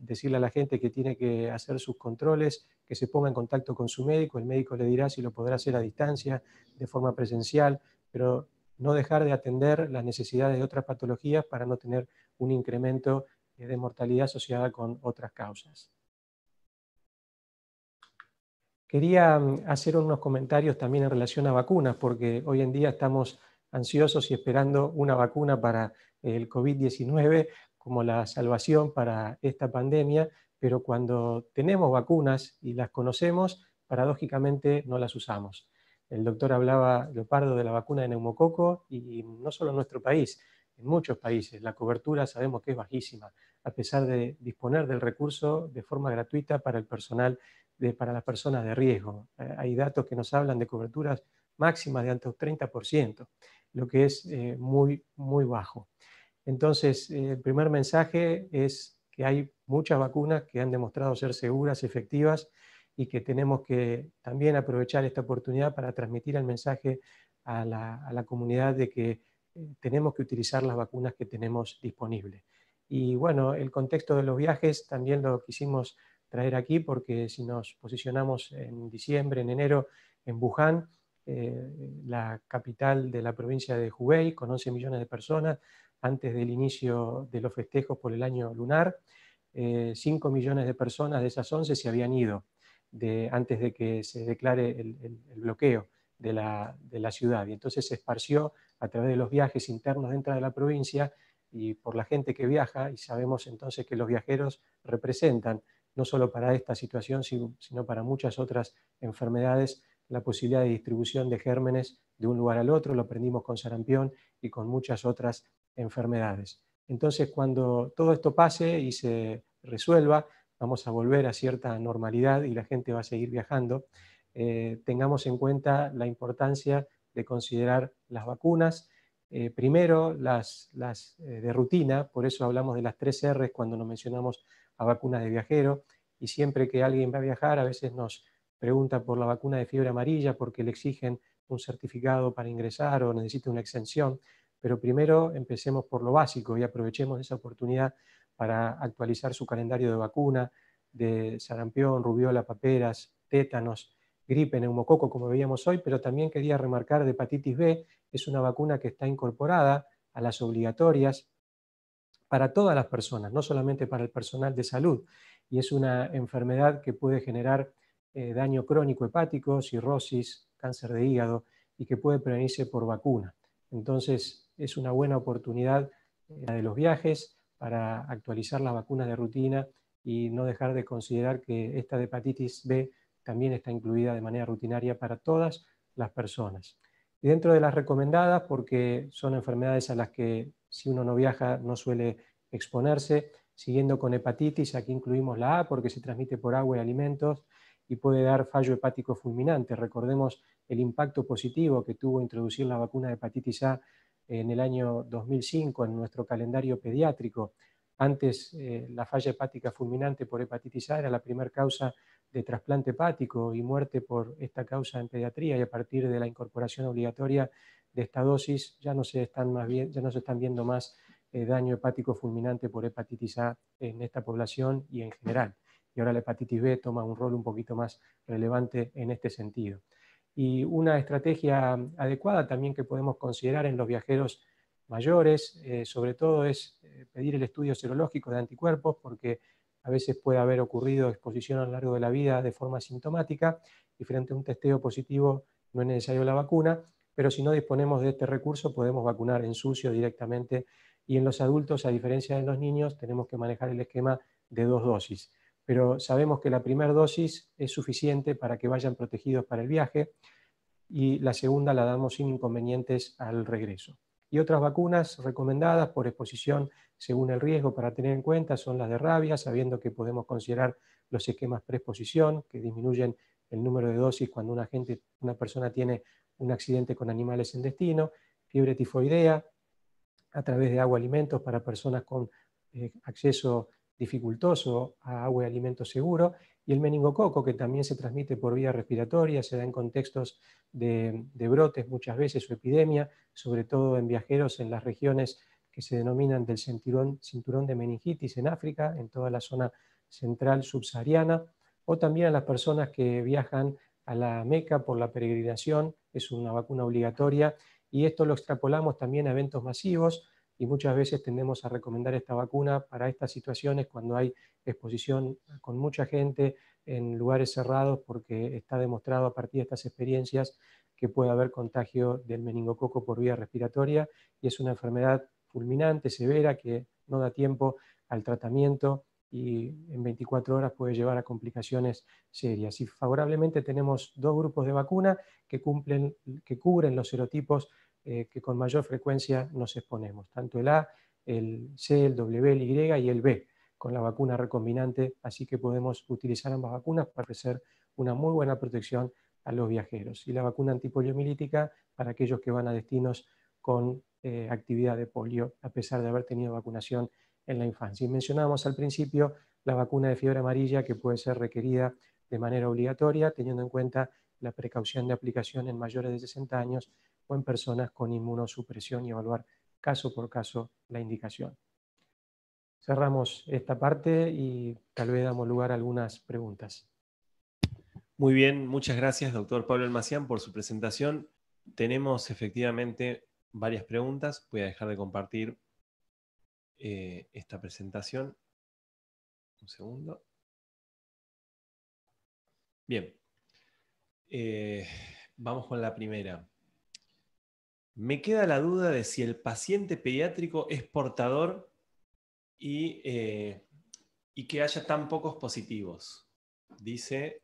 decirle a la gente que tiene que hacer sus controles, que se ponga en contacto con su médico, el médico le dirá si lo podrá hacer a distancia, de forma presencial, pero no dejar de atender las necesidades de otras patologías para no tener un incremento eh, de mortalidad asociada con otras causas. Quería mm, hacer unos comentarios también en relación a vacunas, porque hoy en día estamos ansiosos y esperando una vacuna para el COVID-19 como la salvación para esta pandemia, pero cuando tenemos vacunas y las conocemos, paradójicamente no las usamos. El doctor hablaba, Leopardo, de la vacuna de neumococo y, no solo en nuestro país, en muchos países la cobertura sabemos que es bajísima, a pesar de disponer del recurso de forma gratuita para el personal, para las personas de riesgo. Eh, hay datos que nos hablan de coberturas máximas de hasta un 30%, lo que es eh, muy, muy bajo. Entonces, eh, el primer mensaje es que hay muchas vacunas que han demostrado ser seguras, efectivas, y que tenemos que también aprovechar esta oportunidad para transmitir el mensaje a la, a la comunidad de que eh, tenemos que utilizar las vacunas que tenemos disponibles. Y bueno, el contexto de los viajes también lo quisimos traer aquí porque si nos posicionamos en diciembre, en enero, en Wuhan, eh, la capital de la provincia de Hubei, con 11 millones de personas, antes del inicio de los festejos por el año lunar, eh, 5 millones de personas de esas 11 se habían ido antes de que se declare el, bloqueo de la, de la, ciudad. Y entonces se esparció a través de los viajes internos dentro de la provincia y por la gente que viaja, y sabemos entonces que los viajeros representan, no solo para esta situación, sino para muchas otras enfermedades, la posibilidad de distribución de gérmenes de un lugar al otro, lo aprendimos con sarampión y con muchas otras enfermedades. Entonces, cuando todo esto pase y se resuelva, vamos a volver a cierta normalidad y la gente va a seguir viajando, eh, tengamos en cuenta la importancia de considerar las vacunas. Eh, primero, las, eh, de rutina, por eso hablamos de las tres R's cuando nos mencionamos a vacunas de viajero. Y siempre que alguien va a viajar, a veces nos pregunta por la vacuna de fiebre amarilla porque le exigen un certificado para ingresar o necesita una exención. Pero primero empecemos por lo básico y aprovechemos esa oportunidad para actualizar su calendario de vacuna de sarampión, rubiola, paperas, tétanos, gripe, neumococo, como veíamos hoy, pero también quería remarcar de hepatitis B, es una vacuna que está incorporada a las obligatorias para todas las personas, no solamente para el personal de salud, y es una enfermedad que puede generar eh, daño crónico hepático, cirrosis, cáncer de hígado, y que puede prevenirse por vacuna. Entonces, es una buena oportunidad eh, de los viajes, para actualizar las vacunas de rutina y no dejar de considerar que esta de hepatitis B también está incluida de manera rutinaria para todas las personas. Y dentro de las recomendadas, porque son enfermedades a las que si uno no viaja no suele exponerse, siguiendo con hepatitis, aquí incluimos la A porque se transmite por agua y alimentos y puede dar fallo hepático fulminante. Recordemos el impacto positivo que tuvo introducir la vacuna de hepatitis A en el año 2005 en nuestro calendario pediátrico. Antes eh, la falla hepática fulminante por hepatitis A era la primera causa de trasplante hepático y muerte por esta causa en pediatría y a partir de la incorporación obligatoria de esta dosis ya no se están, viendo más eh, daño hepático fulminante por hepatitis A en esta población y en general. Y ahora la hepatitis B toma un rol un poquito más relevante en este sentido. Y una estrategia adecuada también que podemos considerar en los viajeros mayores, eh, sobre todo, es eh, pedir el estudio serológico de anticuerpos, porque a veces puede haber ocurrido exposición a lo largo de la vida de forma sintomática y frente a un testeo positivo no es necesario la vacuna, pero si no disponemos de este recurso podemos vacunar en sucio directamente y en los adultos, a diferencia de los niños, tenemos que manejar el esquema de dos dosis pero sabemos que la primera dosis es suficiente para que vayan protegidos para el viaje y la segunda la damos sin inconvenientes al regreso. Y otras vacunas recomendadas por exposición según el riesgo para tener en cuenta son las de rabia, sabiendo que podemos considerar los esquemas preexposición, que disminuyen el número de dosis cuando una, gente, una persona tiene un accidente con animales en destino, fiebre tifoidea, a través de agua alimentos para personas con eh, acceso dificultoso a agua y alimento seguro y el meningococo, que también se transmite por vía respiratoria, se da en contextos de, brotes muchas veces o epidemia, sobre todo en viajeros en las regiones que se denominan del cinturón, cinturón de meningitis en África, en toda la zona central subsahariana, o también a las personas que viajan a la Meca por la peregrinación, es una vacuna obligatoria, y esto lo extrapolamos también a eventos masivos y muchas veces tendemos a recomendar esta vacuna para estas situaciones cuando hay exposición con mucha gente en lugares cerrados porque está demostrado a partir de estas experiencias que puede haber contagio del meningococo por vía respiratoria y es una enfermedad fulminante, severa, que no da tiempo al tratamiento y en 24 horas puede llevar a complicaciones serias. Y favorablemente tenemos dos grupos de vacuna que, cumplen, que cubren los serotipos eh, que con mayor frecuencia nos exponemos, tanto el A, el C, el W, el Y y el B, con la vacuna recombinante, así que podemos utilizar ambas vacunas para ofrecer una muy buena protección a los viajeros. Y la vacuna antipoliomielítica para aquellos que van a destinos con eh, actividad de polio, a pesar de haber tenido vacunación en la infancia. Y mencionábamos al principio la vacuna de fiebre amarilla que puede ser requerida de manera obligatoria, teniendo en cuenta la precaución de aplicación en mayores de 60 años o en personas con inmunosupresión y evaluar caso por caso la indicación. Cerramos esta parte y tal vez damos lugar a algunas preguntas. Muy bien, muchas gracias, doctor Pablo Almacián, por su presentación. Tenemos efectivamente varias preguntas. Voy a dejar de compartir eh, esta presentación. Un segundo. Bien, eh, vamos con la primera. Me queda la duda de si el paciente pediátrico es portador y, eh, que haya tan pocos positivos. Dice.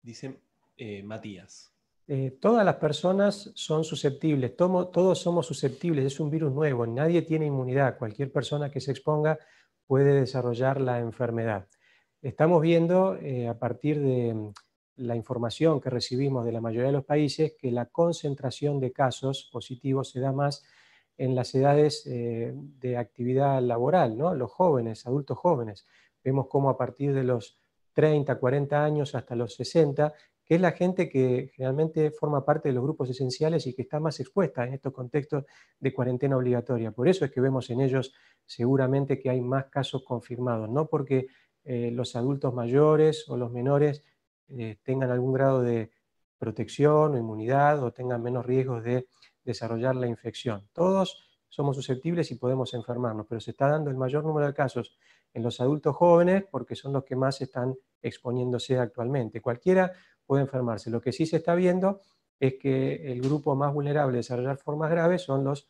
Dice eh, Matías. Eh, todas las personas son susceptibles, todos somos susceptibles, es un virus nuevo, nadie tiene inmunidad, cualquier persona que se exponga puede desarrollar la enfermedad. Estamos viendo a partir de la información que recibimos de la mayoría de los países que la concentración de casos positivos se da más en las edades eh, de actividad laboral, ¿no? los jóvenes, adultos jóvenes. Vemos cómo a partir de los 30, 40 años hasta los 60, que es la gente que generalmente forma parte de los grupos esenciales y que está más expuesta en estos contextos de cuarentena obligatoria. Por eso es que vemos en ellos seguramente que hay más casos confirmados, no porque eh, los adultos mayores o los menores eh, tengan algún grado de protección o inmunidad o tengan menos riesgos de desarrollar la infección. Todos somos susceptibles y podemos enfermarnos, pero se está dando el mayor número de casos en los adultos jóvenes porque son los que más están exponiéndose actualmente. Cualquiera puede enfermarse. Lo que sí se está viendo es que el grupo más vulnerable a desarrollar formas graves son los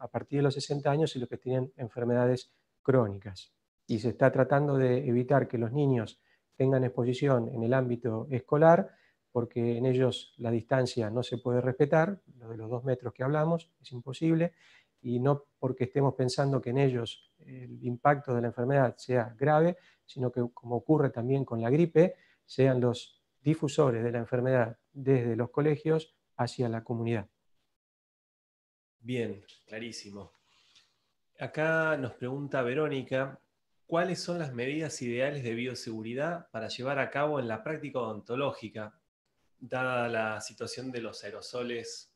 a partir de los 60 años y los que tienen enfermedades crónicas. Y se está tratando de evitar que los niños tengan exposición en el ámbito escolar, porque en ellos la distancia no se puede respetar, lo de los dos metros que hablamos es imposible, y no porque estemos pensando que en ellos el impacto de la enfermedad sea grave, sino que como ocurre también con la gripe, sean los difusores de la enfermedad desde los colegios hacia la comunidad. Bien, clarísimo. Acá nos pregunta Verónica cuáles son las medidas ideales de bioseguridad para llevar a cabo en la práctica odontológica, dada la situación de los aerosoles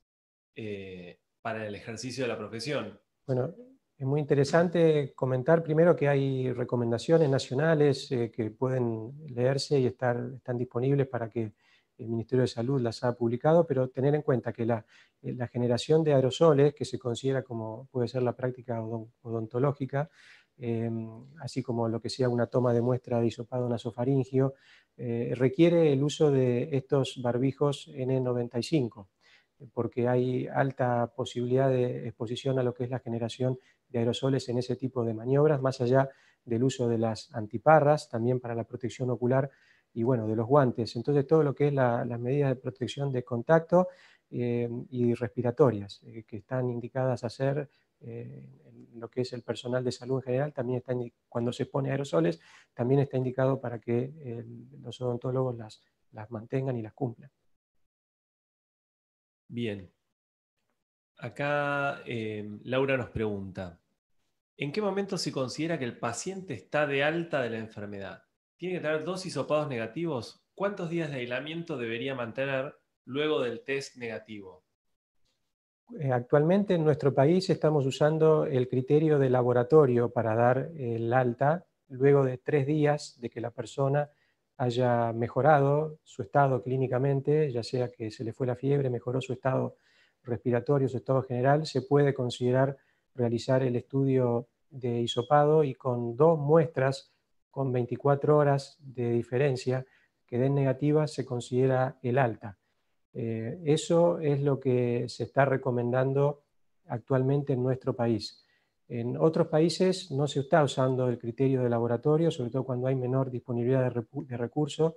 eh, para el ejercicio de la profesión. Bueno, es muy interesante comentar primero que hay recomendaciones nacionales eh, que pueden leerse y estar, están disponibles para que el Ministerio de Salud las ha publicado, pero tener en cuenta que la eh, generación de aerosoles, que se considera como puede ser la práctica odontológica, Em, así como lo que sea una toma de muestra de hisopado nasofaringio, eh, requiere el uso de estos barbijos N95, porque hay alta posibilidad de exposición a lo que es la generación de aerosoles en ese tipo de maniobras, más allá del uso de las antiparras, también para la protección ocular y bueno, de los guantes. Entonces, todo lo que es las medidas de protección de contacto eh, y respiratorias, eh, que están indicadas a ser. Eh, lo que es el personal de salud en general, también está cuando se pone aerosoles, también está indicado para que eh, los odontólogos las, mantengan y las cumplan. Bien. Acá eh, Laura nos pregunta, ¿en qué momento se considera que el paciente está de alta de la enfermedad? ¿Tiene que tener dos hisopados negativos? ¿Cuántos días de aislamiento debería mantener luego del test negativo? Eh, actualmente en nuestro país estamos usando el criterio de laboratorio para dar el alta luego de tres días de que la persona haya mejorado su estado clínicamente, ya sea que se le fue la fiebre, mejoró su estado respiratorio, su estado general, se puede considerar realizar el estudio de isopado y con dos muestras con 24 horas de diferencia que den negativas se considera el alta. Eh, eso es lo que se está recomendando actualmente en nuestro país. En otros países no se está usando el criterio de laboratorio, sobre todo cuando hay menor disponibilidad de, recursos.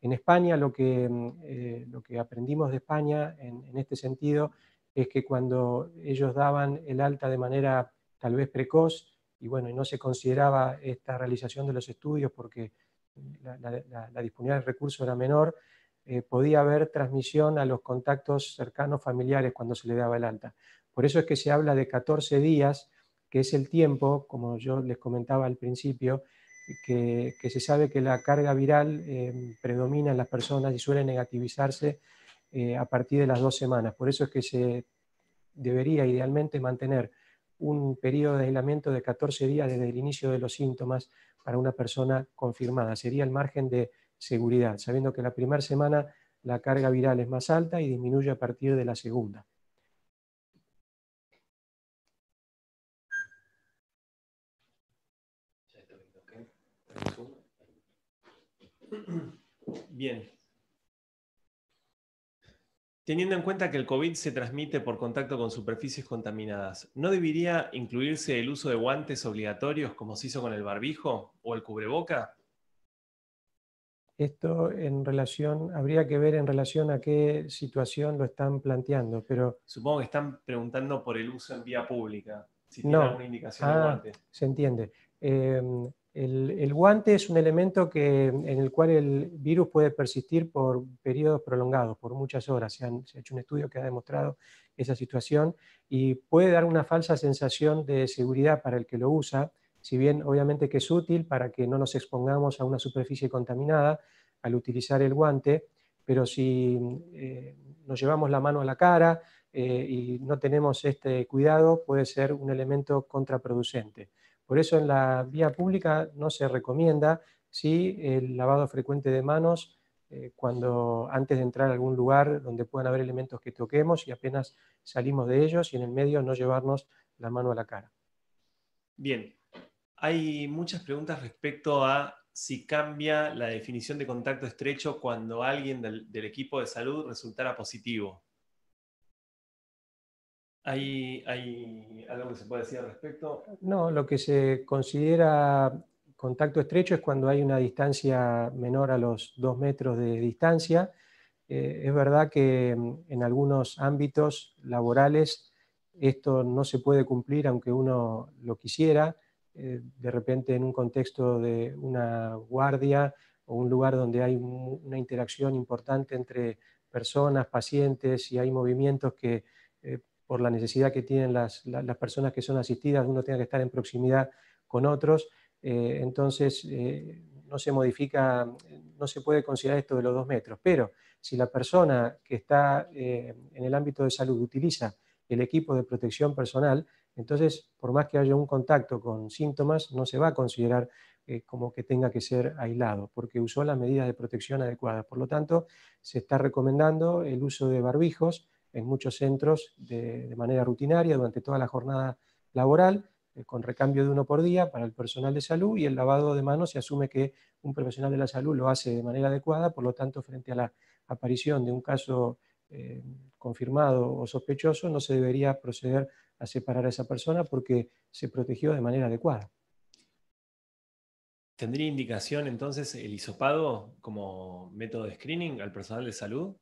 En España lo que, mm, eh, aprendimos de España en, este sentido es que cuando ellos daban el alta de manera tal vez precoz y bueno, y no se consideraba esta realización de los estudios porque la disponibilidad de recursos era menor, eh, podía haber transmisión a los contactos cercanos familiares cuando se le daba el alta. Por eso es que se habla de 14 días, que es el tiempo, como yo les comentaba al principio, que, se sabe que la carga viral em, predomina en las personas y suele negativizarse eh, a partir de las dos semanas. Por eso es que se debería idealmente mantener un periodo de aislamiento de 14 días desde el inicio de los síntomas para una persona confirmada. Sería el margen de sabiendo que la primera semana la carga viral es más alta y disminuye a partir de la segunda. Bien. Teniendo en cuenta que el COVID se transmite por contacto con superficies contaminadas, ¿no debería incluirse el uso de guantes obligatorios como se hizo con el barbijo o el cubreboca? Esto en relación, habría que ver en relación a qué situación lo están planteando, pero... Supongo que están preguntando por el uso en vía pública, si tiene alguna indicación ah, guante. Se entiende. Eh, el, el, guante es un elemento que, en el cual el virus puede persistir por periodos prolongados, por muchas horas. Se, han, se ha hecho un estudio que ha demostrado esa situación y puede dar una falsa sensación de seguridad para el que lo usa, si bien obviamente que es útil para que no nos expongamos a una superficie contaminada al utilizar el guante, pero si eh, nos llevamos la mano a la cara eh, y no tenemos este cuidado, puede ser un elemento contraproducente. Por eso en la vía pública no se recomienda el lavado frecuente de manos eh, cuando antes de entrar a algún lugar donde puedan haber elementos que toquemos y apenas salimos de ellos y en el medio no llevarnos la mano a la cara. Bien, hay muchas preguntas respecto a si cambia la definición de contacto estrecho cuando alguien del, equipo de salud resultara positivo. ¿Hay, algo que se pueda decir al respecto? No, lo que se considera contacto estrecho es cuando hay una distancia menor a los dos metros de distancia. Eh, es verdad que mm, en algunos ámbitos laborales esto no se puede cumplir aunque uno lo quisiera. Eh, de repente en un contexto de una guardia o un lugar donde hay una interacción importante entre personas, pacientes y hay movimientos que eh, por la necesidad que tienen las, personas que son asistidas, uno tenga que estar en proximidad con otros, eh, entonces no se modifica, no se puede considerar esto de los dos metros, pero si la persona que está en el ámbito de salud utiliza el equipo de protección personal, entonces, por más que haya un contacto con síntomas, no se va a considerar eh, como que tenga que ser aislado, porque usó las medidas de protección adecuadas. Por lo tanto, se está recomendando el uso de barbijos en muchos centros de, manera rutinaria durante toda la jornada laboral, eh, con recambio de uno por día para el personal de salud y el lavado de manos se asume que un profesional de la salud lo hace de manera adecuada, por lo tanto, frente a la aparición de un caso eh, confirmado o sospechoso, no se debería proceder a separar a esa persona porque se protegió de manera adecuada. ¿Tendría indicación entonces el hisopado como método de screening al personal de salud?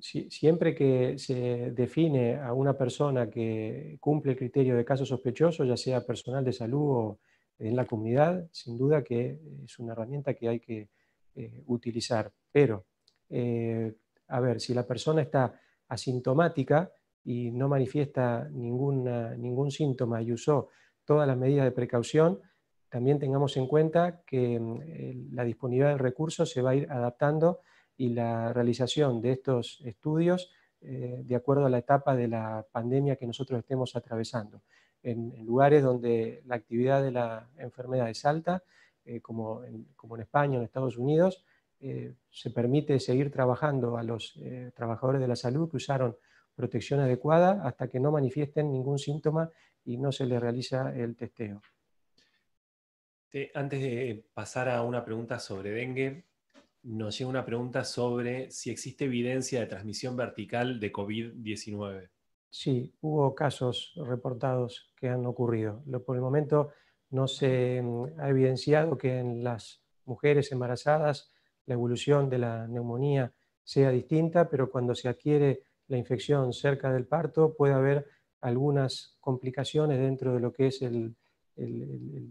siempre que se define a una persona que cumple el criterio de caso sospechoso, ya sea personal de salud o en la comunidad, sin duda que es una herramienta que hay que eh, utilizar. Pero, eh, a ver, si la persona está asintomática, y no manifiesta ningún síntoma y usó todas las medidas de precaución, también tengamos en cuenta que mm, la disponibilidad del recurso se va a ir adaptando y la realización de estos estudios eh, de acuerdo a la etapa de la pandemia que nosotros estemos atravesando. En, lugares donde la actividad de la enfermedad es alta, eh, como, en, como, en, España, en Estados Unidos, eh, se permite seguir trabajando a los trabajadores de la salud que usaron protección adecuada hasta que no manifiesten ningún síntoma y no se le realiza el testeo. Antes de pasar a una pregunta sobre dengue, nos llega una pregunta sobre si existe evidencia de transmisión vertical de COVID-19. Sí, hubo casos reportados que han ocurrido. Por el momento no se mm, ha evidenciado que en las mujeres embarazadas la evolución de la neumonía sea distinta, pero cuando se adquiere la infección cerca del parto, puede haber algunas complicaciones dentro de lo que es el,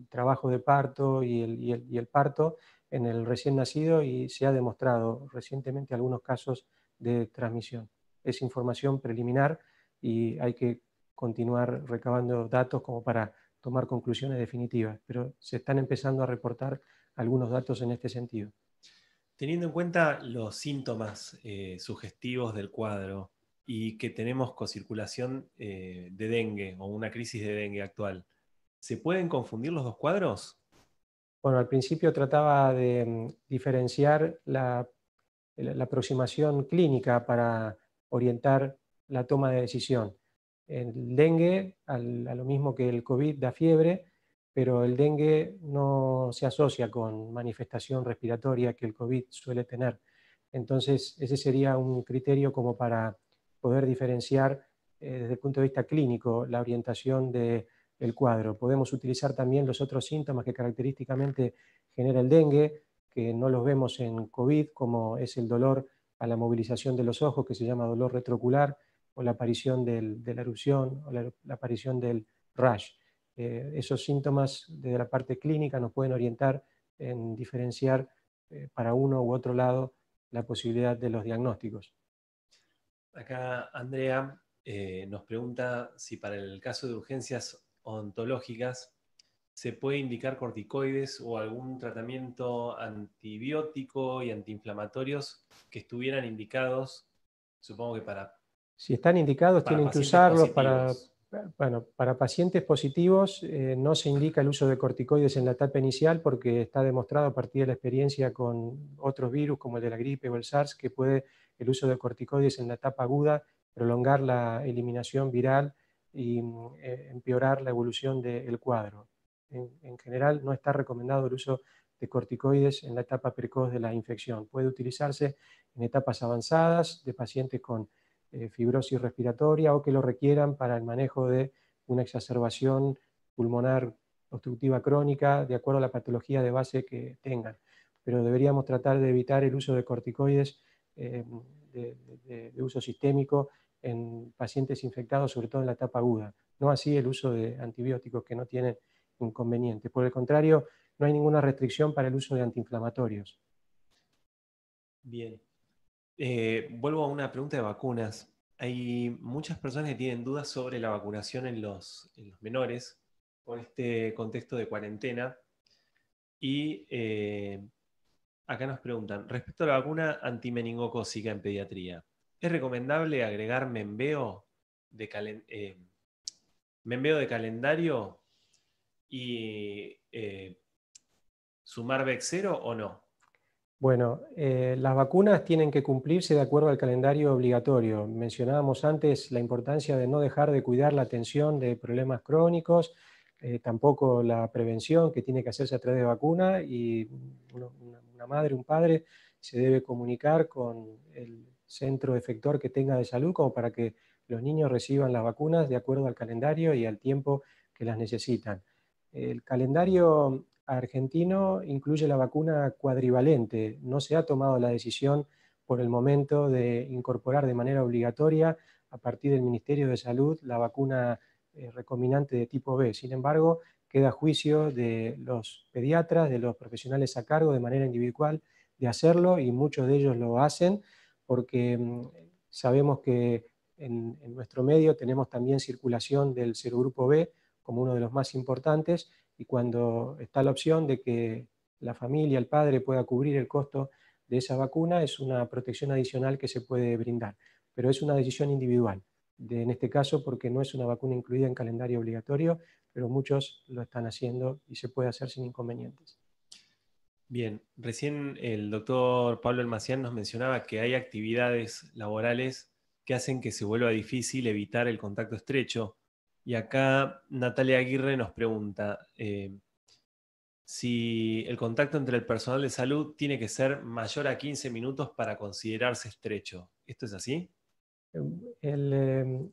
trabajo de parto y el, parto en el recién nacido y se ha demostrado recientemente algunos casos de transmisión. Es información preliminar y hay que continuar recabando datos como para tomar conclusiones definitivas, pero se están empezando a reportar algunos datos en este sentido. Teniendo en cuenta los síntomas eh, sugestivos del cuadro, y que tenemos cocirculación eh, de dengue o una crisis de dengue actual. ¿Se pueden confundir los dos cuadros? Bueno, al principio trataba de mm, diferenciar la, aproximación clínica para orientar la toma de decisión. El dengue, a lo mismo que el COVID, da fiebre, pero el dengue no se asocia con manifestación respiratoria que el COVID suele tener. Entonces, ese sería un criterio como para poder diferenciar eh, desde el punto de vista clínico la orientación del el cuadro. Podemos utilizar también los otros síntomas que característicamente genera el dengue, que no los vemos en COVID, como es el dolor a la movilización de los ojos, que se llama dolor retroocular, o la aparición del, de la erupción, o la, aparición del rash. Eh, esos síntomas desde la parte clínica nos pueden orientar en diferenciar eh, para uno u otro lado la posibilidad de los diagnósticos. Acá Andrea eh, nos pregunta si para el caso de urgencias ontológicas se puede indicar corticoides o algún tratamiento antibiótico y antiinflamatorios que estuvieran indicados, supongo que para... Si están indicados, tienen que usarlos para... para pacientes positivos eh, no se indica el uso de corticoides en la etapa inicial porque está demostrado a partir de la experiencia con otros virus como el de la gripe o el SARS que puede el uso de corticoides en la etapa aguda, prolongar la eliminación viral y mm, eh, empeorar la evolución del cuadro. En, general, no está recomendado el uso de corticoides en la etapa precoz de la infección. Puede utilizarse en etapas avanzadas de pacientes con eh, fibrosis respiratoria o que lo requieran para el manejo de una exacerbación pulmonar obstructiva crónica, de acuerdo a la patología de base que tengan. Pero deberíamos tratar de evitar el uso de corticoides eh, de, uso sistémico en pacientes infectados, sobre todo en la etapa aguda. No así el uso de antibióticos que no tienen inconveniente Por el contrario, no hay ninguna restricción para el uso de antiinflamatorios. Bien. Eh, vuelvo a una pregunta de vacunas. Hay muchas personas que tienen dudas sobre la vacunación en los, menores con este contexto de cuarentena y eh, Acá nos preguntan, respecto a la vacuna antimeningocócica en pediatría, ¿es recomendable agregar membeo de, eh, de calendario y eh, sumar vexero o no? Bueno, eh, las vacunas tienen que cumplirse de acuerdo al calendario obligatorio. Mencionábamos antes la importancia de no dejar de cuidar la atención de problemas crónicos eh, tampoco la prevención que tiene que hacerse a través de vacuna y una, madre, un padre se debe comunicar con el centro efector que tenga de salud como para que los niños reciban las vacunas de acuerdo al calendario y al tiempo que las necesitan. El calendario argentino incluye la vacuna cuadrivalente. No se ha tomado la decisión por el momento de incorporar de manera obligatoria a partir del Ministerio de Salud la vacuna eh, recombinante de tipo B. Sin embargo, queda a juicio de los pediatras, de los profesionales a cargo de manera individual de hacerlo y muchos de ellos lo hacen porque mm, sabemos que en, en nuestro medio tenemos también circulación del serogrupo B como uno de los más importantes y cuando está la opción de que la familia, el padre pueda cubrir el costo de esa vacuna, es una protección adicional que se puede brindar, pero es una decisión individual en este caso, porque no es una vacuna incluida en calendario obligatorio, pero muchos lo están haciendo y se puede hacer sin inconvenientes. Bien, recién el doctor Pablo Almacián nos mencionaba que hay actividades laborales que hacen que se vuelva difícil evitar el contacto estrecho. Y acá Natalia Aguirre nos pregunta, eh, si el contacto entre el personal de salud tiene que ser mayor a 15 minutos para considerarse estrecho. ¿Esto es así? Em,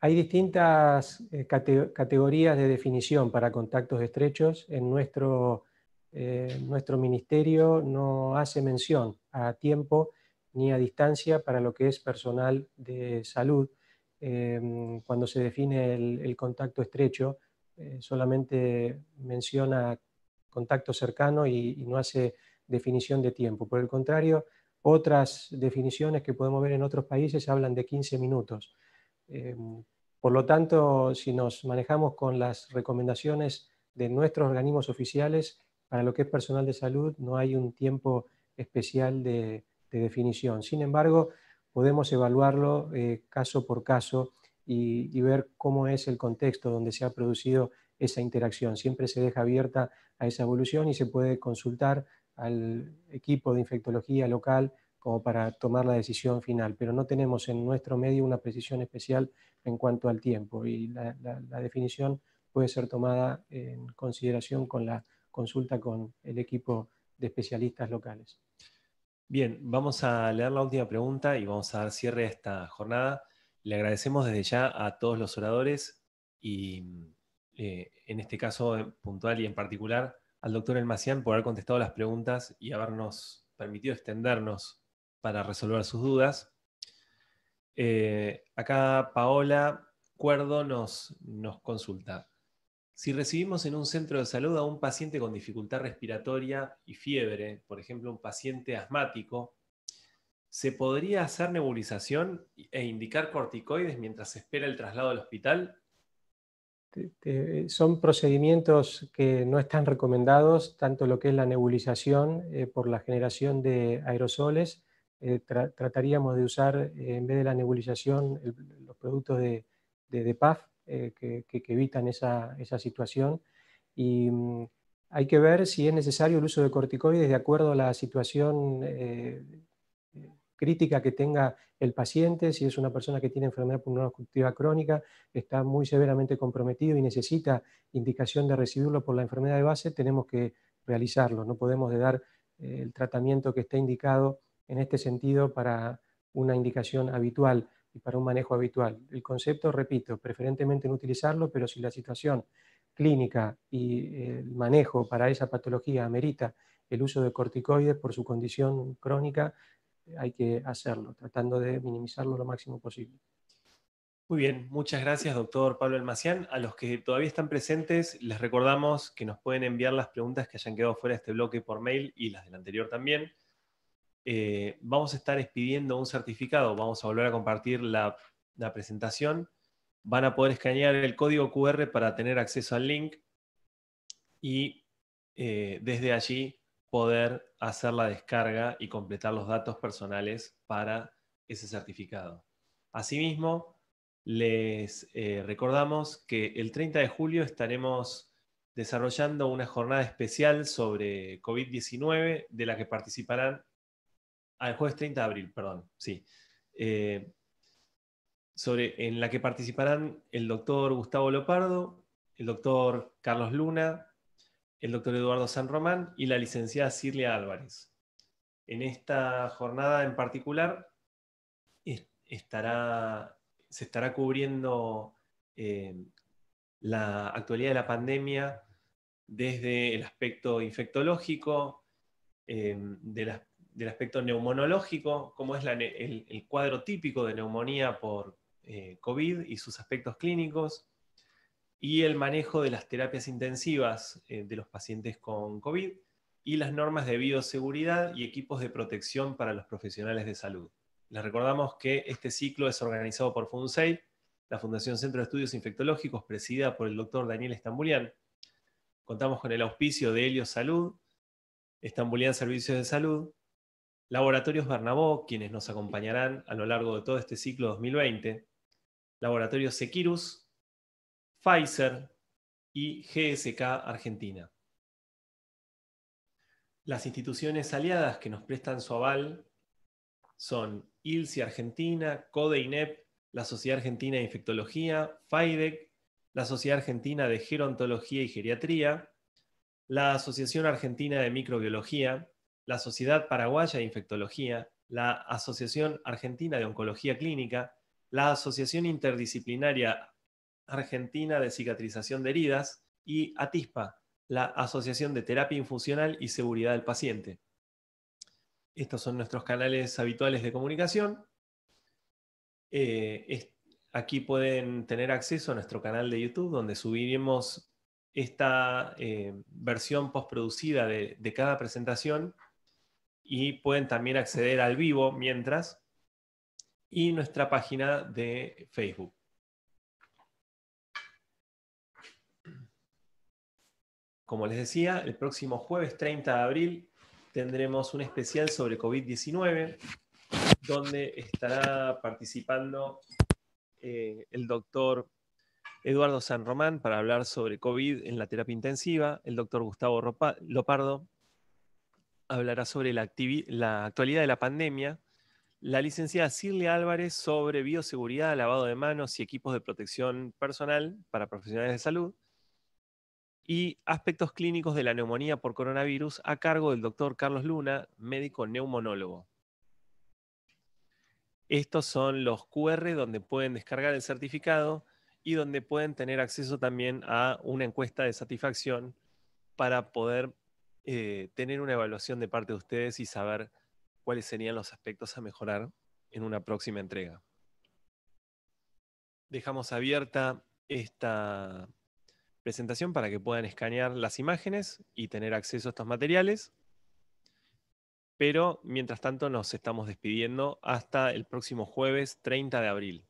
hay distintas eh, categorías de definición para contactos estrechos. En eh, nuestro, ministerio no hace mención a tiempo ni a distancia para lo que es personal de salud. Em, cuando se define el, contacto estrecho, eh, solamente menciona contacto cercano y, no hace definición de tiempo. Por el contrario, otras definiciones que podemos ver en otros países hablan de 15 minutos. Eh, por lo tanto, si nos manejamos con las recomendaciones de nuestros organismos oficiales, para lo que es personal de salud no hay un tiempo especial de, definición. Sin embargo, podemos evaluarlo eh, caso por caso y, y, ver cómo es el contexto donde se ha producido esa interacción. Siempre se deja abierta a esa evolución y se puede consultar al equipo de infectología local como para tomar la decisión final, pero no tenemos en nuestro medio una precisión especial en cuanto al tiempo y la, definición puede ser tomada en consideración con la consulta con el equipo de especialistas locales. Bien, vamos a leer la última pregunta y vamos a dar cierre a esta jornada. Le agradecemos desde ya a todos los oradores y eh, en este caso eh, puntual y en particular al doctor Elmacián por haber contestado las preguntas y habernos permitido extendernos para resolver sus dudas. Eh, acá Paola Cuerdo nos, nos consulta. Si recibimos en un centro de salud a un paciente con dificultad respiratoria y fiebre, por ejemplo, un paciente asmático, ¿se podría hacer nebulización e indicar corticoides mientras se espera el traslado al hospital? son procedimientos que no están recomendados, tanto lo que es la nebulización eh, por la generación de aerosoles. Eh, trataríamos de usar, eh, en vez de la nebulización, los productos de, de, PAF que, que, evitan esa, esa situación. Y mm, hay que ver si es necesario el uso de corticoides de acuerdo a la situación crítica que tenga el paciente, si es una persona que tiene enfermedad pulmonar obstructiva crónica, está muy severamente comprometido y necesita indicación de recibirlo por la enfermedad de base, tenemos que realizarlo. No podemos de dar eh, el tratamiento que está indicado en este sentido para una indicación habitual y para un manejo habitual. El concepto, repito, preferentemente no utilizarlo, pero si la situación clínica y eh, el manejo para esa patología amerita el uso de corticoides por su condición crónica, hay que hacerlo, tratando de minimizarlo lo máximo posible. Muy bien, muchas gracias, doctor Pablo Almacián. A los que todavía están presentes, les recordamos que nos pueden enviar las preguntas que hayan quedado fuera de este bloque por mail y las del anterior también. Eh, vamos a estar expidiendo un certificado, vamos a volver a compartir la, presentación. Van a poder escanear el código QR para tener acceso al link y eh, desde allí poder hacer la descarga y completar los datos personales para ese certificado. Asimismo, les eh, recordamos que el 30 de julio estaremos desarrollando una jornada especial sobre COVID-19 de la que participarán ah, el jueves 30 de abril, perdón, sí. Eh, sobre, en la que participarán el doctor Gustavo Lopardo, el doctor Carlos Luna, el doctor Eduardo San Román y la licenciada Cirlia Álvarez. En esta jornada en particular estará, se estará cubriendo eh, la actualidad de la pandemia desde el aspecto infectológico, eh, del aspecto neumonológico, como es el, cuadro típico de neumonía por eh, COVID y sus aspectos clínicos, y el manejo de las terapias intensivas eh, de los pacientes con COVID y las normas de bioseguridad y equipos de protección para los profesionales de salud. Les recordamos que este ciclo es organizado por FUNSEI, la Fundación Centro de Estudios Infectológicos, presidida por el doctor Daniel Estambulian. Contamos con el auspicio de Helios Salud, Estambulian Servicios de Salud, Laboratorios Bernabó, quienes nos acompañarán a lo largo de todo este ciclo 2020, Laboratorios Sequirus, Pfizer y GSK Argentina. Las instituciones aliadas que nos prestan su aval son ILSI Argentina, CODEINEP, la Sociedad Argentina de Infectología, FAIDEC, la Sociedad Argentina de Gerontología y Geriatría, la Asociación Argentina de Microbiología, la Sociedad Paraguaya de Infectología, la Asociación Argentina de Oncología Clínica, la Asociación Interdisciplinaria Argentina de Cicatrización de Heridas y ATISPA, la Asociación de Terapia Infusional y Seguridad del Paciente. Estos son nuestros canales habituales de comunicación. Eh, aquí pueden tener acceso a nuestro canal de YouTube, donde subiremos esta eh, versión postproducida de cada presentación y pueden también acceder al vivo mientras y nuestra página de Facebook. Como les decía, el próximo jueves 30 de abril tendremos un especial sobre COVID-19, donde estará participando eh, el doctor Eduardo San Román para hablar sobre COVID en la terapia intensiva, el doctor Gustavo Lopardo hablará sobre la, actualidad de la pandemia, la licenciada Cirle Álvarez sobre bioseguridad, lavado de manos y equipos de protección personal para profesionales de salud, y aspectos clínicos de la neumonía por coronavirus a cargo del doctor Carlos Luna, médico neumonólogo. Estos son los QR donde pueden descargar el certificado y donde pueden tener acceso también a una encuesta de satisfacción para poder eh, tener una evaluación de parte de ustedes y saber cuáles serían los aspectos a mejorar en una próxima entrega. Dejamos abierta esta presentación para que puedan escanear las imágenes y tener acceso a estos materiales. Pero mientras tanto nos estamos despidiendo hasta el próximo jueves 30 de abril.